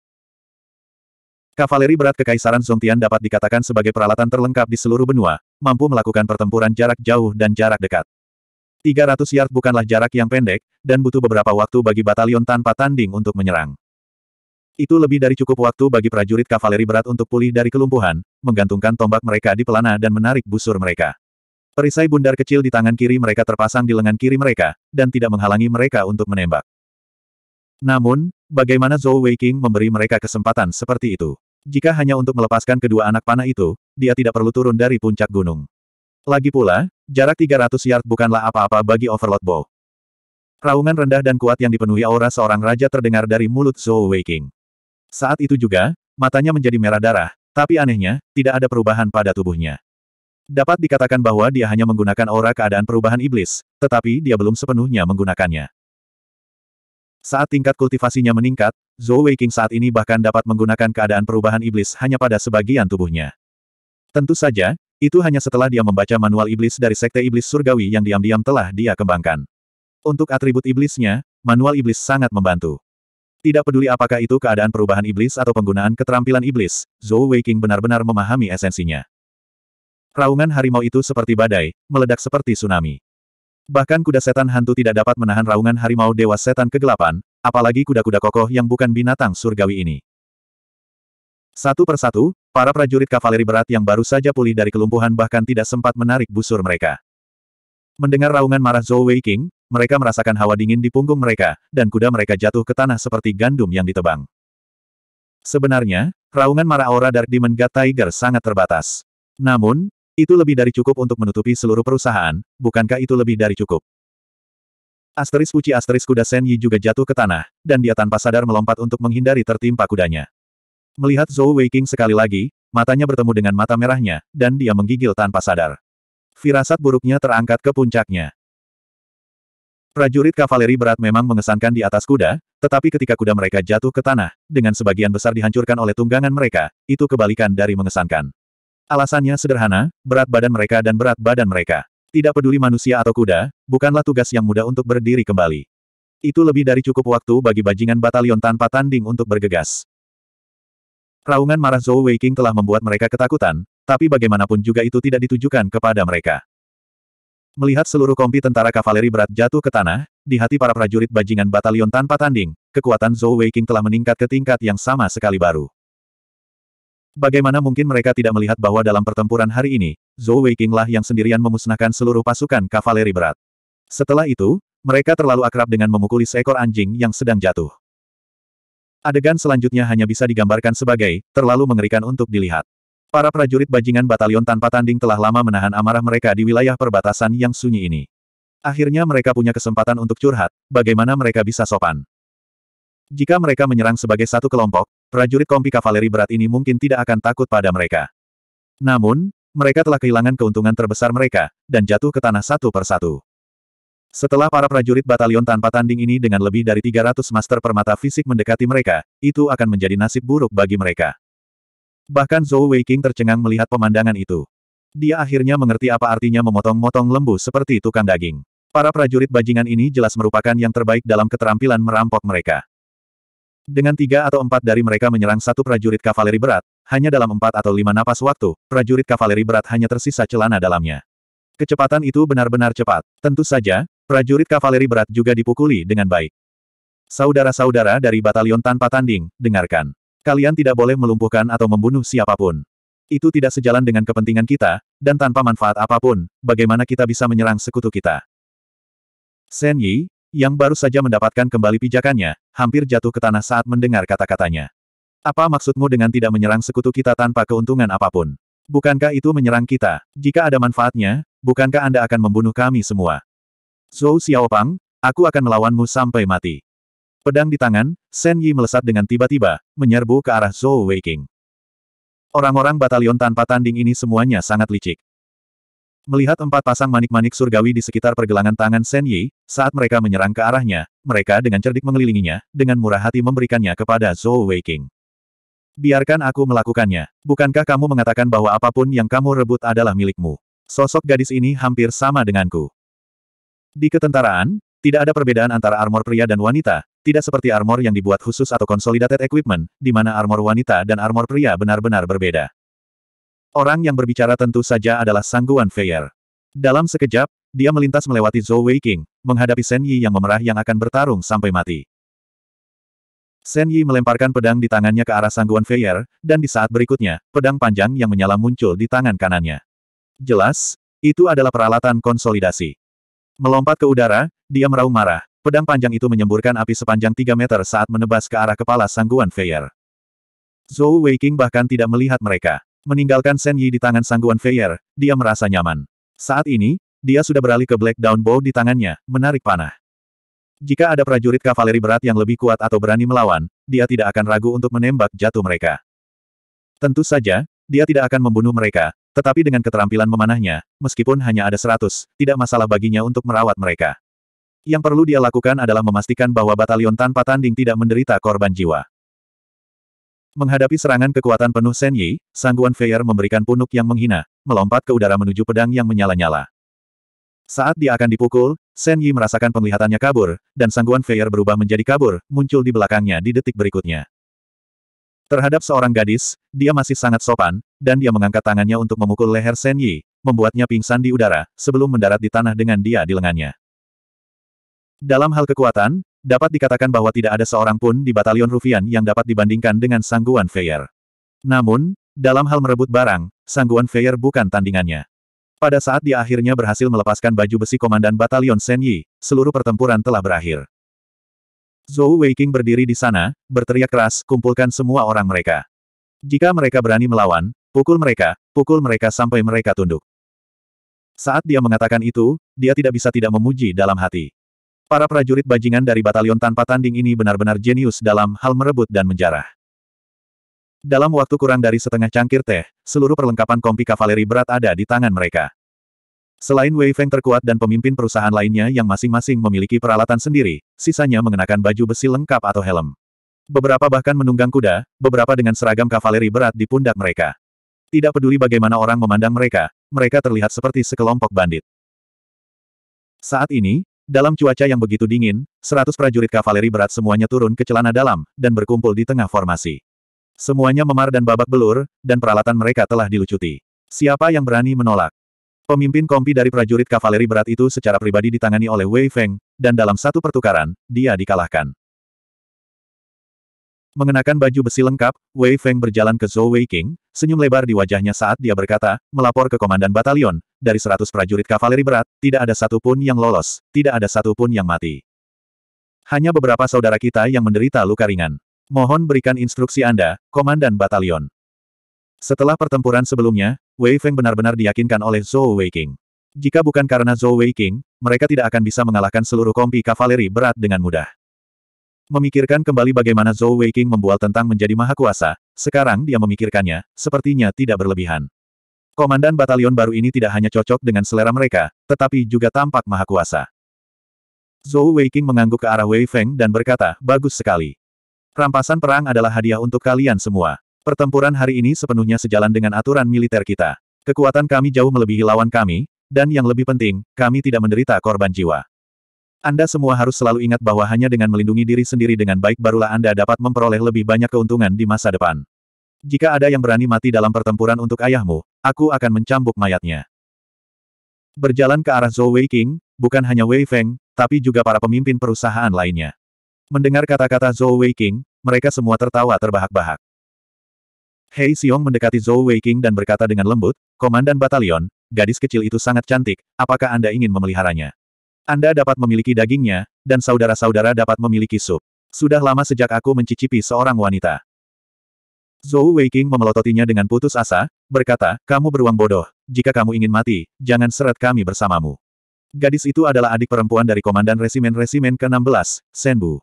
[SPEAKER 1] Kavaleri berat Kekaisaran Songtian dapat dikatakan sebagai peralatan terlengkap di seluruh benua, mampu melakukan pertempuran jarak jauh dan jarak dekat. 300 yard bukanlah jarak yang pendek, dan butuh beberapa waktu bagi batalion tanpa tanding untuk menyerang. Itu lebih dari cukup waktu bagi prajurit kavaleri berat untuk pulih dari kelumpuhan, menggantungkan tombak mereka di pelana dan menarik busur mereka. Perisai bundar kecil di tangan kiri mereka terpasang di lengan kiri mereka, dan tidak menghalangi mereka untuk menembak. Namun, bagaimana Zhou Weiqing memberi mereka kesempatan seperti itu? Jika hanya untuk melepaskan kedua anak panah itu, dia tidak perlu turun dari puncak gunung. Lagi pula, jarak 300 yard bukanlah apa-apa bagi Overlord Bow. Raungan rendah dan kuat yang dipenuhi aura seorang raja terdengar dari mulut Zhou Weiqing. Saat itu juga, matanya menjadi merah darah, tapi anehnya, tidak ada perubahan pada tubuhnya. Dapat dikatakan bahwa dia hanya menggunakan aura keadaan perubahan iblis, tetapi dia belum sepenuhnya menggunakannya. Saat tingkat kultivasinya meningkat, Zhou Weiqing saat ini bahkan dapat menggunakan keadaan perubahan iblis hanya pada sebagian tubuhnya. Tentu saja, itu hanya setelah dia membaca manual iblis dari Sekte Iblis Surgawi yang diam-diam telah dia kembangkan. Untuk atribut iblisnya, manual iblis sangat membantu. Tidak peduli apakah itu keadaan perubahan iblis atau penggunaan keterampilan iblis, Zhou Weiqing benar-benar memahami esensinya. Raungan harimau itu seperti badai, meledak seperti tsunami. Bahkan kuda setan hantu tidak dapat menahan raungan harimau dewa setan kegelapan, apalagi kuda-kuda kokoh yang bukan binatang surgawi ini. Satu persatu, para prajurit kavaleri berat yang baru saja pulih dari kelumpuhan bahkan tidak sempat menarik busur mereka. Mendengar raungan marah Zhou Weiqing, mereka merasakan hawa dingin di punggung mereka, dan kuda mereka jatuh ke tanah seperti gandum yang ditebang. Sebenarnya, raungan marah aura Dark Demon God Tiger sangat terbatas. Namun, itu lebih dari cukup untuk menutupi seluruh perusahaan, bukankah itu lebih dari cukup? Asteris puci asteris kuda Sen Yi juga jatuh ke tanah, dan dia tanpa sadar melompat untuk menghindari tertimpa kudanya. Melihat Zhou King sekali lagi, matanya bertemu dengan mata merahnya, dan dia menggigil tanpa sadar. Firasat buruknya terangkat ke puncaknya. Prajurit kavaleri berat memang mengesankan di atas kuda, tetapi ketika kuda mereka jatuh ke tanah, dengan sebagian besar dihancurkan oleh tunggangan mereka, itu kebalikan dari mengesankan. Alasannya sederhana, berat badan mereka dan berat badan mereka. Tidak peduli manusia atau kuda, bukanlah tugas yang mudah untuk berdiri kembali. Itu lebih dari cukup waktu bagi bajingan batalion tanpa tanding untuk bergegas. Raungan marah Zhou Weiking telah membuat mereka ketakutan, tapi bagaimanapun juga itu tidak ditujukan kepada mereka. Melihat seluruh kompi tentara kavaleri berat jatuh ke tanah, di hati para prajurit bajingan batalion tanpa tanding, kekuatan Zhou Weiqing telah meningkat ke tingkat yang sama sekali baru. Bagaimana mungkin mereka tidak melihat bahwa dalam pertempuran hari ini, Zhou Weiqing lah yang sendirian memusnahkan seluruh pasukan kavaleri berat. Setelah itu, mereka terlalu akrab dengan memukuli seekor anjing yang sedang jatuh. Adegan selanjutnya hanya bisa digambarkan sebagai, terlalu mengerikan untuk dilihat. Para prajurit bajingan batalion tanpa tanding telah lama menahan amarah mereka di wilayah perbatasan yang sunyi ini. Akhirnya mereka punya kesempatan untuk curhat, bagaimana mereka bisa sopan. Jika mereka menyerang sebagai satu kelompok, prajurit kompi kavaleri berat ini mungkin tidak akan takut pada mereka. Namun, mereka telah kehilangan keuntungan terbesar mereka, dan jatuh ke tanah satu persatu. Setelah para prajurit batalion tanpa tanding ini dengan lebih dari 300 master permata fisik mendekati mereka, itu akan menjadi nasib buruk bagi mereka. Bahkan Zhou Weiqing tercengang melihat pemandangan itu. Dia akhirnya mengerti apa artinya memotong-motong lembu seperti tukang daging. Para prajurit bajingan ini jelas merupakan yang terbaik dalam keterampilan merampok mereka. Dengan tiga atau empat dari mereka menyerang satu prajurit kavaleri berat, hanya dalam empat atau lima napas waktu, prajurit kavaleri berat hanya tersisa celana dalamnya. Kecepatan itu benar-benar cepat. Tentu saja, prajurit kavaleri berat juga dipukuli dengan baik. Saudara-saudara dari batalion tanpa tanding, dengarkan. Kalian tidak boleh melumpuhkan atau membunuh siapapun. Itu tidak sejalan dengan kepentingan kita, dan tanpa manfaat apapun, bagaimana kita bisa menyerang sekutu kita. Shen Yi, yang baru saja mendapatkan kembali pijakannya, hampir jatuh ke tanah saat mendengar kata-katanya. Apa maksudmu dengan tidak menyerang sekutu kita tanpa keuntungan apapun? Bukankah itu menyerang kita? Jika ada manfaatnya, bukankah Anda akan membunuh kami semua? Zhou Xiaopang, aku akan melawanmu sampai mati. Pedang di tangan, Shen Yi melesat dengan tiba-tiba, menyerbu ke arah Zhou Weiqing. Orang-orang batalion tanpa tanding ini semuanya sangat licik. Melihat empat pasang manik-manik surgawi di sekitar pergelangan tangan Shen Yi, saat mereka menyerang ke arahnya, mereka dengan cerdik mengelilinginya, dengan murah hati memberikannya kepada Zhou Weiqing. Biarkan aku melakukannya. Bukankah kamu mengatakan bahwa apapun yang kamu rebut adalah milikmu? Sosok gadis ini hampir sama denganku. Di ketentaraan, tidak ada perbedaan antara armor pria dan wanita, tidak seperti armor yang dibuat khusus atau consolidated equipment, di mana armor wanita dan armor pria benar-benar berbeda. Orang yang berbicara tentu saja adalah Sangguan Feier. Dalam sekejap, dia melintas melewati Zhou Weiqing, menghadapi Shen Yi yang memerah yang akan bertarung sampai mati. Shen Yi melemparkan pedang di tangannya ke arah Sangguan Feier, dan di saat berikutnya, pedang panjang yang menyala muncul di tangan kanannya. Jelas, itu adalah peralatan konsolidasi. Melompat ke udara, dia meraung marah, Pedang panjang itu menyemburkan api sepanjang 3 meter saat menebas ke arah kepala sangguan Feier. Zhou Weiqing bahkan tidak melihat mereka. Meninggalkan Shen Yi di tangan sangguan Feier, dia merasa nyaman. Saat ini, dia sudah beralih ke Black Down Bow di tangannya, menarik panah. Jika ada prajurit kavaleri berat yang lebih kuat atau berani melawan, dia tidak akan ragu untuk menembak jatuh mereka. Tentu saja, dia tidak akan membunuh mereka, tetapi dengan keterampilan memanahnya, meskipun hanya ada seratus, tidak masalah baginya untuk merawat mereka. Yang perlu dia lakukan adalah memastikan bahwa batalion tanpa tanding tidak menderita korban jiwa. Menghadapi serangan kekuatan penuh Shen Yi, Sangguan Feier memberikan punuk yang menghina, melompat ke udara menuju pedang yang menyala-nyala. Saat dia akan dipukul, Shen Yi merasakan penglihatannya kabur, dan Sangguan Feier berubah menjadi kabur, muncul di belakangnya di detik berikutnya. Terhadap seorang gadis, dia masih sangat sopan, dan dia mengangkat tangannya untuk memukul leher Shen Yi, membuatnya pingsan di udara, sebelum mendarat di tanah dengan dia di lengannya. Dalam hal kekuatan, dapat dikatakan bahwa tidak ada seorang pun di batalion Rufian yang dapat dibandingkan dengan Sangguan Feier. Namun, dalam hal merebut barang, Sangguan Feier bukan tandingannya. Pada saat dia akhirnya berhasil melepaskan baju besi komandan batalion Shen Yi, seluruh pertempuran telah berakhir. Zhou Weiking berdiri di sana, berteriak keras, kumpulkan semua orang mereka. Jika mereka berani melawan, pukul mereka, pukul mereka sampai mereka tunduk. Saat dia mengatakan itu, dia tidak bisa tidak memuji dalam hati. Para prajurit bajingan dari batalion tanpa tanding ini benar-benar jenius dalam hal merebut dan menjarah. Dalam waktu kurang dari setengah cangkir teh, seluruh perlengkapan kompi kavaleri berat ada di tangan mereka. Selain Wei Feng terkuat dan pemimpin perusahaan lainnya yang masing-masing memiliki peralatan sendiri, sisanya mengenakan baju besi lengkap atau helm. Beberapa bahkan menunggang kuda, beberapa dengan seragam kavaleri berat di pundak mereka. Tidak peduli bagaimana orang memandang mereka, mereka terlihat seperti sekelompok bandit. Saat ini, dalam cuaca yang begitu dingin, seratus prajurit kavaleri berat semuanya turun ke celana dalam, dan berkumpul di tengah formasi. Semuanya memar dan babak belur, dan peralatan mereka telah dilucuti. Siapa yang berani menolak? Pemimpin kompi dari prajurit kavaleri berat itu secara pribadi ditangani oleh Wei Feng, dan dalam satu pertukaran, dia dikalahkan. Mengenakan baju besi lengkap, Wei Feng berjalan ke Zhou Wei King, senyum lebar di wajahnya saat dia berkata, melapor ke komandan batalion, dari seratus prajurit kavaleri berat, tidak ada satupun yang lolos, tidak ada satupun yang mati. Hanya beberapa saudara kita yang menderita luka ringan. Mohon berikan instruksi Anda, Komandan Batalion. Setelah pertempuran sebelumnya, Wei Feng benar-benar diyakinkan oleh Zhou Wei King. Jika bukan karena Zhou Wei King, mereka tidak akan bisa mengalahkan seluruh kompi kavaleri berat dengan mudah. Memikirkan kembali bagaimana Zhou Weiqing membual tentang menjadi maha kuasa, sekarang dia memikirkannya, sepertinya tidak berlebihan. Komandan batalion baru ini tidak hanya cocok dengan selera mereka, tetapi juga tampak maha kuasa. Zhou Weiqing mengangguk ke arah Wei Feng dan berkata, bagus sekali. Rampasan perang adalah hadiah untuk kalian semua. Pertempuran hari ini sepenuhnya sejalan dengan aturan militer kita. Kekuatan kami jauh melebihi lawan kami, dan yang lebih penting, kami tidak menderita korban jiwa. Anda semua harus selalu ingat bahwa hanya dengan melindungi diri sendiri dengan baik barulah Anda dapat memperoleh lebih banyak keuntungan di masa depan. Jika ada yang berani mati dalam pertempuran untuk ayahmu, aku akan mencambuk mayatnya. Berjalan ke arah Zhou Wei King, bukan hanya Wei Feng, tapi juga para pemimpin perusahaan lainnya. Mendengar kata-kata Zhou Wei King, mereka semua tertawa terbahak-bahak. Hei Xiong mendekati Zhou Wei King dan berkata dengan lembut, Komandan Batalion, gadis kecil itu sangat cantik, apakah Anda ingin memeliharanya? Anda dapat memiliki dagingnya, dan saudara-saudara dapat memiliki sup. Sudah lama sejak aku mencicipi seorang wanita. Zhou Weiqing memelototinya dengan putus asa, berkata, kamu beruang bodoh, jika kamu ingin mati, jangan seret kami bersamamu. Gadis itu adalah adik perempuan dari Komandan Resimen-Resimen ke-16, Senbu.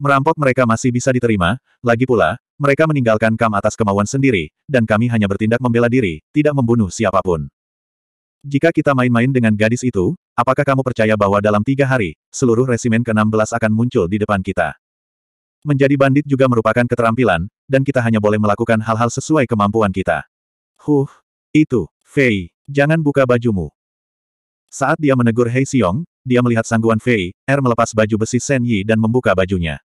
[SPEAKER 1] Merampok mereka masih bisa diterima, lagi pula, mereka meninggalkan kam atas kemauan sendiri, dan kami hanya bertindak membela diri, tidak membunuh siapapun. Jika kita main-main dengan gadis itu, apakah kamu percaya bahwa dalam tiga hari, seluruh resimen ke-16 akan muncul di depan kita? Menjadi bandit juga merupakan keterampilan, dan kita hanya boleh melakukan hal-hal sesuai kemampuan kita. Huh, itu, Fei, jangan buka bajumu. Saat dia menegur Hei Xiong, dia melihat sangguan Fei, Er melepas baju besi Shen Yi dan membuka bajunya.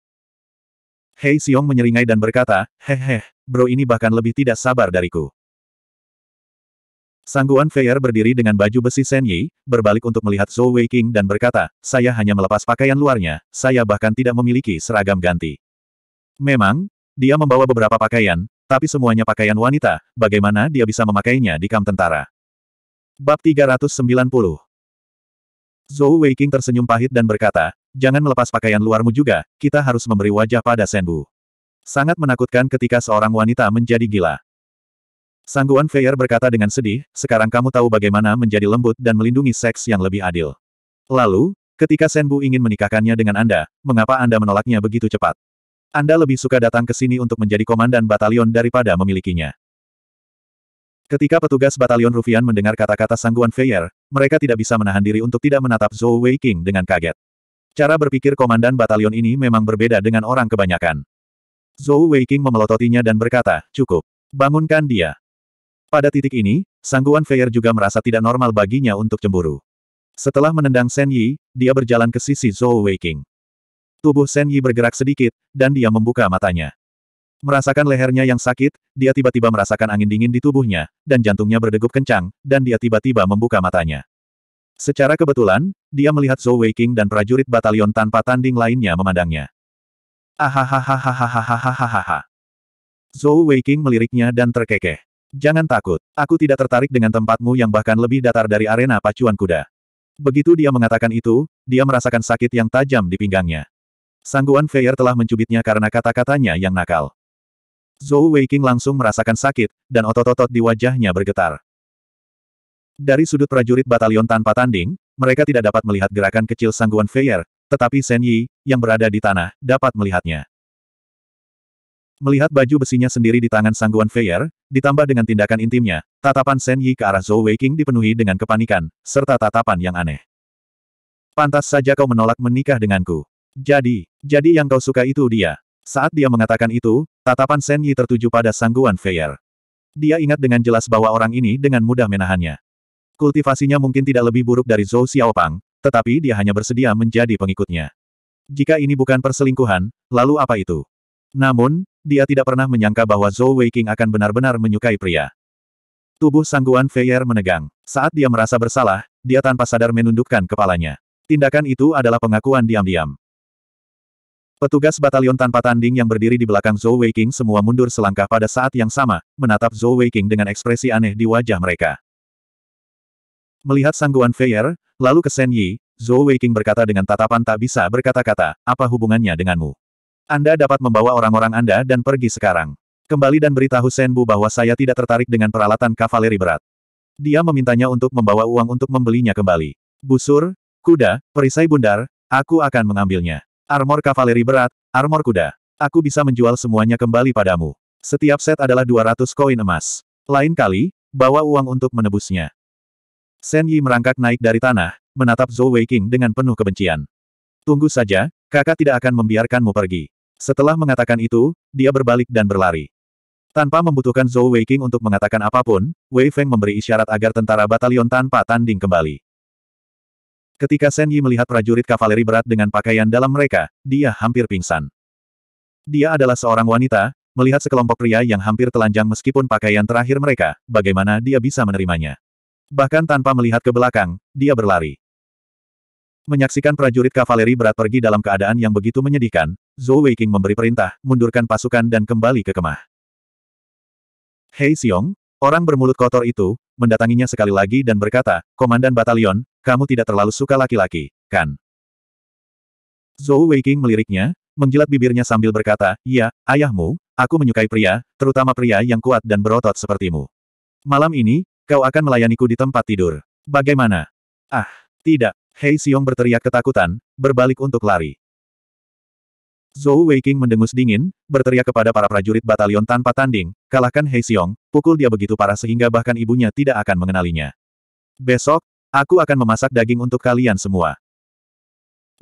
[SPEAKER 1] Hei Xiong menyeringai dan berkata, hehe, bro ini bahkan lebih tidak sabar dariku. Sangguan Feier berdiri dengan baju besi Shen berbalik untuk melihat Zhou Weiqing dan berkata, saya hanya melepas pakaian luarnya, saya bahkan tidak memiliki seragam ganti. Memang, dia membawa beberapa pakaian, tapi semuanya pakaian wanita, bagaimana dia bisa memakainya di kamp tentara? Bab 390 Zhou Weiqing tersenyum pahit dan berkata, jangan melepas pakaian luarmu juga, kita harus memberi wajah pada Senbu. Sangat menakutkan ketika seorang wanita menjadi gila. Sangguan Feier berkata dengan sedih, sekarang kamu tahu bagaimana menjadi lembut dan melindungi seks yang lebih adil. Lalu, ketika Senbu ingin menikahkannya dengan Anda, mengapa Anda menolaknya begitu cepat? Anda lebih suka datang ke sini untuk menjadi komandan batalion daripada memilikinya. Ketika petugas batalion Rufian mendengar kata-kata Sangguan Feier, mereka tidak bisa menahan diri untuk tidak menatap Zhou Wei King dengan kaget. Cara berpikir komandan batalion ini memang berbeda dengan orang kebanyakan. Zhou Weiqing memelototinya dan berkata, cukup. Bangunkan dia. Pada titik ini, Sangguan Feier juga merasa tidak normal baginya untuk cemburu. Setelah menendang Shen Yi, dia berjalan ke sisi Zhou Weiqing. Tubuh Shen Yi bergerak sedikit, dan dia membuka matanya. Merasakan lehernya yang sakit, dia tiba-tiba merasakan angin dingin di tubuhnya, dan jantungnya berdegup kencang, dan dia tiba-tiba membuka matanya. Secara kebetulan, dia melihat Zhou Weiqing dan prajurit batalion tanpa tanding lainnya memandangnya. Ahahahahahahahahaha. Zhou Weiqing meliriknya dan terkekeh. Jangan takut, aku tidak tertarik dengan tempatmu yang bahkan lebih datar dari arena pacuan kuda. Begitu dia mengatakan itu, dia merasakan sakit yang tajam di pinggangnya. Sangguan Feier telah mencubitnya karena kata-katanya yang nakal. Zhou Weiqing langsung merasakan sakit, dan otot-otot di wajahnya bergetar. Dari sudut prajurit batalion tanpa tanding, mereka tidak dapat melihat gerakan kecil Sangguan Feier, tetapi Shen Yi, yang berada di tanah, dapat melihatnya. Melihat baju besinya sendiri di tangan Sangguan Feier, ditambah dengan tindakan intimnya, tatapan Shen Yi ke arah Zhou Weiqing dipenuhi dengan kepanikan, serta tatapan yang aneh. Pantas saja kau menolak menikah denganku. Jadi, jadi yang kau suka itu dia. Saat dia mengatakan itu, tatapan Shen Yi tertuju pada sangguan Feier. Dia ingat dengan jelas bahwa orang ini dengan mudah menahannya. Kultivasinya mungkin tidak lebih buruk dari Zhou Xiaopang, tetapi dia hanya bersedia menjadi pengikutnya. Jika ini bukan perselingkuhan, lalu apa itu? Namun, dia tidak pernah menyangka bahwa Zhou Weiqing akan benar-benar menyukai pria. Tubuh Sangguan Feier menegang. Saat dia merasa bersalah, dia tanpa sadar menundukkan kepalanya. Tindakan itu adalah pengakuan diam-diam. Petugas batalion tanpa tanding yang berdiri di belakang Zhou Weiqing semua mundur selangkah pada saat yang sama, menatap Zhou Weiqing dengan ekspresi aneh di wajah mereka. Melihat Sangguan Feier, lalu ke Shen Yi, Zhou Weiqing berkata dengan tatapan tak bisa berkata-kata, apa hubungannya denganmu? Anda dapat membawa orang-orang Anda dan pergi sekarang. Kembali dan beritahu Senbu bahwa saya tidak tertarik dengan peralatan kavaleri berat. Dia memintanya untuk membawa uang untuk membelinya kembali. Busur, kuda, perisai bundar, aku akan mengambilnya. Armor kavaleri berat, armor kuda. Aku bisa menjual semuanya kembali padamu. Setiap set adalah 200 koin emas. Lain kali, bawa uang untuk menebusnya. Sen Yi merangkak naik dari tanah, menatap Zhou Weiqing dengan penuh kebencian. Tunggu saja, kakak tidak akan membiarkanmu pergi. Setelah mengatakan itu, dia berbalik dan berlari. Tanpa membutuhkan Zhou Weiqing untuk mengatakan apapun, Wei Feng memberi isyarat agar tentara batalion tanpa tanding kembali. Ketika Shen Yi melihat prajurit kavaleri berat dengan pakaian dalam mereka, dia hampir pingsan. Dia adalah seorang wanita, melihat sekelompok pria yang hampir telanjang meskipun pakaian terakhir mereka, bagaimana dia bisa menerimanya. Bahkan tanpa melihat ke belakang, dia berlari. Menyaksikan prajurit kavaleri berat pergi dalam keadaan yang begitu menyedihkan, Zhou Weiqing memberi perintah, mundurkan pasukan dan kembali ke kemah. Hei Xiong, orang bermulut kotor itu, mendatanginya sekali lagi dan berkata, Komandan Batalion, kamu tidak terlalu suka laki-laki, kan? Zhou Weiqing meliriknya, menjilat bibirnya sambil berkata, Ya, ayahmu, aku menyukai pria, terutama pria yang kuat dan berotot sepertimu. Malam ini, kau akan melayaniku di tempat tidur. Bagaimana? Ah, tidak. Hei Xiong berteriak ketakutan, berbalik untuk lari. Zhou Weiqing mendengus dingin, berteriak kepada para prajurit batalion tanpa tanding, kalahkan Hei Xiong, pukul dia begitu parah sehingga bahkan ibunya tidak akan mengenalinya. Besok, aku akan memasak daging untuk kalian semua.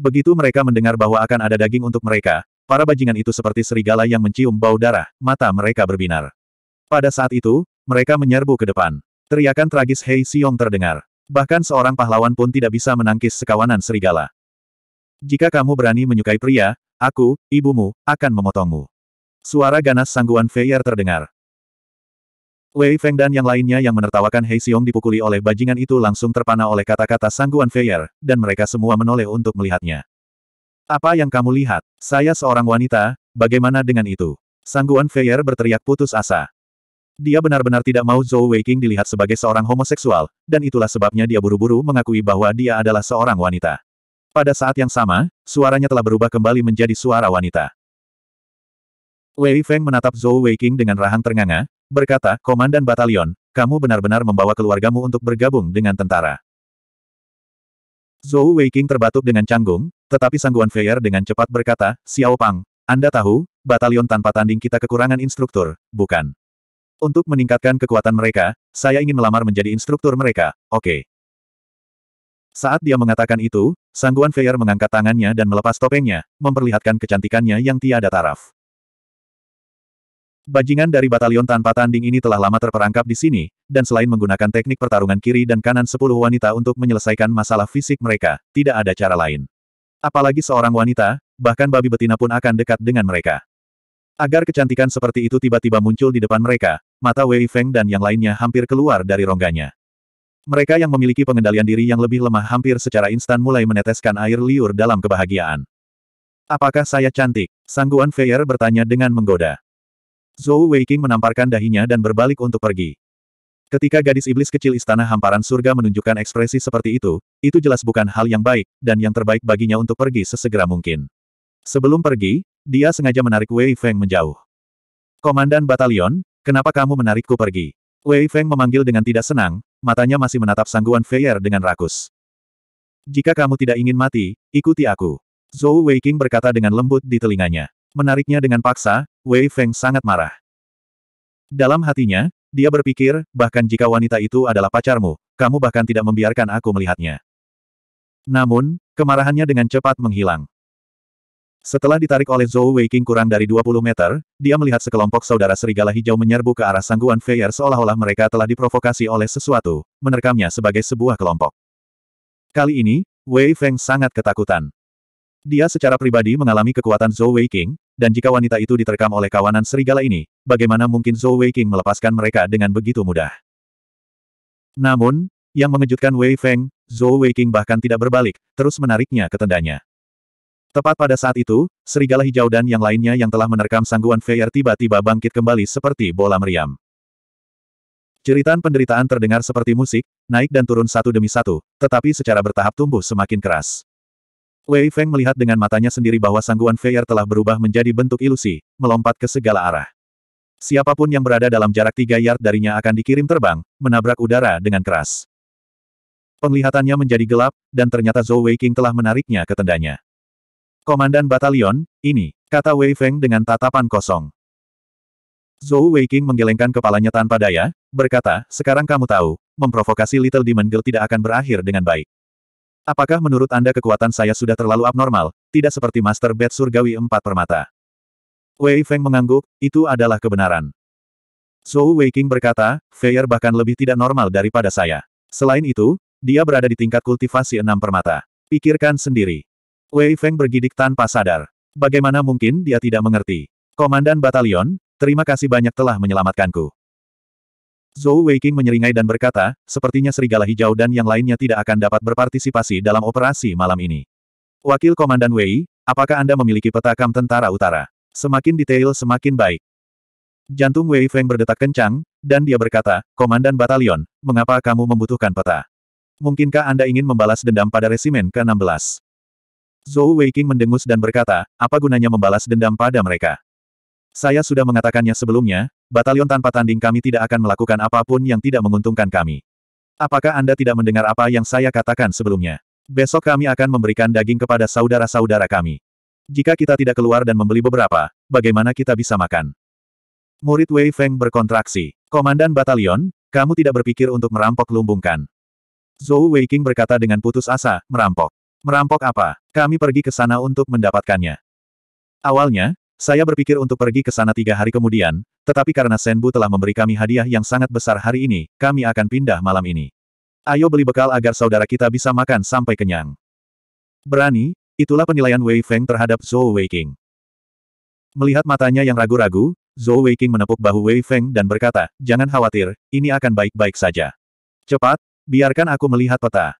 [SPEAKER 1] Begitu mereka mendengar bahwa akan ada daging untuk mereka, para bajingan itu seperti serigala yang mencium bau darah, mata mereka berbinar. Pada saat itu, mereka menyerbu ke depan. Teriakan tragis Hei Xiong terdengar. Bahkan seorang pahlawan pun tidak bisa menangkis sekawanan serigala. Jika kamu berani menyukai pria, aku, ibumu, akan memotongmu. Suara ganas sangguan Feier terdengar. Wei Feng dan yang lainnya yang menertawakan Hei Xiong dipukuli oleh bajingan itu langsung terpana oleh kata-kata sangguan Feier, dan mereka semua menoleh untuk melihatnya. Apa yang kamu lihat? Saya seorang wanita, bagaimana dengan itu? Sangguan Feier berteriak putus asa. Dia benar-benar tidak mau Zhou Weiqing dilihat sebagai seorang homoseksual, dan itulah sebabnya dia buru-buru mengakui bahwa dia adalah seorang wanita. Pada saat yang sama, suaranya telah berubah kembali menjadi suara wanita. Wei Feng menatap Zhou Weiqing dengan rahang ternganga, berkata, Komandan Batalion, kamu benar-benar membawa keluargamu untuk bergabung dengan tentara. Zhou Weiqing terbatuk dengan canggung, tetapi Sangguan Feier dengan cepat berkata, Xiao Pang, Anda tahu, batalion tanpa tanding kita kekurangan instruktur, bukan? Untuk meningkatkan kekuatan mereka, saya ingin melamar menjadi instruktur mereka, oke. Okay. Saat dia mengatakan itu, Sangguan Feier mengangkat tangannya dan melepas topengnya, memperlihatkan kecantikannya yang tiada taraf. Bajingan dari batalion tanpa tanding ini telah lama terperangkap di sini, dan selain menggunakan teknik pertarungan kiri dan kanan sepuluh wanita untuk menyelesaikan masalah fisik mereka, tidak ada cara lain. Apalagi seorang wanita, bahkan babi betina pun akan dekat dengan mereka. Agar kecantikan seperti itu tiba-tiba muncul di depan mereka, mata Wei Feng dan yang lainnya hampir keluar dari rongganya. Mereka yang memiliki pengendalian diri yang lebih lemah hampir secara instan mulai meneteskan air liur dalam kebahagiaan. Apakah saya cantik? Sangguan Feier bertanya dengan menggoda. Zhou Weiqing menamparkan dahinya dan berbalik untuk pergi. Ketika gadis iblis kecil istana hamparan surga menunjukkan ekspresi seperti itu, itu jelas bukan hal yang baik, dan yang terbaik baginya untuk pergi sesegera mungkin. Sebelum pergi, dia sengaja menarik Wei Feng menjauh. Komandan batalion, Kenapa kamu menarikku pergi? Wei Feng memanggil dengan tidak senang, matanya masih menatap sangguan Feier dengan rakus. Jika kamu tidak ingin mati, ikuti aku. Zhou Weiqing berkata dengan lembut di telinganya. Menariknya dengan paksa, Wei Feng sangat marah. Dalam hatinya, dia berpikir, bahkan jika wanita itu adalah pacarmu, kamu bahkan tidak membiarkan aku melihatnya. Namun, kemarahannya dengan cepat menghilang. Setelah ditarik oleh Zhou Weiqing kurang dari 20 meter, dia melihat sekelompok saudara serigala hijau menyerbu ke arah sangguan Feier seolah-olah mereka telah diprovokasi oleh sesuatu, menerkamnya sebagai sebuah kelompok. Kali ini, Wei Feng sangat ketakutan. Dia secara pribadi mengalami kekuatan Zhou Weiqing, dan jika wanita itu diterkam oleh kawanan serigala ini, bagaimana mungkin Zhou Weiqing melepaskan mereka dengan begitu mudah? Namun, yang mengejutkan Wei Feng, Zhou Weiqing bahkan tidak berbalik, terus menariknya ke tendanya. Tepat pada saat itu, serigala hijau dan yang lainnya yang telah menerkam sangguan Feier tiba-tiba bangkit kembali seperti bola meriam. Cerita penderitaan terdengar seperti musik, naik dan turun satu demi satu, tetapi secara bertahap tumbuh semakin keras. Wei Feng melihat dengan matanya sendiri bahwa sangguan Feier telah berubah menjadi bentuk ilusi, melompat ke segala arah. Siapapun yang berada dalam jarak tiga yard darinya akan dikirim terbang, menabrak udara dengan keras. Penglihatannya menjadi gelap, dan ternyata Zhou Weiqing telah menariknya ke tendanya. Komandan batalion, ini, kata Wei Feng dengan tatapan kosong. Zhou Weiqing menggelengkan kepalanya tanpa daya, berkata, sekarang kamu tahu, memprovokasi Little Demon Girl tidak akan berakhir dengan baik. Apakah menurut Anda kekuatan saya sudah terlalu abnormal, tidak seperti Master Bed Surgawi Empat Permata? Wei Feng mengangguk, itu adalah kebenaran. Zhou Weiqing berkata, Feier bahkan lebih tidak normal daripada saya. Selain itu, dia berada di tingkat kultivasi enam permata. Pikirkan sendiri. Wei Feng bergidik tanpa sadar. Bagaimana mungkin dia tidak mengerti? Komandan Batalion, terima kasih banyak telah menyelamatkanku. Zhou Weiqing menyeringai dan berkata, sepertinya serigala hijau dan yang lainnya tidak akan dapat berpartisipasi dalam operasi malam ini. Wakil Komandan Wei, apakah Anda memiliki peta kam tentara utara? Semakin detail semakin baik. Jantung Wei Feng berdetak kencang, dan dia berkata, Komandan Batalion, mengapa kamu membutuhkan peta? Mungkinkah Anda ingin membalas dendam pada resimen ke-16? Zhou Weiking mendengus dan berkata, apa gunanya membalas dendam pada mereka? Saya sudah mengatakannya sebelumnya, batalion tanpa tanding kami tidak akan melakukan apapun yang tidak menguntungkan kami. Apakah Anda tidak mendengar apa yang saya katakan sebelumnya? Besok kami akan memberikan daging kepada saudara-saudara kami. Jika kita tidak keluar dan membeli beberapa, bagaimana kita bisa makan? Murid Wei Feng berkontraksi. Komandan batalion, kamu tidak berpikir untuk merampok lumbungkan. Zhou Weiking berkata dengan putus asa, merampok. Merampok apa? Kami pergi ke sana untuk mendapatkannya. Awalnya, saya berpikir untuk pergi ke sana tiga hari kemudian, tetapi karena Senbu telah memberi kami hadiah yang sangat besar hari ini, kami akan pindah malam ini. Ayo beli bekal agar saudara kita bisa makan sampai kenyang. Berani, itulah penilaian Wei Feng terhadap Zhou Weiqing. Melihat matanya yang ragu-ragu, Zhou Weiqing menepuk bahu Wei Feng dan berkata, jangan khawatir, ini akan baik-baik saja. Cepat, biarkan aku melihat peta.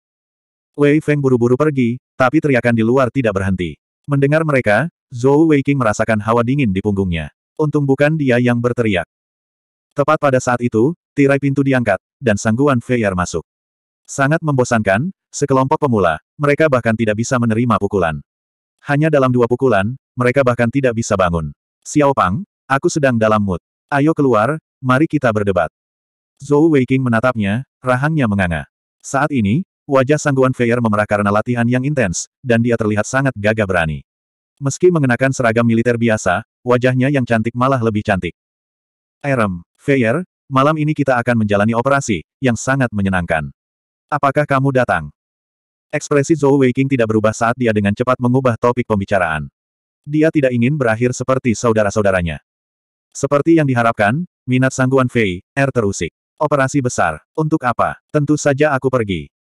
[SPEAKER 1] Wei Feng buru-buru pergi, tapi teriakan di luar tidak berhenti. Mendengar mereka, Zhou Weiqing merasakan hawa dingin di punggungnya. Untung bukan dia yang berteriak. Tepat pada saat itu, tirai pintu diangkat, dan sangguan Feier masuk. Sangat membosankan, sekelompok pemula, mereka bahkan tidak bisa menerima pukulan. Hanya dalam dua pukulan, mereka bahkan tidak bisa bangun. Xiao Pang, aku sedang dalam mood. Ayo keluar, mari kita berdebat. Zhou Weiqing menatapnya, rahangnya menganga. Saat ini, Wajah Sangguan Feier memerah karena latihan yang intens, dan dia terlihat sangat gagah berani. Meski mengenakan seragam militer biasa, wajahnya yang cantik malah lebih cantik. Erem, Feier, malam ini kita akan menjalani operasi, yang sangat menyenangkan. Apakah kamu datang? Ekspresi Zhou Weiking tidak berubah saat dia dengan cepat mengubah topik pembicaraan. Dia tidak ingin berakhir seperti saudara-saudaranya. Seperti yang diharapkan, minat sangguan Fei, R terusik. Operasi besar, untuk apa? Tentu saja aku pergi.